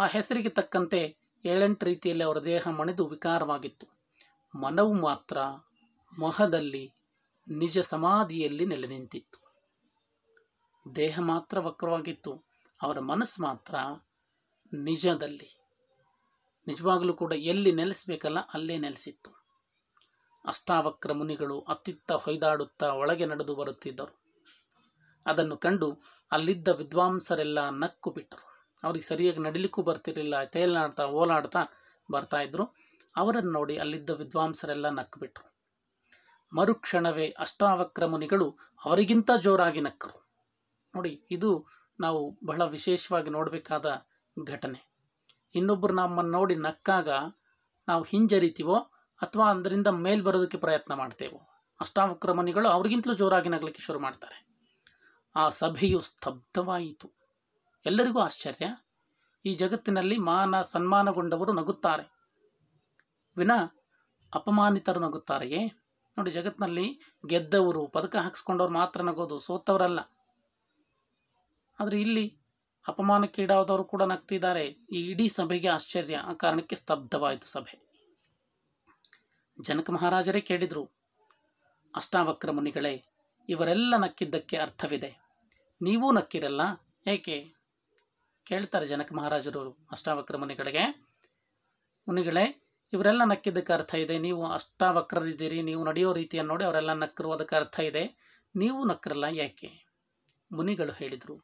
ಆ ಹೆಸರಿಗೆ ತಕ್ಕಂತೆ ಏಳೆಂಟು ರೀತಿಯಲ್ಲಿ ಅವರ ದೇಹ ಮಣಿದು ವಿಕಾರವಾಗಿತ್ತು ಮನವು ಮಾತ್ರ ಮೊಹದಲ್ಲಿ ನಿಜ ಸಮಾಧಿಯಲ್ಲಿ ನೆಲೆ ನಿಂತಿತ್ತು ದೇಹ ಮಾತ್ರ ವಕ್ರವಾಗಿತ್ತು ಅವರ ಮನಸ್ಸು ಮಾತ್ರ ನಿಜದಲ್ಲಿ ನಿಜವಾಗಲೂ ಕೂಡ ಎಲ್ಲಿ ನೆಲೆಸಬೇಕಲ್ಲ ಅಲ್ಲೇ ನೆಲೆಸಿತ್ತು ಅಷ್ಟಾವಕ್ರ ಮುನಿಗಳು ಅತ್ತಿತ್ತ ಹೊಯ್ದಾಡುತ್ತಾ ಒಳಗೆ ನಡೆದು ಬರುತ್ತಿದ್ದರು ಅದನ್ನು ಕಂಡು ಅಲ್ಲಿದ್ದ ವಿದ್ವಾಂಸರೆಲ್ಲ ನಕ್ಕು ಬಿಟ್ಟರು ಅವ್ರಿಗೆ ಸರಿಯಾಗಿ ನಡಿಲಿಕ್ಕೂ ಬರ್ತಿರಲಿಲ್ಲ ತೇಲಾಡ್ತಾ ಓಲಾಡ್ತಾ ಬರ್ತಾಯಿದ್ರು ಅವರನ್ನು ನೋಡಿ ಅಲ್ಲಿದ್ದ ವಿದ್ವಾಂಸರೆಲ್ಲ ನಕ್ಕಿಬಿಟ್ರು ಮರುಕ್ಷಣವೇ ಅಷ್ಟಾವಕ್ರ ಮುನಿಗಳು ಅವರಿಗಿಂತ ಜೋರಾಗಿ ನಕ್ಕರು ನೋಡಿ ಇದು ನಾವು ಬಹಳ ವಿಶೇಷವಾಗಿ ನೋಡಬೇಕಾದ ಘಟನೆ ಇನ್ನೊಬ್ಬರು ನಮ್ಮನ್ನು ನೋಡಿ ನಕ್ಕಾಗ ನಾವು ಹಿಂಜರಿತೀವೋ ಅಥವಾ ಅದರಿಂದ ಮೇಲ್ ಬರೋದಕ್ಕೆ ಪ್ರಯತ್ನ ಮಾಡ್ತೇವೋ ಮುನಿಗಳು ಅವ್ರಿಗಿಂತಲೂ ಜೋರಾಗಿ ನಗಲಿಕ್ಕೆ ಶುರು ಮಾಡ್ತಾರೆ ಆ ಸಭೆಯು ಸ್ತಬ್ಧವಾಯಿತು ಎಲ್ಲರಿಗೂ ಆಶ್ಚರ್ಯ ಈ ಜಗತ್ತಿನಲ್ಲಿ ಮಾನ ಸನ್ಮಾನಗೊಂಡವರು ನಗುತ್ತಾರೆ ವಿನ ಅಪಮಾನಿತರು ನಗುತ್ತಾರೆಯೇ ನೋಡಿ ಜಗತ್ತಿನಲ್ಲಿ ಗೆದ್ದವರು ಪದಕ ಹಾಕಿಸ್ಕೊಂಡವ್ರು ಮಾತ್ರ ನಗೋದು ಸೋತವರಲ್ಲ ಆದರೆ ಇಲ್ಲಿ ಅಪಮಾನಕ್ಕೀಡಾದವರು ಕೂಡ ನಗ್ತಿದ್ದಾರೆ ಈ ಇಡೀ ಸಭೆಗೆ ಆಶ್ಚರ್ಯ ಆ ಕಾರಣಕ್ಕೆ ಸ್ತಬ್ಧವಾಯಿತು ಸಭೆ ಜನಕ ಮಹಾರಾಜರೇ ಕೇಳಿದರು ಅಷ್ಟಾವಕ್ರ ಮುನಿಗಳೇ ಇವರೆಲ್ಲ ನಕ್ಕಿದ್ದಕ್ಕೆ ಅರ್ಥವಿದೆ ನೀವೂ ನಕ್ಕಿರಲ್ಲ ಏಕೆ ಕೇಳ್ತಾರೆ ಜನಕ ಮಹಾರಾಜರು ಅಷ್ಟಾವಕ್ರ ಮುನಿಗಳಿಗೆ ಮುನಿಗಳೇ ಇವರೆಲ್ಲ ನಕ್ಕಿದ್ದಕ್ಕೆ ಅರ್ಥ ಇದೆ ನೀವು ಅಷ್ಟಾವಕ್ರರಿದ್ದೀರಿ ನೀವು ನಡೆಯೋ ರೀತಿಯನ್ನು ನೋಡಿ ಅವರೆಲ್ಲ ನಕ್ಕರು ಅದಕ್ಕೆ ಅರ್ಥ ಇದೆ ನೀವು ನಕ್ಕರಲ್ಲ ಯಾಕೆ ಮುನಿಗಳು ಹೇಳಿದರು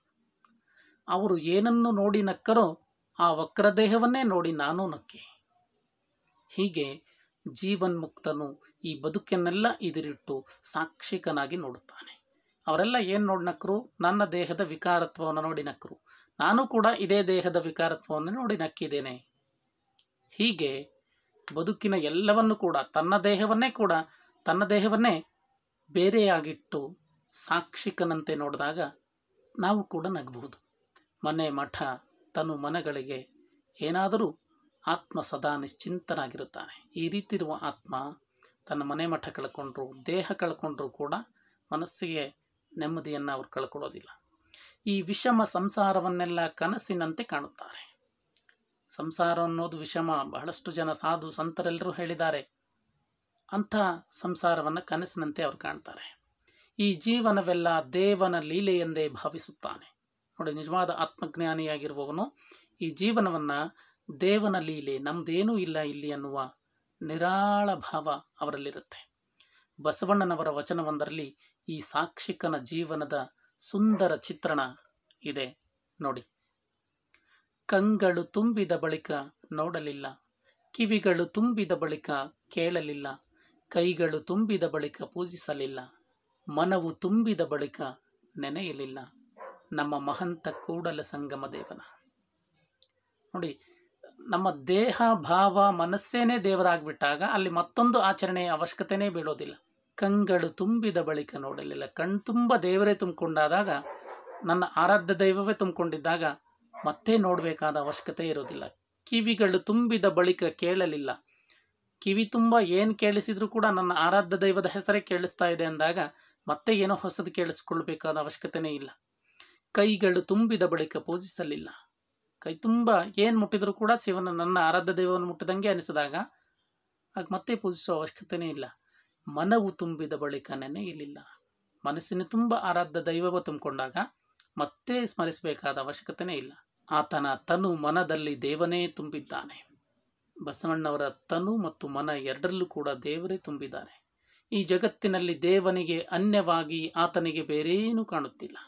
ಅವರು ಏನನ್ನು ನೋಡಿ ನಕ್ಕರೋ ಆ ವಕ್ರದೇಹವನ್ನೇ ನೋಡಿ ನಾನು ನಕ್ಕೆ ಹೀಗೆ ಜೀವನ್ಮುಕ್ತನು ಈ ಬದುಕನ್ನೆಲ್ಲ ಇದಿರಿಟ್ಟು ಸಾಕ್ಷಿಕನಾಗಿ ನೋಡುತ್ತಾನೆ ಅವರೆಲ್ಲ ಏನು ನೋಡಿ ನಕ್ಕರು ನನ್ನ ದೇಹದ ವಿಕಾರತ್ವವನ್ನು ನೋಡಿ ನಕ್ಕರು ನಾನು ಕೂಡ ಇದೇ ದೇಹದ ವಿಕಾರತ್ವವನ್ನು ನೋಡಿ ನಕ್ಕಿದ್ದೇನೆ ಹೀಗೆ ಬದುಕಿನ ಎಲ್ಲವನ್ನು ಕೂಡ ತನ್ನ ದೇಹವನ್ನೇ ಕೂಡ ತನ್ನ ದೇಹವನ್ನೇ ಬೇರೆಯಾಗಿಟ್ಟು ಸಾಕ್ಷಿಕನಂತೆ ನೋಡಿದಾಗ ನಾವು ಕೂಡ ನಗಬಹುದು ಮನೆ ಮಠ ತನು ಮನಗಳಿಗೆ ಏನಾದರೂ ಆತ್ಮ ಸದಾ ನಿಶ್ಚಿಂತನಾಗಿರುತ್ತಾನೆ ಈ ರೀತಿ ಇರುವ ಆತ್ಮ ತನ್ನ ಮನೆ ಮಠ ಕಳ್ಕೊಂಡ್ರು ದೇಹ ಕಳ್ಕೊಂಡ್ರೂ ಕೂಡ ಮನಸ್ಸಿಗೆ ನೆಮ್ಮದಿಯನ್ನು ಅವ್ರು ಕಳ್ಕೊಳ್ಳೋದಿಲ್ಲ ಈ ವಿಷಮ ಸಂಸಾರವನ್ನೆಲ್ಲ ಕನಸಿನಂತೆ ಕಾಣುತ್ತಾರೆ ಸಂಸಾರ ಅನ್ನೋದು ವಿಷಮ ಬಹಳಷ್ಟು ಜನ ಸಾಧು ಸಂತರೆಲ್ಲರೂ ಹೇಳಿದ್ದಾರೆ ಅಂಥ ಸಂಸಾರವನ್ನು ಕನಸಿನಂತೆ ಅವರು ಕಾಣ್ತಾರೆ ಈ ಜೀವನವೆಲ್ಲ ದೇವನ ಲೀಲೆ ಎಂದೇ ಭಾವಿಸುತ್ತಾನೆ ನೋಡಿ ನಿಜವಾದ ಆತ್ಮಜ್ಞಾನಿಯಾಗಿರುವವನು ಈ ಜೀವನವನ್ನು ದೇವನ ಲೀಲೆ ನಮ್ಮದೇನೂ ಇಲ್ಲ ಇಲ್ಲಿ ಅನ್ನುವ ನಿರಾಳ ಭಾವ ಅವರಲ್ಲಿರುತ್ತೆ ಬಸವಣ್ಣನವರ ವಚನವೊಂದರಲ್ಲಿ ಈ ಸಾಕ್ಷಿಕನ ಜೀವನದ ಸುಂದರ ಚಿತ್ರಣ ಇದೆ ನೋಡಿ ಕಂಗಳು ತುಂಬಿದ ಬಳಿಕ ನೋಡಲಿಲ್ಲ ಕಿವಿಗಳು ತುಂಬಿದ ಬಳಿಕ ಕೇಳಲಿಲ್ಲ ಕೈಗಳು ತುಂಬಿದ ಬಳಿಕ ಪೂಜಿಸಲಿಲ್ಲ ಮನವು ತುಂಬಿದ ಬಳಿಕ ನೆನೆಯಲಿಲ್ಲ ನಮ್ಮ ಮಹಂತ ಕೂಡಲ ಸಂಗಮ ದೇವನ ನೋಡಿ ನಮ್ಮ ದೇಹ ಭಾವ ಮನಸ್ಸೇನೆ ದೇವರಾಗ್ಬಿಟ್ಟಾಗ ಅಲ್ಲಿ ಮತ್ತೊಂದು ಆಚರಣೆಯ ಅವಶ್ಯಕತೆನೇ ಬೀಳೋದಿಲ್ಲ ಕಂಗಳು ತುಂಬಿದ ಬಳಿಕ ನೋಡಲಿಲ್ಲ ಕಣ್ತುಂಬ ದೇವರೇ ತುಂಬಿಕೊಂಡಾದಾಗ ನನ್ನ ಆರಾಧ್ಯ ದೈವವೇ ತುಂಬಿಕೊಂಡಿದ್ದಾಗ ಮತ್ತೆ ನೋಡಬೇಕಾದ ಅವಶ್ಯಕತೆ ಇರೋದಿಲ್ಲ ಕಿವಿಗಳು ತುಂಬಿದ ಬಳಿಕ ಕೇಳಲಿಲ್ಲ ಕಿವಿ ತುಂಬ ಏನು ಕೇಳಿಸಿದ್ರು ಕೂಡ ನನ್ನ ಆರಾಧ್ಯ ದೈವದ ಹೆಸರೇ ಕೇಳಿಸ್ತಾ ಇದೆ ಅಂದಾಗ ಮತ್ತೆ ಏನೋ ಹೊಸದು ಕೇಳಿಸ್ಕೊಳ್ಬೇಕಾದ ಅವಶ್ಯಕತೆನೇ ಇಲ್ಲ ಕೈಗಳು ತುಂಬಿದ ಬಳಿಕ ಪೂಜಿಸಲಿಲ್ಲ ಕೈ ತುಂಬ ಏನು ಮುಟ್ಟಿದ್ರು ಕೂಡ ಶಿವನ ನನ್ನ ಆರಾಧ್ಯ ದೈವವನ್ನು ಮುಟ್ಟಿದಂಗೆ ಅನಿಸಿದಾಗ ಆಗ ಮತ್ತೆ ಪೂಜಿಸುವ ಅವಶ್ಯಕತೆನೇ ಇಲ್ಲ ಮನವು ತುಂಬಿದ ಬಳಿಕ ಇಲ್ಲಿಲ್ಲ ಮನಸ್ಸಿನ ತುಂಬ ಆರಾಧ್ಯ ದೈವವ ತುಂಬಿಕೊಂಡಾಗ ಮತ್ತೆ ಸ್ಮರಿಸಬೇಕಾದ ಅವಶ್ಯಕತೆನೇ ಇಲ್ಲ ಆತನ ತನು ಮನದಲ್ಲಿ ದೇವನೇ ತುಂಬಿದ್ದಾನೆ ಬಸವಣ್ಣವರ ತನು ಮತ್ತು ಮನ ಎರಡರಲ್ಲೂ ಕೂಡ ದೇವರೇ ತುಂಬಿದ್ದಾರೆ ಈ ಜಗತ್ತಿನಲ್ಲಿ ದೇವನಿಗೆ ಅನ್ಯವಾಗಿ ಆತನಿಗೆ ಬೇರೇನೂ ಕಾಣುತ್ತಿಲ್ಲ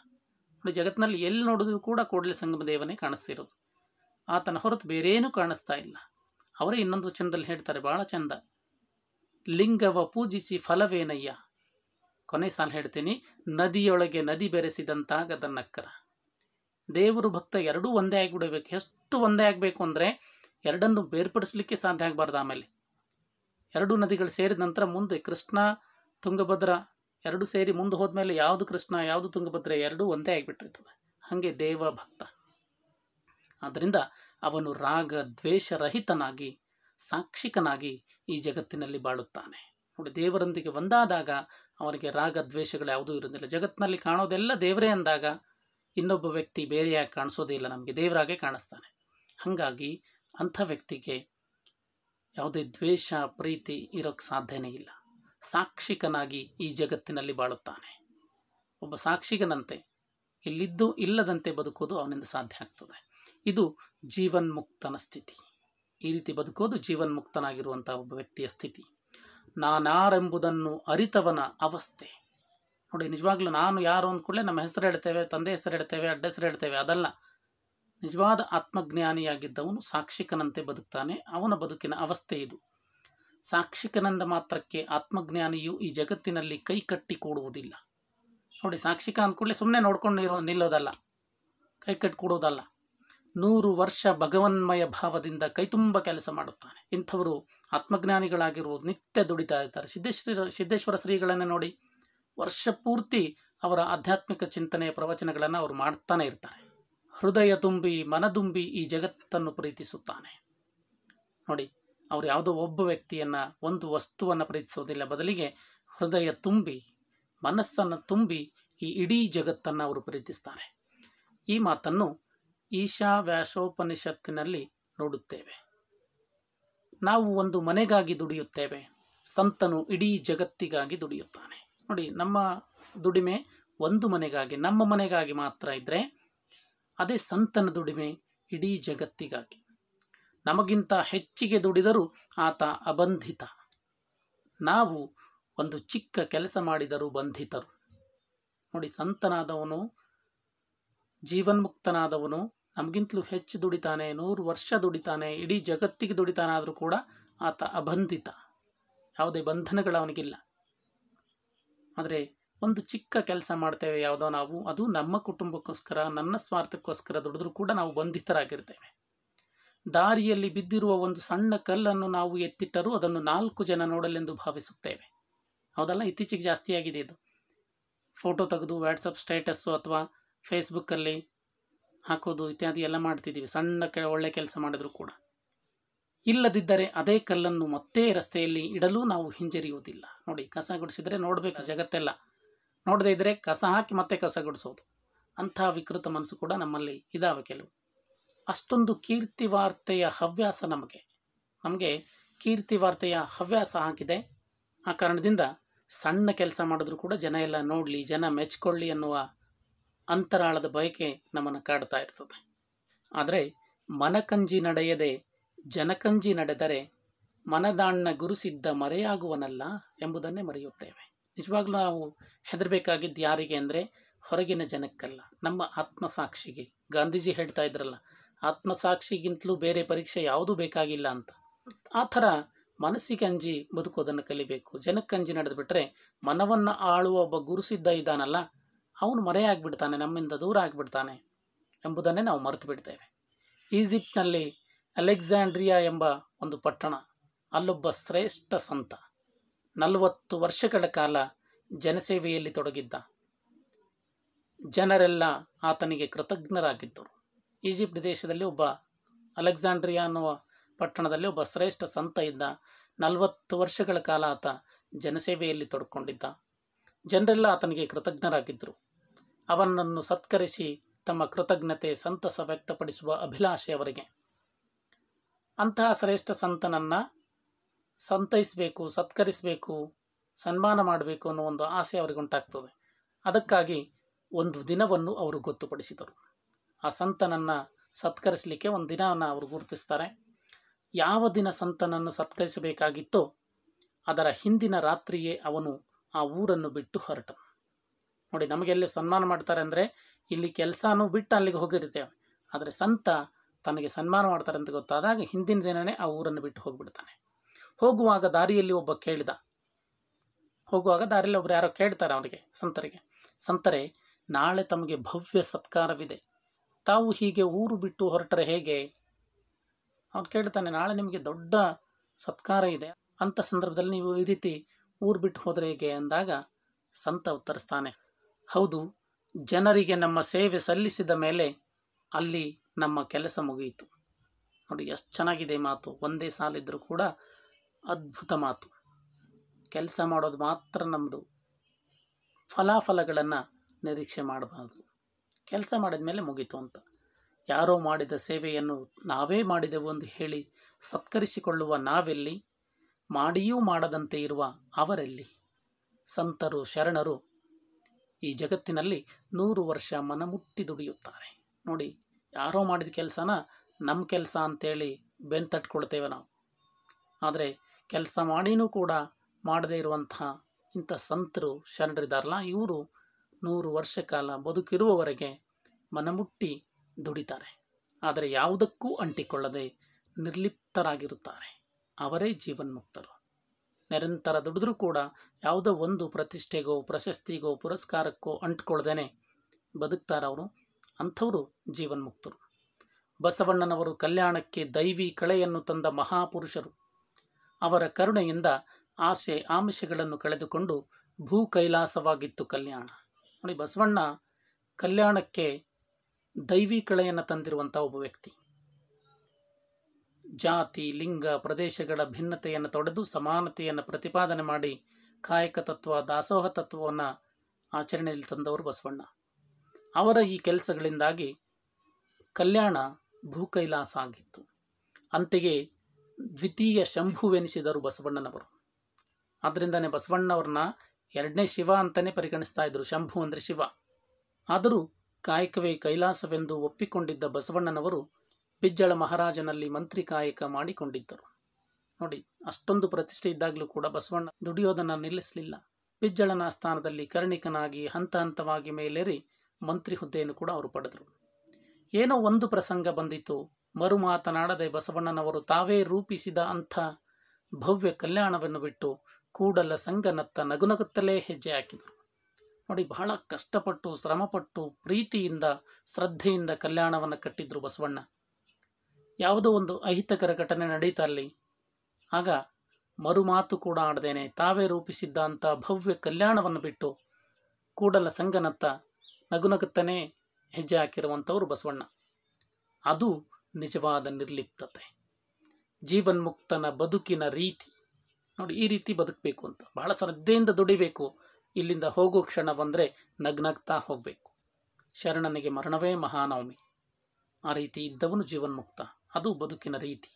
ಜಗತ್ತಿನಲ್ಲಿ ಎಲ್ಲಿ ನೋಡಿದ್ರೂ ಕೂಡ ಕೂಡಲೇ ಸಂಗಮ ದೇವನೇ ಕಾಣಿಸ್ತಿರೋದು ಆತನ ಹೊರತು ಬೇರೇನೂ ಕಾಣಿಸ್ತಾ ಇಲ್ಲ ಅವರೇ ಇನ್ನೊಂದು ಚಂದಲ್ಲಿ ಹೇಳ್ತಾರೆ ಬಹಳ ಚಂದ ಲಿಂಗವ ಪೂಜಿಸಿ ಫಲವೇನಯ್ಯ ಕೊನೆ ಸಾಲ ಹೇಳ್ತೀನಿ ನದಿಯೊಳಗೆ ನದಿ ಅದನ್ನಕ್ಕರ ದೇವರು ಭಕ್ತ ಎರಡೂ ಒಂದೇ ಆಗಿಬಿಡಬೇಕು ಎಷ್ಟು ಒಂದೇ ಆಗಬೇಕು ಅಂದರೆ ಎರಡನ್ನು ಬೇರ್ಪಡಿಸಲಿಕ್ಕೆ ಸಾಧ್ಯ ಆಗಬಾರ್ದು ಆಮೇಲೆ ಎರಡೂ ನದಿಗಳು ಸೇರಿದ ನಂತರ ಮುಂದೆ ಕೃಷ್ಣ ತುಂಗಭದ್ರ ಎರಡು ಸೇರಿ ಮುಂದೆ ಹೋದ್ಮೇಲೆ ಯಾವುದು ಕೃಷ್ಣ ಯಾವುದು ತುಂಗಭದ್ರ ಎರಡೂ ಒಂದೇ ಆಗಿಬಿಟ್ಟಿರ್ತದೆ ಹಾಗೆ ದೇವ ಭಕ್ತ ಆದ್ದರಿಂದ ಅವನು ರಾಗ ದ್ವೇಷರಹಿತನಾಗಿ ಸಾಕ್ಷಿಕನಾಗಿ ಈ ಜಗತ್ತಿನಲ್ಲಿ ಬಾಳುತ್ತಾನೆ ನೋಡಿ ದೇವರೊಂದಿಗೆ ಒಂದಾದಾಗ ಅವನಿಗೆ ರಾಗ ದ್ವೇಷಗಳು ಯಾವುದೂ ಇರೋದಿಲ್ಲ ಜಗತ್ತಿನಲ್ಲಿ ಕಾಣೋದೆಲ್ಲ ದೇವರೇ ಅಂದಾಗ ಇನ್ನೊಬ್ಬ ವ್ಯಕ್ತಿ ಬೇರೆಯಾಗಿ ಕಾಣಿಸೋದೇ ಇಲ್ಲ ನಮಗೆ ದೇವರಾಗೆ ಕಾಣಿಸ್ತಾನೆ ಹಾಗಾಗಿ ಅಂಥ ವ್ಯಕ್ತಿಗೆ ಯಾವುದೇ ದ್ವೇಷ ಪ್ರೀತಿ ಇರೋಕ್ಕೆ ಸಾಧ್ಯನೇ ಇಲ್ಲ ಸಾಕ್ಷಿಕನಾಗಿ ಈ ಜಗತ್ತಿನಲ್ಲಿ ಬಾಳುತ್ತಾನೆ ಒಬ್ಬ ಸಾಕ್ಷಿಗನಂತೆ ಇಲ್ಲಿದ್ದು ಇಲ್ಲದಂತೆ ಬದುಕೋದು ಅವನಿಂದ ಸಾಧ್ಯ ಆಗ್ತದೆ ಇದು ಜೀವನ್ಮುಕ್ತನ ಸ್ಥಿತಿ ಈ ರೀತಿ ಬದುಕೋದು ಜೀವನ್ಮುಕ್ತನಾಗಿರುವಂಥ ಒಬ್ಬ ವ್ಯಕ್ತಿಯ ಸ್ಥಿತಿ ನಾನಾರೆಂಬುದನ್ನು ಅರಿತವನ ಅವಸ್ಥೆ ನೋಡಿ ನಿಜವಾಗ್ಲೂ ನಾನು ಯಾರು ಅಂದ್ಕೂಡಲೇ ನಮ್ಮ ಹೆಸರು ಹೇಳ್ತೇವೆ ತಂದೆ ಹೆಸರು ಹೇಳ್ತೇವೆ ಅಡ್ಡ ಹೆಸರು ಹೇಳ್ತೇವೆ ಅದಲ್ಲ ನಿಜವಾದ ಆತ್ಮಜ್ಞಾನಿಯಾಗಿದ್ದವನು ಸಾಕ್ಷಿಕನಂತೆ ಬದುಕ್ತಾನೆ ಅವನ ಬದುಕಿನ ಅವಸ್ಥೆ ಇದು ಸಾಕ್ಷಿಕನಂದ ಮಾತ್ರಕ್ಕೆ ಆತ್ಮಜ್ಞಾನಿಯು ಈ ಜಗತ್ತಿನಲ್ಲಿ ಕೈ ಕಟ್ಟಿ ಕೂಡುವುದಿಲ್ಲ ನೋಡಿ ಸಾಕ್ಷಿಕ ಅಂದ್ಕೂಡಲೇ ಸುಮ್ಮನೆ ನೋಡ್ಕೊಂಡು ನಿಲ್ಲೋದಲ್ಲ ಕೈ ಕಟ್ಟಿ ಕೂಡೋದಲ್ಲ ನೂರು ವರ್ಷ ಭಗವನ್ಮಯ ಭಾವದಿಂದ ಕೈತುಂಬ ಕೆಲಸ ಮಾಡುತ್ತಾನೆ ಇಂಥವರು ಆತ್ಮಜ್ಞಾನಿಗಳಾಗಿರುವುದು ನಿತ್ಯ ದುಡಿತಾ ಇರ್ತಾರೆ ಸಿದ್ದೇಶ್ವರ ಸಿದ್ದೇಶ್ವರ ಶ್ರೀಗಳನ್ನು ನೋಡಿ ವರ್ಷ ಪೂರ್ತಿ ಅವರ ಆಧ್ಯಾತ್ಮಿಕ ಚಿಂತನೆಯ ಪ್ರವಚನಗಳನ್ನು ಅವರು ಮಾಡ್ತಾನೆ ಇರ್ತಾರೆ ಹೃದಯ ತುಂಬಿ ಮನದುಂಬಿ ಈ ಜಗತ್ತನ್ನು ಪ್ರೀತಿಸುತ್ತಾನೆ ನೋಡಿ ಅವರು ಯಾವುದೋ ಒಬ್ಬ ವ್ಯಕ್ತಿಯನ್ನು ಒಂದು ವಸ್ತುವನ್ನು ಪ್ರೀತಿಸೋದಿಲ್ಲ ಬದಲಿಗೆ ಹೃದಯ ತುಂಬಿ ಮನಸ್ಸನ್ನು ತುಂಬಿ ಈ ಇಡೀ ಜಗತ್ತನ್ನು ಅವರು ಪ್ರೀತಿಸ್ತಾರೆ ಈ ಮಾತನ್ನು ಈಶಾ ವ್ಯಾಸೋಪನಿಷತ್ತಿನಲ್ಲಿ ನೋಡುತ್ತೇವೆ ನಾವು ಒಂದು ಮನೆಗಾಗಿ ದುಡಿಯುತ್ತೇವೆ ಸಂತನು ಇಡೀ ಜಗತ್ತಿಗಾಗಿ ದುಡಿಯುತ್ತಾನೆ ನೋಡಿ ನಮ್ಮ ದುಡಿಮೆ ಒಂದು ಮನೆಗಾಗಿ ನಮ್ಮ ಮನೆಗಾಗಿ ಮಾತ್ರ ಇದ್ದರೆ ಅದೇ ಸಂತನ ದುಡಿಮೆ ಇಡೀ ಜಗತ್ತಿಗಾಗಿ ನಮಗಿಂತ ಹೆಚ್ಚಿಗೆ ದುಡಿದರೂ ಆತ ಅಬಂಧಿತ ನಾವು ಒಂದು ಚಿಕ್ಕ ಕೆಲಸ ಮಾಡಿದರೂ ಬಂಧಿತರು ನೋಡಿ ಸಂತನಾದವನು ಜೀವನ್ಮುಕ್ತನಾದವನು ನಮಗಿಂತಲೂ ಹೆಚ್ಚು ದುಡಿತಾನೆ ನೂರು ವರ್ಷ ದುಡಿತಾನೆ ಇಡೀ ಜಗತ್ತಿಗೆ ದುಡಿತಾನಾದರೂ ಕೂಡ ಆತ ಅಬಂಧಿತ ಯಾವುದೇ ಬಂಧನಗಳು ಅವನಿಗಿಲ್ಲ ಆದರೆ ಒಂದು ಚಿಕ್ಕ ಕೆಲಸ ಮಾಡ್ತೇವೆ ಯಾವುದೋ ನಾವು ಅದು ನಮ್ಮ ಕುಟುಂಬಕ್ಕೋಸ್ಕರ ನನ್ನ ಸ್ವಾರ್ಥಕ್ಕೋಸ್ಕರ ದುಡಿದ್ರೂ ಕೂಡ ನಾವು ಬಂಧಿತರಾಗಿರ್ತೇವೆ ದಾರಿಯಲ್ಲಿ ಬಿದ್ದಿರುವ ಒಂದು ಸಣ್ಣ ಕಲ್ಲನ್ನು ನಾವು ಎತ್ತಿಟ್ಟರೂ ಅದನ್ನು ನಾಲ್ಕು ಜನ ನೋಡಲೆಂದು ಭಾವಿಸುತ್ತೇವೆ ಹೌದಲ್ಲ ಇತ್ತೀಚೆಗೆ ಜಾಸ್ತಿ ಆಗಿದೆ ಇದು ಫೋಟೋ ತೆಗೆದು ವಾಟ್ಸಪ್ ಸ್ಟೇಟಸ್ಸು ಅಥವಾ ಫೇಸ್ಬುಕ್ಕಲ್ಲಿ ಹಾಕೋದು ಇತ್ಯಾದಿ ಎಲ್ಲ ಮಾಡ್ತಿದ್ದೀವಿ ಸಣ್ಣ ಕೆ ಒಳ್ಳೆ ಕೆಲಸ ಮಾಡಿದರೂ ಕೂಡ ಇಲ್ಲದಿದ್ದರೆ ಅದೇ ಕಲ್ಲನ್ನು ಮತ್ತೆ ರಸ್ತೆಯಲ್ಲಿ ಇಡಲು ನಾವು ಹಿಂಜರಿಯುವುದಿಲ್ಲ ನೋಡಿ ಕಸ ಗುಡಿಸಿದರೆ ನೋಡಬೇಕು ಜಗತ್ತೆಲ್ಲ ನೋಡದೇ ಇದ್ದರೆ ಕಸ ಹಾಕಿ ಮತ್ತೆ ಕಸ ಗುಡಿಸೋದು ಅಂಥ ವಿಕೃತ ಮನಸ್ಸು ಕೂಡ ನಮ್ಮಲ್ಲಿ ಇದಾವೆ ಕೆಲವು ಅಷ್ಟೊಂದು ಕೀರ್ತಿ ವಾರ್ತೆಯ ಹವ್ಯಾಸ ನಮಗೆ ನಮಗೆ ಕೀರ್ತಿ ವಾರ್ತೆಯ ಹವ್ಯಾಸ ಹಾಕಿದೆ ಆ ಕಾರಣದಿಂದ ಸಣ್ಣ ಕೆಲಸ ಮಾಡಿದ್ರು ಕೂಡ ಜನ ಎಲ್ಲ ನೋಡಲಿ ಜನ ಮೆಚ್ಕೊಳ್ಳಿ ಅನ್ನುವ ಅಂತರಾಳದ ಬಯಕೆ ನಮ್ಮನ್ನು ಕಾಡ್ತಾ ಇರ್ತದೆ ಆದರೆ ಮನಕಂಜಿ ನಡೆಯದೆ ಜನಕಂಜಿ ನಡೆದರೆ ಮನದಾಣ್ಣ ಗುರುಸಿದ್ಧ ಮರೆಯಾಗುವನಲ್ಲ ಎಂಬುದನ್ನೇ ಮರೆಯುತ್ತೇವೆ ನಿಜವಾಗ್ಲೂ ನಾವು ಹೆದರಬೇಕಾಗಿದ್ದು ಯಾರಿಗೆ ಅಂದರೆ ಹೊರಗಿನ ಜನಕ್ಕಲ್ಲ ನಮ್ಮ ಆತ್ಮಸಾಕ್ಷಿಗೆ ಗಾಂಧೀಜಿ ಹೇಳ್ತಾ ಇದ್ರಲ್ಲ ಆತ್ಮಸಾಕ್ಷಿಗಿಂತಲೂ ಬೇರೆ ಪರೀಕ್ಷೆ ಯಾವುದೂ ಬೇಕಾಗಿಲ್ಲ ಅಂತ ಆ ಥರ ಮನಸ್ಸಿಗೆ ಅಂಜಿ ಬದುಕೋದನ್ನು ಕಲಿಬೇಕು ಜನಕ್ಕಂಜಿ ನಡೆದುಬಿಟ್ರೆ ಮನವನ್ನು ಆಳುವ ಒಬ್ಬ ಗುರುಸಿದ್ಧ ಇದ್ದಾನಲ್ಲ ಅವನು ಮರೆಯಾಗಿಬಿಡ್ತಾನೆ ನಮ್ಮಿಂದ ದೂರ ಆಗಿಬಿಡ್ತಾನೆ ಎಂಬುದನ್ನೇ ನಾವು ಮರೆತು ಬಿಡ್ತೇವೆ ಈಜಿಪ್ಟ್ನಲ್ಲಿ ಅಲೆಕ್ಸಾಂಡ್ರಿಯಾ ಎಂಬ ಒಂದು ಪಟ್ಟಣ ಅಲ್ಲೊಬ್ಬ ಶ್ರೇಷ್ಠ ಸಂತ ನಲವತ್ತು ವರ್ಷಗಳ ಕಾಲ ಜನಸೇವೆಯಲ್ಲಿ ತೊಡಗಿದ್ದ ಜನರೆಲ್ಲ ಆತನಿಗೆ ಕೃತಜ್ಞರಾಗಿದ್ದರು ಈಜಿಪ್ಟ್ ದೇಶದಲ್ಲಿ ಒಬ್ಬ ಅಲೆಕ್ಸಾಂಡ್ರಿಯಾ ಅನ್ನುವ ಪಟ್ಟಣದಲ್ಲಿ ಒಬ್ಬ ಶ್ರೇಷ್ಠ ಸಂತ ಇದ್ದ ನಲವತ್ತು ವರ್ಷಗಳ ಕಾಲ ಆತ ಜನಸೇವೆಯಲ್ಲಿ ತೊಡ್ಕೊಂಡಿದ್ದ ಜನರೆಲ್ಲ ಆತನಿಗೆ ಕೃತಜ್ಞರಾಗಿದ್ದರು ಅವನನ್ನು ಸತ್ಕರಿಸಿ ತಮ್ಮ ಕೃತಜ್ಞತೆ ಸಂತಸ ವ್ಯಕ್ತಪಡಿಸುವ ಅಭಿಲಾಷೆ ಅವರಿಗೆ ಅಂತಹ ಶ್ರೇಷ್ಠ ಸಂತನನ್ನು ಸಂತೈಸಬೇಕು ಸತ್ಕರಿಸಬೇಕು ಸನ್ಮಾನ ಮಾಡಬೇಕು ಅನ್ನೋ ಒಂದು ಆಸೆ ಅವರಿಗೆ ಉಂಟಾಗ್ತದೆ ಅದಕ್ಕಾಗಿ ಒಂದು ದಿನವನ್ನು ಅವರು ಗೊತ್ತುಪಡಿಸಿದರು ಆ ಸಂತನನ್ನು ಸತ್ಕರಿಸಲಿಕ್ಕೆ ಒಂದು ದಿನವನ್ನು ಅವರು ಗುರುತಿಸ್ತಾರೆ ಯಾವ ದಿನ ಸಂತನನ್ನು ಸತ್ಕರಿಸಬೇಕಾಗಿತ್ತೋ ಅದರ ಹಿಂದಿನ ರಾತ್ರಿಯೇ ಅವನು ಆ ಊರನ್ನು ಬಿಟ್ಟು ಹೊರಟನು ನೋಡಿ ನಮಗೆ ಎಲ್ಲಿ ಸನ್ಮಾನ ಮಾಡ್ತಾರೆ ಅಂದರೆ ಇಲ್ಲಿ ಕೆಲಸನೂ ಬಿಟ್ಟು ಅಲ್ಲಿಗೆ ಹೋಗಿರ್ತೇವೆ ಆದರೆ ಸಂತ ತನಗೆ ಸನ್ಮಾನ ಮಾಡ್ತಾರೆ ಅಂತ ಗೊತ್ತಾದಾಗ ಹಿಂದಿನ ದಿನವೇ ಆ ಊರನ್ನು ಬಿಟ್ಟು ಹೋಗಿಬಿಡ್ತಾನೆ ಹೋಗುವಾಗ ದಾರಿಯಲ್ಲಿ ಒಬ್ಬ ಕೇಳಿದ ಹೋಗುವಾಗ ದಾರಿಯಲ್ಲಿ ಒಬ್ರು ಯಾರೋ ಕೇಳ್ತಾರೆ ಅವರಿಗೆ ಸಂತರಿಗೆ ಸಂತರೆ ನಾಳೆ ತಮಗೆ ಭವ್ಯ ಸತ್ಕಾರವಿದೆ ತಾವು ಹೀಗೆ ಊರು ಬಿಟ್ಟು ಹೊರಟರೆ ಹೇಗೆ ಅವ್ರು ಕೇಳ್ತಾನೆ ನಾಳೆ ನಿಮಗೆ ದೊಡ್ಡ ಸತ್ಕಾರ ಇದೆ ಅಂಥ ಸಂದರ್ಭದಲ್ಲಿ ನೀವು ಈ ರೀತಿ ಊರು ಬಿಟ್ಟು ಹೋದರೆ ಹೇಗೆ ಅಂದಾಗ ಸಂತ ಉತ್ತರಿಸ್ತಾನೆ ಹೌದು ಜನರಿಗೆ ನಮ್ಮ ಸೇವೆ ಸಲ್ಲಿಸಿದ ಮೇಲೆ ಅಲ್ಲಿ ನಮ್ಮ ಕೆಲಸ ಮುಗಿಯಿತು ನೋಡಿ ಎಷ್ಟು ಚೆನ್ನಾಗಿದೆ ಮಾತು ಒಂದೇ ಸಾಲಿದ್ರೂ ಕೂಡ ಅದ್ಭುತ ಮಾತು ಕೆಲಸ ಮಾಡೋದು ಮಾತ್ರ ನಮ್ಮದು ಫಲಾಫಲಗಳನ್ನು ನಿರೀಕ್ಷೆ ಮಾಡಬಾರ್ದು ಕೆಲಸ ಮಾಡಿದ ಮೇಲೆ ಮುಗೀತು ಅಂತ ಯಾರೋ ಮಾಡಿದ ಸೇವೆಯನ್ನು ನಾವೇ ಮಾಡಿದೆವು ಎಂದು ಹೇಳಿ ಸತ್ಕರಿಸಿಕೊಳ್ಳುವ ನಾವೆಲ್ಲಿ ಮಾಡಿಯೂ ಮಾಡದಂತೆ ಇರುವ ಅವರೆಲ್ಲಿ ಸಂತರು ಶರಣರು ಈ ಜಗತ್ತಿನಲ್ಲಿ ನೂರು ವರ್ಷ ಮನಮುಟ್ಟಿ ದುಡಿಯುತ್ತಾರೆ ನೋಡಿ ಯಾರೋ ಮಾಡಿದ ಕೆಲಸನ ನಮ್ಮ ಕೆಲಸ ಅಂತೇಳಿ ಬೆನ್ನು ತಟ್ಕೊಳ್ತೇವೆ ನಾವು ಆದರೆ ಕೆಲಸ ಮಾಡಿನೂ ಕೂಡ ಮಾಡದೇ ಇರುವಂತಹ ಇಂಥ ಸಂತರು ಶರಣರಿದಾರಲ್ಲ ಇವರು ನೂರು ವರ್ಷ ಕಾಲ ಬದುಕಿರುವವರೆಗೆ ಮನಮುಟ್ಟಿ ದುಡಿತಾರೆ ಆದರೆ ಯಾವುದಕ್ಕೂ ಅಂಟಿಕೊಳ್ಳದೆ ನಿರ್ಲಿಪ್ತರಾಗಿರುತ್ತಾರೆ ಅವರೇ ಜೀವನ್ಮುಕ್ತರು ನಿರಂತರ ದುಡಿದ್ರೂ ಕೂಡ ಯಾವುದೋ ಒಂದು ಪ್ರತಿಷ್ಠೆಗೋ ಪ್ರಶಸ್ತಿಗೋ ಪುರಸ್ಕಾರಕ್ಕೋ ಅಂಟ್ಕೊಳ್ದೇನೆ ಬದುಕ್ತಾರವರು ಅಂಥವರು ಜೀವನ್ಮುಕ್ತರು ಬಸವಣ್ಣನವರು ಕಲ್ಯಾಣಕ್ಕೆ ದೈವಿ ಕಳೆಯನ್ನು ತಂದ ಮಹಾಪುರುಷರು ಅವರ ಕರುಣೆಯಿಂದ ಆಸೆ ಆಮಿಷಗಳನ್ನು ಕಳೆದುಕೊಂಡು ಭೂ ಕೈಲಾಸವಾಗಿತ್ತು ಕಲ್ಯಾಣ ನೋಡಿ ಬಸವಣ್ಣ ಕಲ್ಯಾಣಕ್ಕೆ ದೈವಿ ಕಳೆಯನ್ನು ತಂದಿರುವಂಥ ಒಬ್ಬ ವ್ಯಕ್ತಿ ಜಾತಿ ಲಿಂಗ ಪ್ರದೇಶಗಳ ಭಿನ್ನತೆಯನ್ನು ತೊಡೆದು ಸಮಾನತೆಯನ್ನು ಪ್ರತಿಪಾದನೆ ಮಾಡಿ ಕಾಯಕ ತತ್ವ ದಾಸೋಹ ತತ್ವವನ್ನು ಆಚರಣೆಯಲ್ಲಿ ತಂದವರು ಬಸವಣ್ಣ ಅವರ ಈ ಕೆಲಸಗಳಿಂದಾಗಿ ಕಲ್ಯಾಣ ಭೂಕೈಲಾಸ ಆಗಿತ್ತು ಅಂತೆಯೇ ದ್ವಿತೀಯ ಶಂಭುವೆನಿಸಿದರು ಬಸವಣ್ಣನವರು ಆದ್ದರಿಂದನೇ ಬಸವಣ್ಣವ್ರನ್ನ ಎರಡನೇ ಶಿವ ಅಂತಲೇ ಪರಿಗಣಿಸ್ತಾ ಇದ್ದರು ಶಂಭು ಅಂದರೆ ಶಿವ ಆದರೂ ಕಾಯಕವೇ ಕೈಲಾಸವೆಂದು ಒಪ್ಪಿಕೊಂಡಿದ್ದ ಬಸವಣ್ಣನವರು ಬಿಜ್ಜಳ ಮಹಾರಾಜನಲ್ಲಿ ಮಂತ್ರಿ ಕಾಯಕ ಮಾಡಿಕೊಂಡಿದ್ದರು ನೋಡಿ ಅಷ್ಟೊಂದು ಪ್ರತಿಷ್ಠೆ ಇದ್ದಾಗಲೂ ಕೂಡ ಬಸವಣ್ಣ ದುಡಿಯೋದನ್ನು ನಿಲ್ಲಿಸಲಿಲ್ಲ ಬಿಜ್ಜಳನ ಸ್ಥಾನದಲ್ಲಿ ಕರ್ಣಿಕನಾಗಿ ಹಂತ ಹಂತವಾಗಿ ಮೇಲೇರಿ ಮಂತ್ರಿ ಹುದ್ದೆಯನ್ನು ಕೂಡ ಅವರು ಪಡೆದರು ಏನೋ ಒಂದು ಪ್ರಸಂಗ ಬಂದಿತು ಮರು ಮಾತನಾಡದೆ ಬಸವಣ್ಣನವರು ತಾವೇ ರೂಪಿಸಿದ ಅಂಥ ಭವ್ಯ ಕಲ್ಯಾಣವನ್ನು ಬಿಟ್ಟು ಕೂಡಲ ಸಂಗನತ್ತ ನಗುನಗುತ್ತಲೇ ಹೆಜ್ಜೆ ಹಾಕಿದರು ನೋಡಿ ಬಹಳ ಕಷ್ಟಪಟ್ಟು ಶ್ರಮಪಟ್ಟು ಪ್ರೀತಿಯಿಂದ ಶ್ರದ್ಧೆಯಿಂದ ಕಲ್ಯಾಣವನ್ನು ಕಟ್ಟಿದ್ರು ಬಸವಣ್ಣ ಯಾವುದೋ ಒಂದು ಅಹಿತಕರ ಘಟನೆ ನಡೀತಾ ಅಲ್ಲಿ ಆಗ ಮರುಮಾತು ಕೂಡ ಆಡ್ದೇನೆ ತಾವೇ ರೂಪಿಸಿದ್ದ ಅಂಥ ಭವ್ಯ ಕಲ್ಯಾಣವನ್ನು ಬಿಟ್ಟು ಕೂಡಲ ಸಂಗನತ್ತ ನಗುನಗುತ್ತನೇ ಹೆಜ್ಜೆ ಹಾಕಿರುವಂಥವರು ಬಸವಣ್ಣ ಅದು ನಿಜವಾದ ನಿರ್ಲಿಪ್ತತೆ ಜೀವನ್ಮುಕ್ತನ ಬದುಕಿನ ರೀತಿ ನೋಡಿ ಈ ರೀತಿ ಬದುಕಬೇಕು ಅಂತ ಬಹಳ ಶ್ರದ್ಧೆಯಿಂದ ದುಡಿಬೇಕು ಇಲ್ಲಿಂದ ಹೋಗೋ ಕ್ಷಣ ಬಂದರೆ ನಗ್ನಗ್ತಾ ಹೋಗಬೇಕು ಶರಣನಿಗೆ ಮರಣವೇ ಮಹಾನವಮಿ ಆ ರೀತಿ ಇದ್ದವನು ಜೀವನ್ಮುಕ್ತ ಅದು ಬದುಕಿನ ರೀತಿ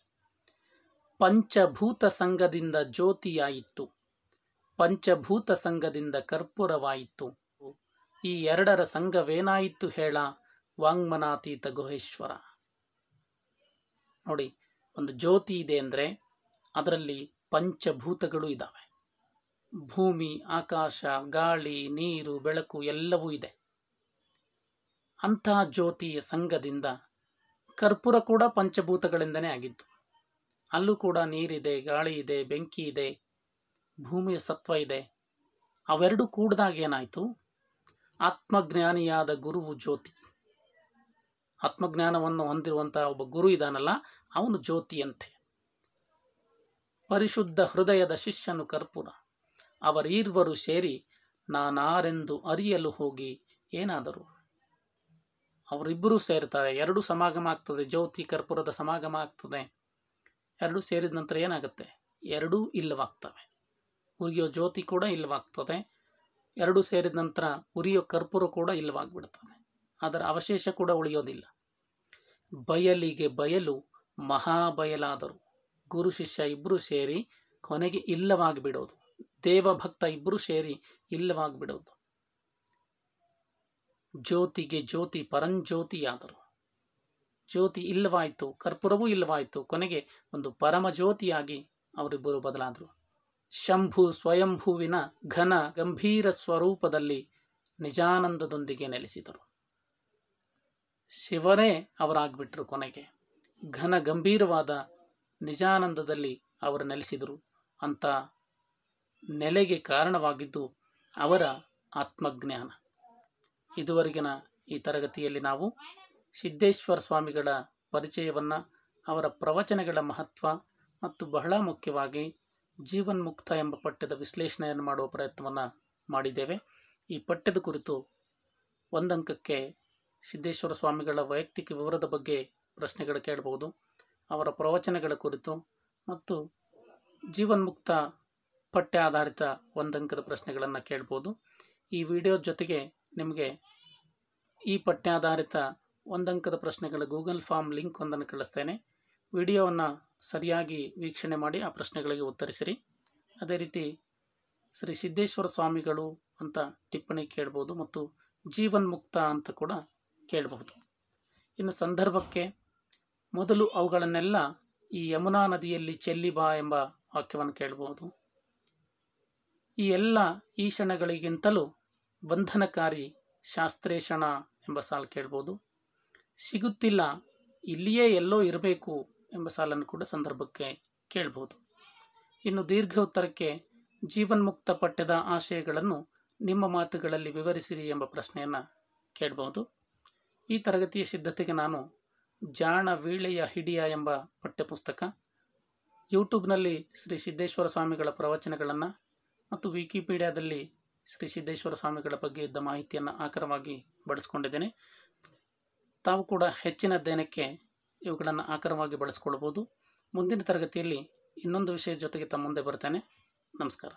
ಪಂಚಭೂತ ಸಂಘದಿಂದ ಜ್ಯೋತಿಯಾಯಿತು ಪಂಚಭೂತ ಸಂಘದಿಂದ ಕರ್ಪೂರವಾಯಿತು ಈ ಎರಡರ ಸಂಘವೇನಾಯಿತು ಹೇಳ ವಾಂಗ್ಮನಾತೀತ ಗುಹೇಶ್ವರ ನೋಡಿ ಒಂದು ಜ್ಯೋತಿ ಇದೆ ಅಂದರೆ ಅದರಲ್ಲಿ ಪಂಚಭೂತಗಳು ಇದ್ದಾವೆ ಭೂಮಿ ಆಕಾಶ ಗಾಳಿ ನೀರು ಬೆಳಕು ಎಲ್ಲವೂ ಇದೆ ಅಂತಹ ಜ್ಯೋತಿಯ ಸಂಘದಿಂದ ಕರ್ಪೂರ ಕೂಡ ಪಂಚಭೂತಗಳಿಂದನೇ ಆಗಿದ್ದು ಅಲ್ಲೂ ಕೂಡ ನೀರಿದೆ ಗಾಳಿ ಇದೆ ಬೆಂಕಿ ಇದೆ ಭೂಮಿಯ ಸತ್ವ ಇದೆ ಅವೆರಡೂ ಕೂಡಿದಾಗ ಏನಾಯಿತು ಆತ್ಮಜ್ಞಾನಿಯಾದ ಗುರುವು ಜ್ಯೋತಿ ಆತ್ಮಜ್ಞಾನವನ್ನು ಹೊಂದಿರುವಂಥ ಒಬ್ಬ ಗುರು ಇದಾನಲ್ಲ ಅವನು ಜ್ಯೋತಿಯಂತೆ ಪರಿಶುದ್ಧ ಹೃದಯದ ಶಿಷ್ಯನು ಕರ್ಪೂರ ಅವರೀರ್ವರು ಸೇರಿ ನಾನಾರೆಂದು ಅರಿಯಲು ಹೋಗಿ ಏನಾದರು ಅವರಿಬ್ಬರೂ ಸೇರ್ತಾರೆ ಎರಡೂ ಸಮಾಗಮ ಆಗ್ತದೆ ಜ್ಯೋತಿ ಕರ್ಪೂರದ ಸಮಾಗಮ ಆಗ್ತದೆ ಎರಡೂ ಸೇರಿದ ನಂತರ ಏನಾಗುತ್ತೆ ಎರಡೂ ಇಲ್ಲವಾಗ್ತವೆ ಉರಿಯೋ ಜ್ಯೋತಿ ಕೂಡ ಇಲ್ಲವಾಗ್ತದೆ ಎರಡೂ ಸೇರಿದ ನಂತರ ಉರಿಯೋ ಕರ್ಪೂರ ಕೂಡ ಇಲ್ಲವಾಗ್ಬಿಡ್ತದೆ ಅದರ ಅವಶೇಷ ಕೂಡ ಉಳಿಯೋದಿಲ್ಲ ಬಯಲಿಗೆ ಬಯಲು ಮಹಾಬಯಲಾದರು ಗುರು ಶಿಷ್ಯ ಇಬ್ಬರು ಸೇರಿ ಕೊನೆಗೆ ಇಲ್ಲವಾಗಿಬಿಡೋದು ದೇವಭಕ್ತ ಇಬ್ಬರು ಸೇರಿ ಇಲ್ಲವಾಗಿಬಿಡೋದು ಜ್ಯೋತಿಗೆ ಜ್ಯೋತಿ ಪರಂಜ್ಯೋತಿಯಾದರು ಜ್ಯೋತಿ ಇಲ್ಲವಾಯಿತು ಕರ್ಪೂರವೂ ಇಲ್ಲವಾಯಿತು ಕೊನೆಗೆ ಒಂದು ಪರಮ ಜ್ಯೋತಿಯಾಗಿ ಅವರಿಬ್ಬರು ಬದಲಾದರು ಶಂಭು ಸ್ವಯಂಭುವಿನ ಘನ ಗಂಭೀರ ಸ್ವರೂಪದಲ್ಲಿ ನಿಜಾನಂದದೊಂದಿಗೆ ನೆಲೆಸಿದರು ಶಿವನೇ ಅವರಾಗ್ಬಿಟ್ರು ಕೊನೆಗೆ ಘನ ಗಂಭೀರವಾದ ನಿಜಾನಂದದಲ್ಲಿ ಅವರು ನೆಲೆಸಿದರು ಅಂತ ನೆಲೆಗೆ ಕಾರಣವಾಗಿದ್ದು ಅವರ ಆತ್ಮಜ್ಞಾನ ಇದುವರೆಗಿನ ಈ ತರಗತಿಯಲ್ಲಿ ನಾವು ಸಿದ್ದೇಶ್ವರ ಸ್ವಾಮಿಗಳ ಪರಿಚಯವನ್ನು ಅವರ ಪ್ರವಚನಗಳ ಮಹತ್ವ ಮತ್ತು ಬಹಳ ಮುಖ್ಯವಾಗಿ ಜೀವನ್ಮುಕ್ತ ಎಂಬ ಪಠ್ಯದ ವಿಶ್ಲೇಷಣೆಯನ್ನು ಮಾಡುವ ಪ್ರಯತ್ನವನ್ನು ಮಾಡಿದ್ದೇವೆ ಈ ಪಠ್ಯದ ಕುರಿತು ಒಂದಂಕಕ್ಕೆ ಸಿದ್ದೇಶ್ವರ ಸ್ವಾಮಿಗಳ ವೈಯಕ್ತಿಕ ವಿವರದ ಬಗ್ಗೆ ಪ್ರಶ್ನೆಗಳು ಕೇಳಬಹುದು ಅವರ ಪ್ರವಚನಗಳ ಕುರಿತು ಮತ್ತು ಜೀವನ್ಮುಕ್ತ ಪಠ್ಯ ಆಧಾರಿತ ಒಂದಂಕದ ಪ್ರಶ್ನೆಗಳನ್ನು ಕೇಳ್ಬೋದು ಈ ವಿಡಿಯೋ ಜೊತೆಗೆ ನಿಮಗೆ ಈ ಪಠ್ಯಾಧಾರಿತ ಒಂದಂಕದ ಪ್ರಶ್ನೆಗಳ ಗೂಗಲ್ ಫಾರ್ಮ್ ಲಿಂಕ್ ಒಂದನ್ನು ಕಳಿಸ್ತೇನೆ ವಿಡಿಯೋವನ್ನು ಸರಿಯಾಗಿ ವೀಕ್ಷಣೆ ಮಾಡಿ ಆ ಪ್ರಶ್ನೆಗಳಿಗೆ ಉತ್ತರಿಸಿರಿ ಅದೇ ರೀತಿ ಶ್ರೀ ಸಿದ್ದೇಶ್ವರ ಸ್ವಾಮಿಗಳು ಅಂತ ಟಿಪ್ಪಣಿ ಕೇಳ್ಬೋದು ಮತ್ತು ಜೀವನ್ಮುಕ್ತ ಅಂತ ಕೂಡ ಕೇಳಬಹುದು ಇನ್ನು ಸಂದರ್ಭಕ್ಕೆ ಮೊದಲು ಅವುಗಳನ್ನೆಲ್ಲ ಈ ಯಮುನಾ ನದಿಯಲ್ಲಿ ಚೆಲ್ಲಿ ಬಾ ಎಂಬ ವಾಕ್ಯವನ್ನು ಕೇಳಬಹುದು ಈ ಎಲ್ಲ ಈ ಕ್ಷಣಗಳಿಗಿಂತಲೂ ಬಂಧನಕಾರಿ ಶಾಸ್ತ್ರೇಷಣ ಎಂಬ ಸಾಲು ಕೇಳ್ಬೋದು ಸಿಗುತ್ತಿಲ್ಲ ಇಲ್ಲಿಯೇ ಎಲ್ಲೋ ಇರಬೇಕು ಎಂಬ ಸಾಲನ್ನು ಕೂಡ ಸಂದರ್ಭಕ್ಕೆ ಕೇಳ್ಬೋದು ಇನ್ನು ದೀರ್ಘ ಉತ್ತರಕ್ಕೆ ಜೀವನ್ಮುಕ್ತ ಪಠ್ಯದ ಆಶಯಗಳನ್ನು ನಿಮ್ಮ ಮಾತುಗಳಲ್ಲಿ ವಿವರಿಸಿರಿ ಎಂಬ ಪ್ರಶ್ನೆಯನ್ನು ಕೇಳಬಹುದು ಈ ತರಗತಿಯ ಸಿದ್ಧತೆಗೆ ನಾನು ಜಾಣ ವೀಳೆಯ ಹಿಡಿಯ ಎಂಬ ಪಠ್ಯಪುಸ್ತಕ ಯೂಟ್ಯೂಬ್ನಲ್ಲಿ ಶ್ರೀ ಸಿದ್ದೇಶ್ವರ ಸ್ವಾಮಿಗಳ ಪ್ರವಚನಗಳನ್ನು ಮತ್ತು ವಿಕಿಪೀಡಿಯಾದಲ್ಲಿ ಶ್ರೀ ಸಿದ್ದೇಶ್ವರ ಸ್ವಾಮಿಗಳ ಬಗ್ಗೆ ಇದ್ದ ಮಾಹಿತಿಯನ್ನು ಆಕರವಾಗಿ ಬಳಸ್ಕೊಂಡಿದ್ದೇನೆ ತಾವು ಕೂಡ ಹೆಚ್ಚಿನ ಅಧ್ಯಯನಕ್ಕೆ ಇವುಗಳನ್ನು ಆಕರವಾಗಿ ಬಳಸ್ಕೊಳ್ಬೋದು ಮುಂದಿನ ತರಗತಿಯಲ್ಲಿ ಇನ್ನೊಂದು ವಿಷಯದ ಜೊತೆಗೆ ತಮ್ಮ ಮುಂದೆ ಬರ್ತೇನೆ ನಮಸ್ಕಾರ